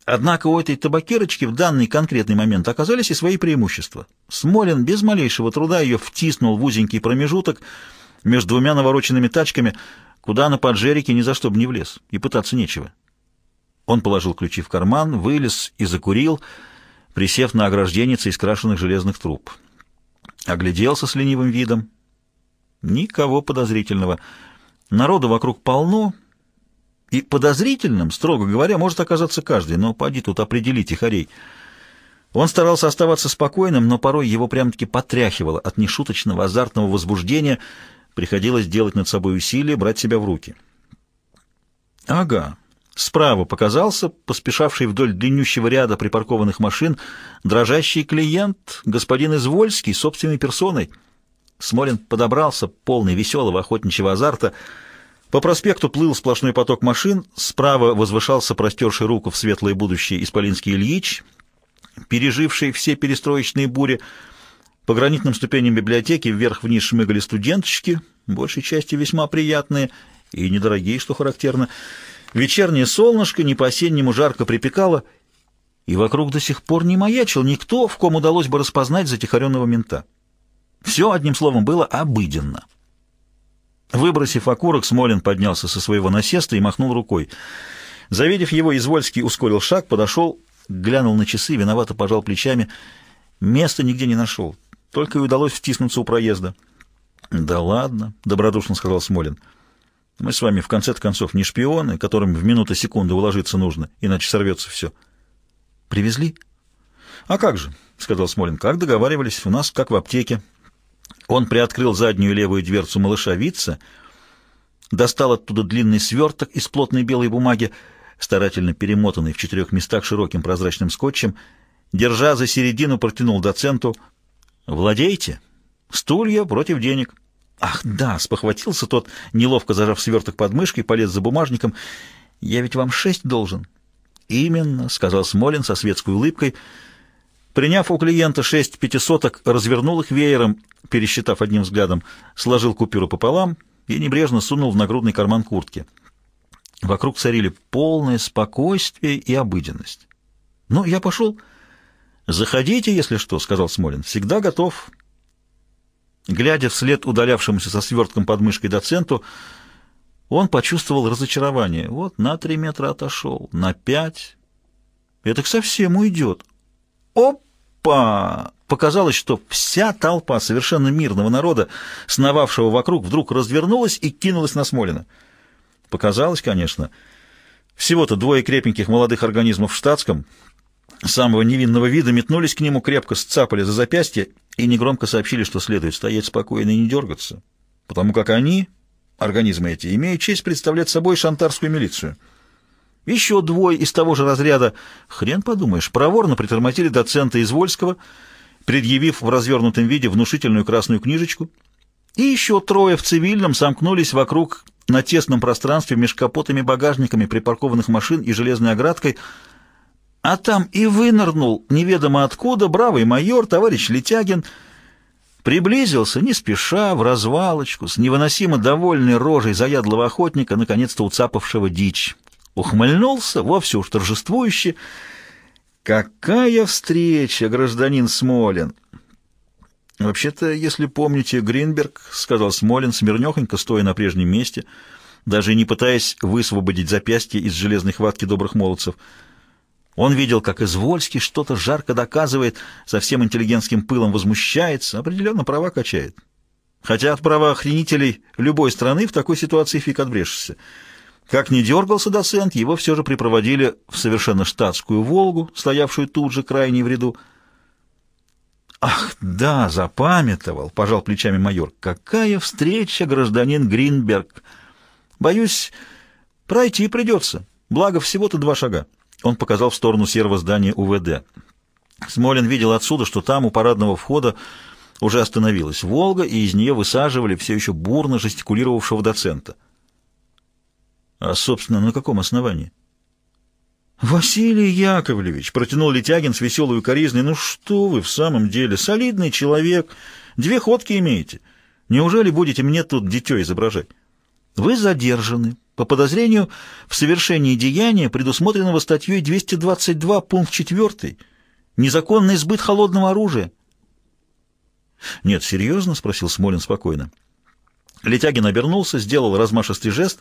Однако у этой табакерочки в данный конкретный момент оказались и свои преимущества. Смолин без малейшего труда ее втиснул в узенький промежуток между двумя навороченными тачками, куда на поджерике ни за что бы не влез, и пытаться нечего. Он положил ключи в карман, вылез и закурил, присев на ограждение из крашенных железных труб. Огляделся с ленивым видом. Никого подозрительного. Народу вокруг полно, и подозрительным, строго говоря, может оказаться каждый, но поди тут определи тихарей. Он старался оставаться спокойным, но порой его прям-таки потряхивало от нешуточного азартного возбуждения. Приходилось делать над собой усилия, брать себя в руки. «Ага», Справа показался, поспешавший вдоль длиннющего ряда припаркованных машин, дрожащий клиент, господин Извольский, собственной персоной. Смолин подобрался, полный веселого охотничьего азарта. По проспекту плыл сплошной поток машин, справа возвышался простерший руку в светлое будущее Исполинский Ильич, переживший все перестроечные бури. По гранитным ступеням библиотеки вверх-вниз шмыгали студенточки, большей части весьма приятные и недорогие, что характерно, Вечернее солнышко не по-осеннему жарко припекало, и вокруг до сих пор не маячил никто, в ком удалось бы распознать затихаренного мента. Все, одним словом, было обыденно. Выбросив окурок, Смолин поднялся со своего насеста и махнул рукой. Завидев его, Извольский ускорил шаг, подошел, глянул на часы, виновато пожал плечами. Места нигде не нашел, только и удалось втиснуться у проезда. «Да ладно», — добродушно сказал Смолин. Мы с вами, в конце-то концов, не шпионы, которым в минуты секунды уложиться нужно, иначе сорвется все. Привезли? А как же, сказал Смолин, как договаривались, у нас как в аптеке. Он приоткрыл заднюю левую дверцу малыша Витца, достал оттуда длинный сверток из плотной белой бумаги, старательно перемотанный в четырех местах широким прозрачным скотчем, держа за середину, протянул доценту «Владейте! Стулья против денег!» Ах, да, спохватился тот, неловко зажав сверток под мышкой, полез за бумажником. Я ведь вам шесть должен. Именно, сказал Смолин со светской улыбкой. Приняв у клиента шесть пятисоток, развернул их веером, пересчитав одним взглядом, сложил купюру пополам и небрежно сунул в нагрудный карман куртки. Вокруг царили полное спокойствие и обыденность. «Ну, я пошел». «Заходите, если что», — сказал Смолин. «Всегда готов». Глядя вслед удалявшемуся со свертком под мышкой доценту, он почувствовал разочарование. Вот на три метра отошел, на пять. Это совсем уйдет. Опа! Показалось, что вся толпа совершенно мирного народа, сновавшего вокруг, вдруг развернулась и кинулась на Смолина. Показалось, конечно. Всего-то двое крепеньких молодых организмов в штатском — самого невинного вида метнулись к нему, крепко сцапали за запястье и негромко сообщили, что следует стоять спокойно и не дергаться, потому как они, организмы эти, имеют честь представлять собой шантарскую милицию. Еще двое из того же разряда, хрен подумаешь, проворно притормозили доцента Извольского, предъявив в развернутом виде внушительную красную книжечку, и еще трое в цивильном сомкнулись вокруг на тесном пространстве между капотами багажниками припаркованных машин и железной оградкой – а там и вынырнул, неведомо откуда, бравый майор, товарищ Летягин. Приблизился, не спеша, в развалочку, с невыносимо довольной рожей заядлого охотника, наконец-то уцапавшего дичь. Ухмыльнулся, вовсе уж торжествующе. «Какая встреча, гражданин Смолин!» «Вообще-то, если помните, Гринберг, — сказал Смолин смирнехонько, стоя на прежнем месте, даже не пытаясь высвободить запястье из железной хватки добрых молодцев, — он видел, как Извольский что-то жарко доказывает, со всем интеллигентским пылом возмущается, определенно права качает. Хотя от права охренителей любой страны в такой ситуации фиг отбрешешься. Как не дергался доцент, его все же припроводили в совершенно штатскую «Волгу», стоявшую тут же крайней в ряду. «Ах, да, запамятовал», — пожал плечами майор. «Какая встреча, гражданин Гринберг! Боюсь, пройти придется, благо всего-то два шага». Он показал в сторону серого здания УВД. Смолин видел отсюда, что там у парадного входа уже остановилась «Волга», и из нее высаживали все еще бурно жестикулировавшего доцента. А, собственно, на каком основании? «Василий Яковлевич!» — протянул Летягин с веселой коризной. «Ну что вы в самом деле? Солидный человек. Две ходки имеете. Неужели будете мне тут дитё изображать?» «Вы задержаны по подозрению в совершении деяния, предусмотренного статьей 222, пункт 4, незаконный сбыт холодного оружия. «Нет, серьезно?» — спросил Смолин спокойно. Летягин обернулся, сделал размашистый жест,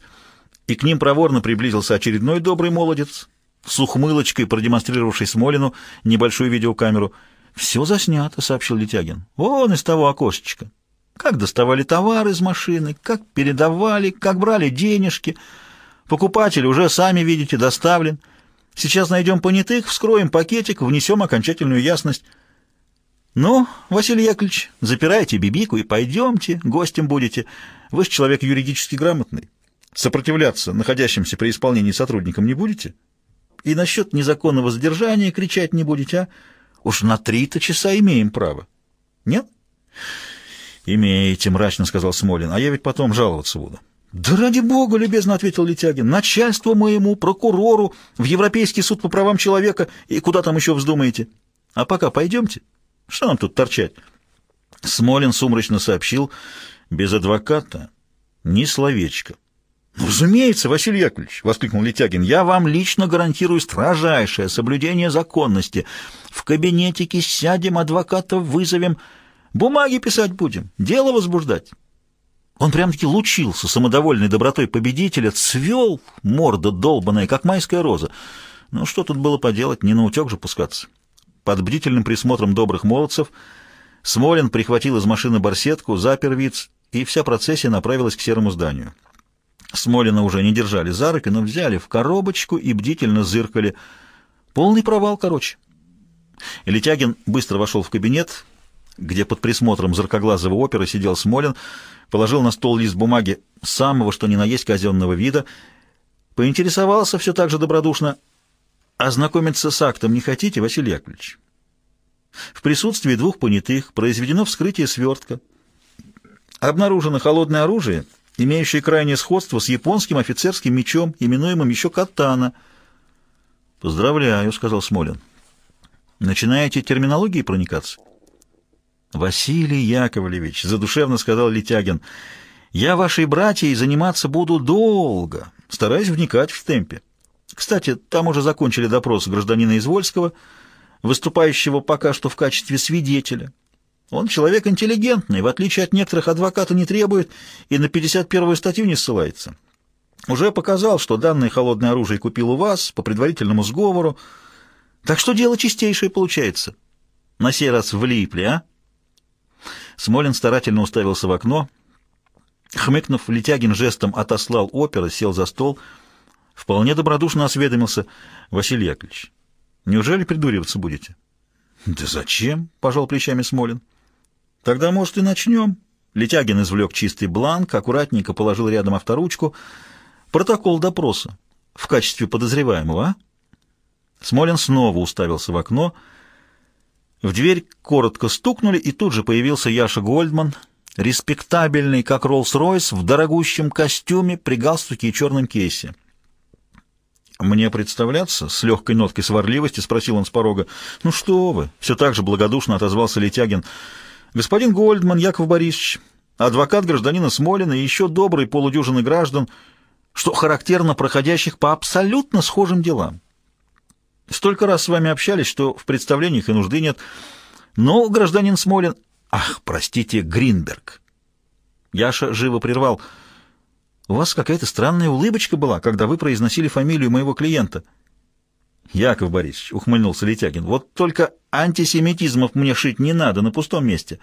и к ним проворно приблизился очередной добрый молодец, с ухмылочкой продемонстрировавший Смолину небольшую видеокамеру. «Все заснято», — сообщил Летягин. «Вон из того окошечка». Как доставали товар из машины, как передавали, как брали денежки. Покупатель уже, сами видите, доставлен. Сейчас найдем понятых, вскроем пакетик, внесем окончательную ясность. Ну, Василий Яковлевич, запирайте бибику и пойдемте, гостем будете. Вы же человек юридически грамотный. Сопротивляться находящимся при исполнении сотрудникам не будете? И насчет незаконного задержания кричать не будете, а? Уж на три-то часа имеем право. Нет? «Имеете», — мрачно сказал Смолин, — «а я ведь потом жаловаться буду». «Да ради бога!» — любезно ответил Летягин. «Начальству моему, прокурору, в Европейский суд по правам человека и куда там еще вздумаете. А пока пойдемте. Что нам тут торчать?» Смолин сумрачно сообщил, без адвоката ни словечко. «Ну, разумеется, Василий Яковлевич!» — воскликнул Летягин. «Я вам лично гарантирую строжайшее соблюдение законности. В кабинетике сядем, адвоката вызовем...» Бумаги писать будем, дело возбуждать». Он прям-таки лучился самодовольной добротой победителя, цвел морда долбаная, как майская роза. Ну что тут было поделать, не на наутек же пускаться. Под бдительным присмотром добрых молодцев Смолин прихватил из машины барсетку, запер виц, и вся процессия направилась к серому зданию. Смолина уже не держали за руки, но взяли в коробочку и бдительно зыркали. Полный провал, короче. Летягин быстро вошел в кабинет, где под присмотром зеркоглазого опера сидел Смолин, положил на стол лист бумаги самого что ни на есть казенного вида, поинтересовался все так же добродушно. «Ознакомиться с актом не хотите, Василий Яковлевич?» В присутствии двух понятых произведено вскрытие свертка. Обнаружено холодное оружие, имеющее крайнее сходство с японским офицерским мечом, именуемым еще катана. «Поздравляю», — сказал Смолин. «Начинаете терминологией проникаться?» Василий Яковлевич, задушевно сказал Летягин, я вашей братьей заниматься буду долго, стараясь вникать в темпе. Кстати, там уже закончили допрос гражданина Извольского, выступающего пока что в качестве свидетеля. Он человек интеллигентный, в отличие от некоторых адвоката не требует и на 51-ю статью не ссылается. Уже показал, что данное холодное оружие купил у вас по предварительному сговору. Так что дело чистейшее получается. На сей раз влипли, а? Смолин старательно уставился в окно. Хмыкнув, Летягин жестом отослал опера, сел за стол. Вполне добродушно осведомился. «Василий Яковлевич, неужели придуриваться будете?» «Да зачем?» — пожал плечами Смолин. «Тогда, может, и начнем». Летягин извлек чистый бланк, аккуратненько положил рядом авторучку. «Протокол допроса. В качестве подозреваемого, а?» Смолин снова уставился в окно — в дверь коротко стукнули, и тут же появился Яша Гольдман, респектабельный, как Роллс-Ройс, в дорогущем костюме, при галстуке и черном кейсе. «Мне представляться?» — с легкой ноткой сварливости спросил он с порога. «Ну что вы!» — все так же благодушно отозвался Летягин. «Господин Гольдман Яков Борисович, адвокат гражданина Смолина и еще добрый полудюжины граждан, что характерно проходящих по абсолютно схожим делам. Столько раз с вами общались, что в представлениях и нужды нет. Но гражданин Смолин... Ах, простите, Гринберг. Яша живо прервал. У вас какая-то странная улыбочка была, когда вы произносили фамилию моего клиента. Яков Борисович, ухмыльнулся Летягин, вот только антисемитизмов мне шить не надо на пустом месте.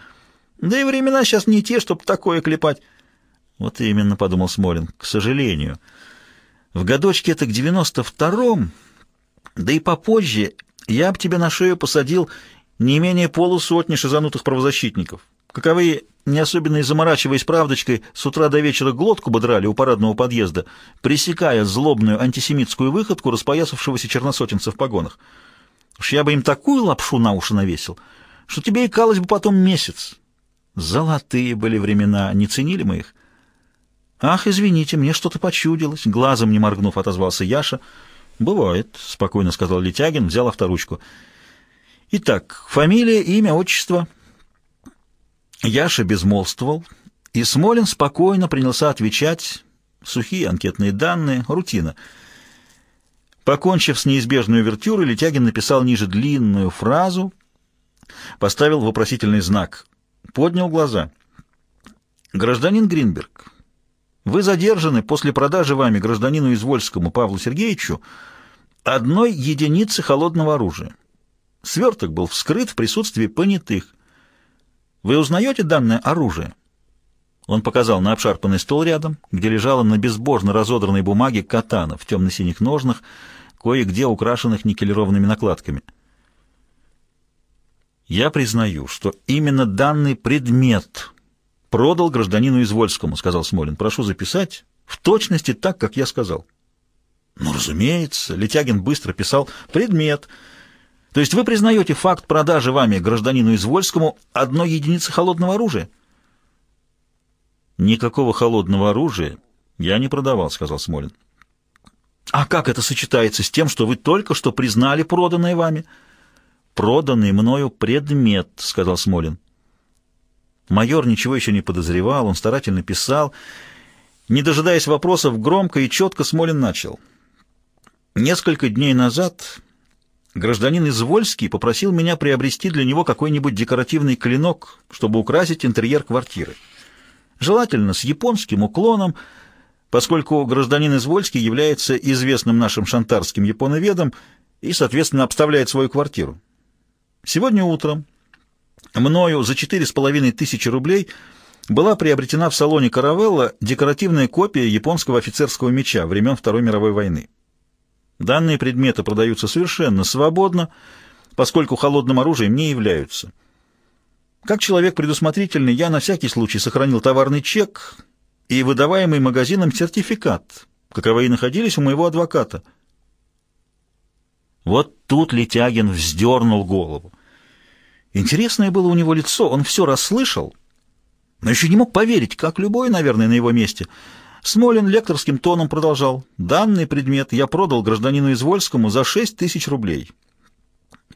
Да и времена сейчас не те, чтобы такое клепать. Вот именно, подумал Смолин, к сожалению. В годочке это к девяносто втором... Да и попозже я б тебе на шею посадил не менее полусотни шизанутых правозащитников, каковые, не особенно и заморачиваясь правдочкой, с утра до вечера глотку бы драли у парадного подъезда, пресекая злобную антисемитскую выходку распоясавшегося черносотенца в погонах. Уж я бы им такую лапшу на уши навесил, что тебе икалось бы потом месяц. Золотые были времена, не ценили мы их. «Ах, извините, мне что-то почудилось», — глазом не моргнув отозвался Яша — «Бывает», — спокойно сказал Летягин, взял авторучку. «Итак, фамилия, имя, отчество». Яша безмолвствовал, и Смолин спокойно принялся отвечать. Сухие анкетные данные, рутина. Покончив с неизбежной увертюрой, Летягин написал ниже длинную фразу, поставил вопросительный знак, поднял глаза. «Гражданин Гринберг, вы задержаны после продажи вами гражданину Извольскому Павлу Сергеевичу одной единицы холодного оружия. Сверток был вскрыт в присутствии понятых. Вы узнаете данное оружие? Он показал на обшарпанный стол рядом, где лежала на безбожно разодранной бумаге катана в темно-синих ножнах, кое-где украшенных никелированными накладками. Я признаю, что именно данный предмет продал гражданину Извольскому», — сказал Смолин. «Прошу записать в точности так, как я сказал». «Ну, разумеется», — Летягин быстро писал «предмет». «То есть вы признаете факт продажи вами гражданину Извольскому одной единицы холодного оружия?» «Никакого холодного оружия я не продавал», — сказал Смолин. «А как это сочетается с тем, что вы только что признали проданное вами?» «Проданный мною предмет», — сказал Смолин. Майор ничего еще не подозревал, он старательно писал. Не дожидаясь вопросов, громко и четко Смолин начал. Несколько дней назад гражданин Извольский попросил меня приобрести для него какой-нибудь декоративный клинок, чтобы украсить интерьер квартиры. Желательно с японским уклоном, поскольку гражданин Извольский является известным нашим шантарским японоведом и, соответственно, обставляет свою квартиру. Сегодня утром мною за четыре с половиной тысячи рублей была приобретена в салоне «Каравелла» декоративная копия японского офицерского меча времен Второй мировой войны. Данные предметы продаются совершенно свободно, поскольку холодным оружием не являются. Как человек предусмотрительный, я на всякий случай сохранил товарный чек и выдаваемый магазином сертификат, каковы и находились у моего адвоката. Вот тут Летягин вздернул голову. Интересное было у него лицо, он все расслышал, но еще не мог поверить, как любой, наверное, на его месте. Смолин лекторским тоном продолжал. «Данный предмет я продал гражданину Извольскому за шесть тысяч рублей.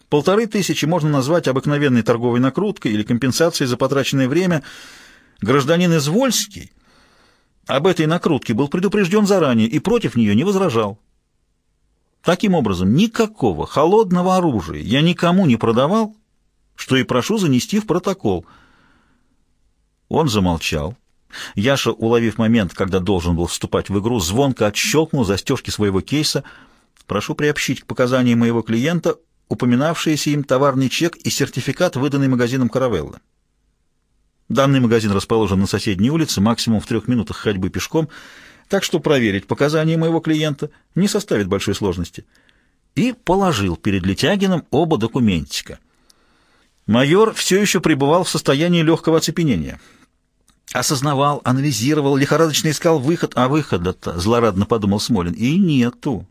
Полторы тысячи можно назвать обыкновенной торговой накруткой или компенсацией за потраченное время. Гражданин Извольский об этой накрутке был предупрежден заранее и против нее не возражал. Таким образом, никакого холодного оружия я никому не продавал, что и прошу занести в протокол. Он замолчал. Яша, уловив момент, когда должен был вступать в игру, звонко отщелкнул застежки своего кейса. Прошу приобщить к показаниям моего клиента упоминавшийся им товарный чек и сертификат, выданный магазином «Каравелла». Данный магазин расположен на соседней улице, максимум в трех минутах ходьбы пешком, так что проверить показания моего клиента не составит большой сложности. И положил перед Летягином оба документика — Майор все еще пребывал в состоянии легкого оцепенения. Осознавал, анализировал, лихорадочно искал выход, а выхода-то, злорадно подумал Смолин, и нету.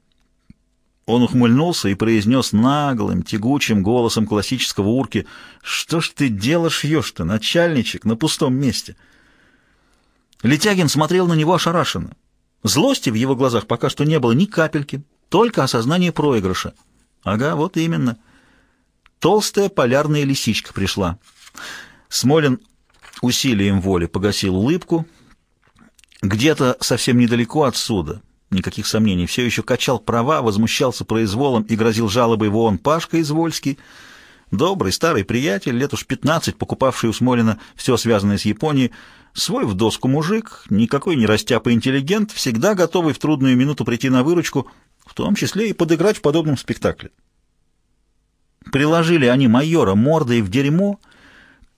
Он ухмыльнулся и произнес наглым, тягучим голосом классического урки, «Что ж ты делаешь, ешь-то, начальничек, на пустом месте?» Летягин смотрел на него ошарашенно. Злости в его глазах пока что не было ни капельки, только осознание проигрыша. «Ага, вот именно». Толстая полярная лисичка пришла. Смолин усилием воли погасил улыбку. Где-то совсем недалеко отсюда, никаких сомнений, все еще качал права, возмущался произволом и грозил жалобой в ООН Пашка Извольский, добрый старый приятель, лет уж 15, покупавший у Смолина все связанное с Японией, свой в доску мужик, никакой не растяпа интеллигент, всегда готовый в трудную минуту прийти на выручку, в том числе и подыграть в подобном спектакле. Приложили они майора мордой в дерьмо,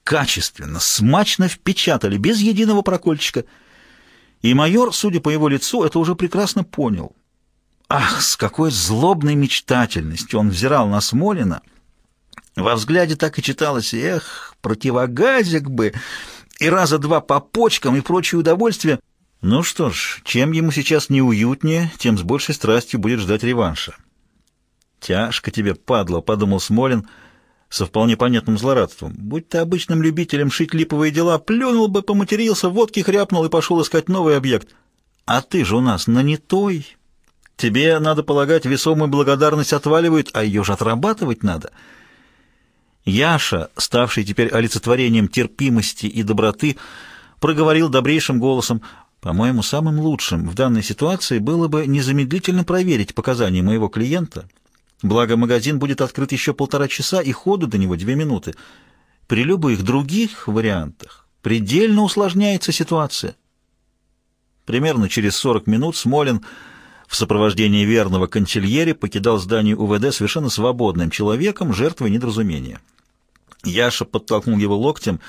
качественно, смачно впечатали, без единого прокольчика. И майор, судя по его лицу, это уже прекрасно понял. Ах, с какой злобной мечтательностью он взирал на Смолина! Во взгляде так и читалось, эх, противогазик бы, и раза два по почкам и прочие удовольствия. Ну что ж, чем ему сейчас неуютнее, тем с большей страстью будет ждать реванша. «Тяжко тебе, падла», — подумал Смолин со вполне понятным злорадством. «Будь ты обычным любителем шить липовые дела, плюнул бы, поматерился, водки хряпнул и пошел искать новый объект. А ты же у нас нанятой. Тебе, надо полагать, весомую благодарность отваливают, а ее же отрабатывать надо». Яша, ставший теперь олицетворением терпимости и доброты, проговорил добрейшим голосом, «По-моему, самым лучшим в данной ситуации было бы незамедлительно проверить показания моего клиента» Благо, магазин будет открыт еще полтора часа, и ходу до него две минуты. При любых других вариантах предельно усложняется ситуация. Примерно через 40 минут Смолин в сопровождении верного канцельери покидал здание УВД совершенно свободным человеком, жертвой недоразумения. Яша подтолкнул его локтем.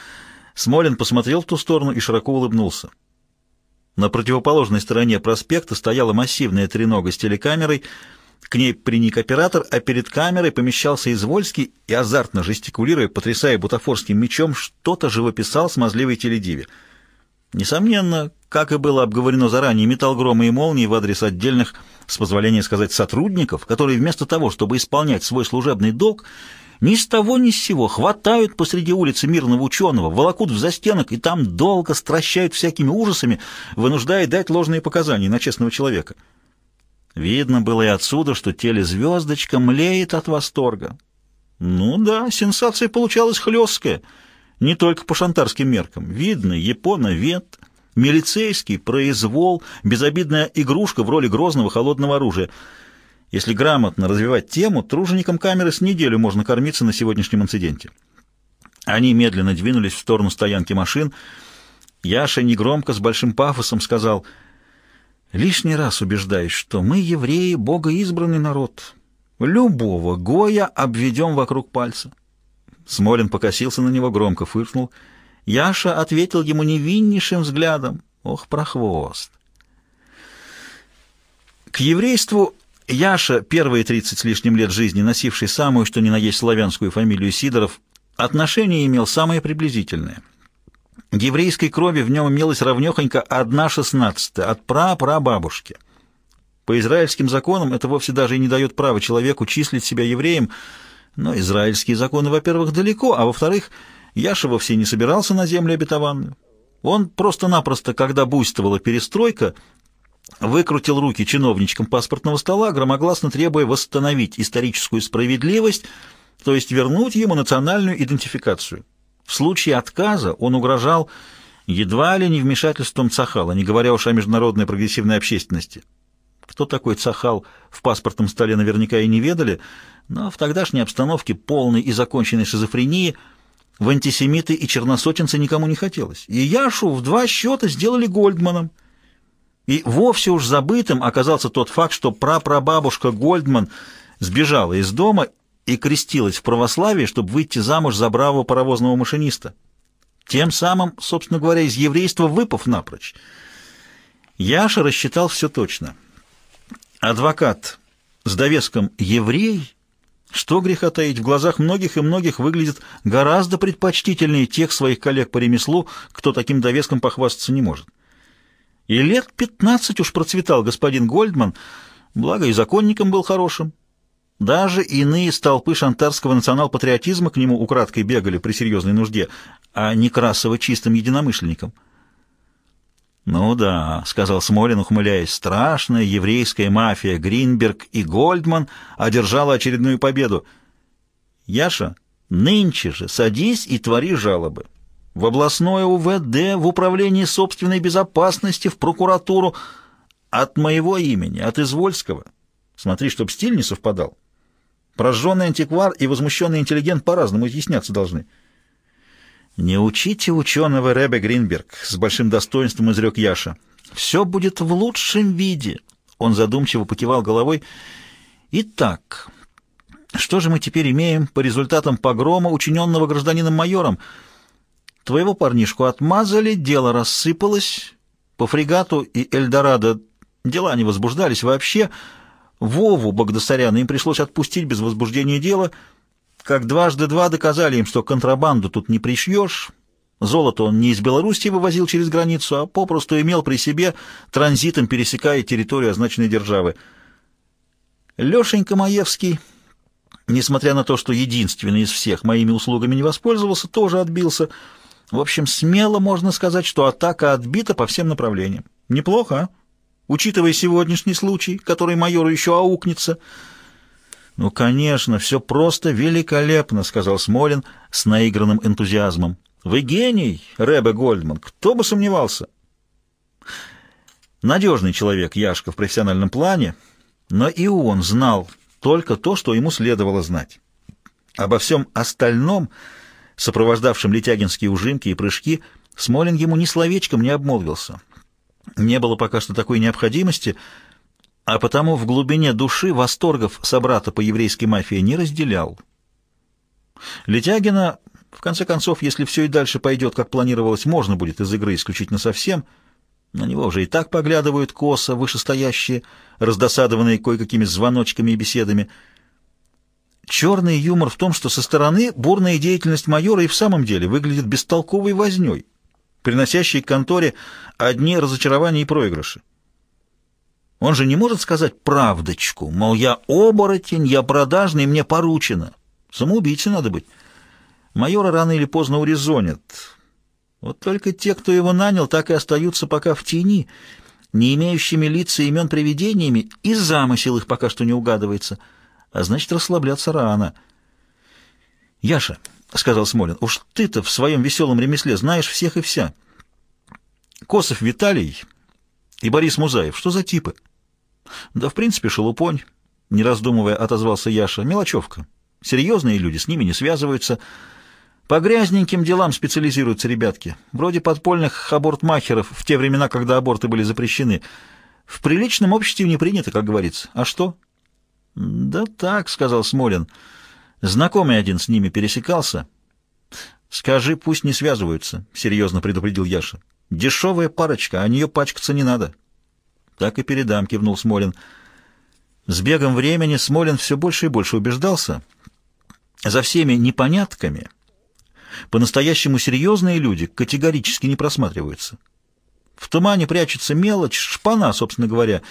Смолин посмотрел в ту сторону и широко улыбнулся. На противоположной стороне проспекта стояла массивная тренога с телекамерой — к ней приник оператор, а перед камерой помещался Извольский и, азартно жестикулируя, потрясая бутафорским мечом, что-то живописал смазливой теледиве. Несомненно, как и было обговорено заранее, металл грома и молнии в адрес отдельных, с позволения сказать, сотрудников, которые вместо того, чтобы исполнять свой служебный долг, ни с того ни с сего хватают посреди улицы мирного ученого, волокут в застенок и там долго стращают всякими ужасами, вынуждая дать ложные показания на честного человека. Видно было и отсюда, что телезвездочка млеет от восторга. Ну да, сенсация получалась хлесткая, не только по шантарским меркам. Видно, японовед, вет милицейский, произвол, безобидная игрушка в роли грозного холодного оружия. Если грамотно развивать тему, труженикам камеры с неделю можно кормиться на сегодняшнем инциденте. Они медленно двинулись в сторону стоянки машин. Яша негромко, с большим пафосом сказал — Лишний раз убеждаюсь, что мы, евреи, богоизбранный народ. Любого Гоя обведем вокруг пальца. Смолин покосился на него, громко фыркнул. Яша ответил ему невиннейшим взглядом. Ох, прохвост! К еврейству Яша, первые тридцать с лишним лет жизни, носивший самую, что ни на есть славянскую фамилию Сидоров, отношение имел самое приблизительное — Еврейской крови в нем имелась равнехонько одна шестнадцатая от прапрабабушки. По израильским законам это вовсе даже и не дает права человеку числить себя евреем, но израильские законы, во-первых, далеко, а во-вторых, Яша вовсе не собирался на землю обетованную. Он просто-напросто, когда буйствовала перестройка, выкрутил руки чиновничкам паспортного стола, громогласно требуя восстановить историческую справедливость, то есть вернуть ему национальную идентификацию. В случае отказа он угрожал едва ли не вмешательством Цахала, не говоря уж о международной прогрессивной общественности. Кто такой Цахал, в паспортном столе наверняка и не ведали, но в тогдашней обстановке полной и законченной шизофрении в антисемиты и черносотенцы никому не хотелось. И Яшу в два счета сделали Гольдманом. И вовсе уж забытым оказался тот факт, что прапрабабушка Гольдман сбежала из дома и крестилась в православии, чтобы выйти замуж за бравого паровозного машиниста. Тем самым, собственно говоря, из еврейства выпав напрочь. Яша рассчитал все точно. Адвокат с довеском «еврей» что греха таить, в глазах многих и многих выглядит гораздо предпочтительнее тех своих коллег по ремеслу, кто таким довеском похвастаться не может. И лет пятнадцать уж процветал господин Гольдман, благо и законником был хорошим, даже иные столпы шантарского национал-патриотизма к нему украдкой бегали при серьезной нужде, а Некрасова чистым единомышленником. «Ну да», — сказал Смолин, ухмыляясь, — «страшная еврейская мафия Гринберг и Гольдман одержала очередную победу. Яша, нынче же садись и твори жалобы. В областное УВД, в управление собственной безопасности, в прокуратуру. От моего имени, от Извольского. Смотри, чтоб стиль не совпадал». Прожженный антиквар и возмущенный интеллигент по-разному изъясняться должны. «Не учите ученого Ребе Гринберг», — с большим достоинством изрек Яша. «Все будет в лучшем виде», — он задумчиво покивал головой. «Итак, что же мы теперь имеем по результатам погрома, учиненного гражданином майором? Твоего парнишку отмазали, дело рассыпалось, по фрегату и Эльдорадо дела не возбуждались вообще». Вову Богдасаряна им пришлось отпустить без возбуждения дела, как дважды два доказали им, что контрабанду тут не пришьешь. Золото он не из Белоруссии вывозил через границу, а попросту имел при себе, транзитом пересекая территорию означенной державы. Лешенька Маевский, несмотря на то, что единственный из всех моими услугами не воспользовался, тоже отбился. В общем, смело можно сказать, что атака отбита по всем направлениям. Неплохо, а? учитывая сегодняшний случай, который майору еще аукнется. «Ну, конечно, все просто великолепно», — сказал Смолин с наигранным энтузиазмом. «Вы гений, Рэбе Гольдман, кто бы сомневался?» Надежный человек Яшка в профессиональном плане, но и он знал только то, что ему следовало знать. Обо всем остальном, сопровождавшем летягинские ужимки и прыжки, Смолин ему ни словечком не обмолвился. Не было пока что такой необходимости, а потому в глубине души восторгов собрата по еврейской мафии не разделял. Летягина, в конце концов, если все и дальше пойдет, как планировалось, можно будет из игры исключить совсем. На него уже и так поглядывают косо, вышестоящие, раздосадованные кое-какими звоночками и беседами. Черный юмор в том, что со стороны бурная деятельность майора и в самом деле выглядит бестолковой вознёй приносящий конторе одни разочарования и проигрыши. Он же не может сказать правдочку, мол, я оборотень, я продажный, мне поручено. Самоубийцей надо быть. Майора рано или поздно урезонят. Вот только те, кто его нанял, так и остаются пока в тени, не имеющими лица и имен привидениями, и замысел их пока что не угадывается. А значит, расслабляться рано. Яша... — сказал Смолин. — Уж ты-то в своем веселом ремесле знаешь всех и вся. Косов Виталий и Борис Музаев. Что за типы? — Да, в принципе, шелупонь, — не раздумывая отозвался Яша. — Мелочевка. Серьезные люди с ними не связываются. По грязненьким делам специализируются ребятки. Вроде подпольных абортмахеров в те времена, когда аборты были запрещены. В приличном обществе не принято, как говорится. А что? — Да так, — сказал Смолин. — Знакомый один с ними пересекался. «Скажи, пусть не связываются», — серьезно предупредил Яша. «Дешевая парочка, о а нее пачкаться не надо». «Так и передам», — кивнул Смолин. С бегом времени Смолин все больше и больше убеждался. За всеми непонятками по-настоящему серьезные люди категорически не просматриваются. В тумане прячется мелочь, шпана, собственно говоря —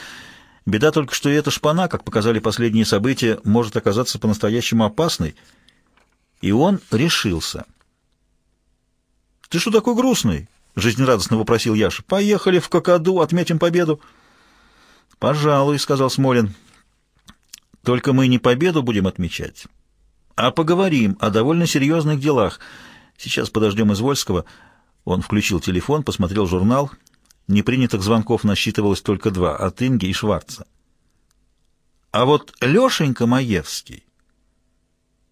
Беда только, что и эта шпана, как показали последние события, может оказаться по-настоящему опасной. И он решился. «Ты что такой грустный?» — жизнерадостно вопросил Яша. «Поехали в Кокаду, отметим победу». «Пожалуй», — сказал Смолин. «Только мы не победу будем отмечать, а поговорим о довольно серьезных делах. Сейчас подождем Извольского». Он включил телефон, посмотрел журнал — Непринятых звонков насчитывалось только два — от Инги и Шварца. А вот Лешенька Маевский,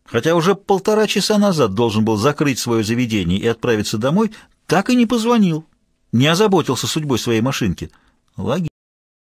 хотя уже полтора часа назад должен был закрыть свое заведение и отправиться домой, так и не позвонил, не озаботился судьбой своей машинки. Логично.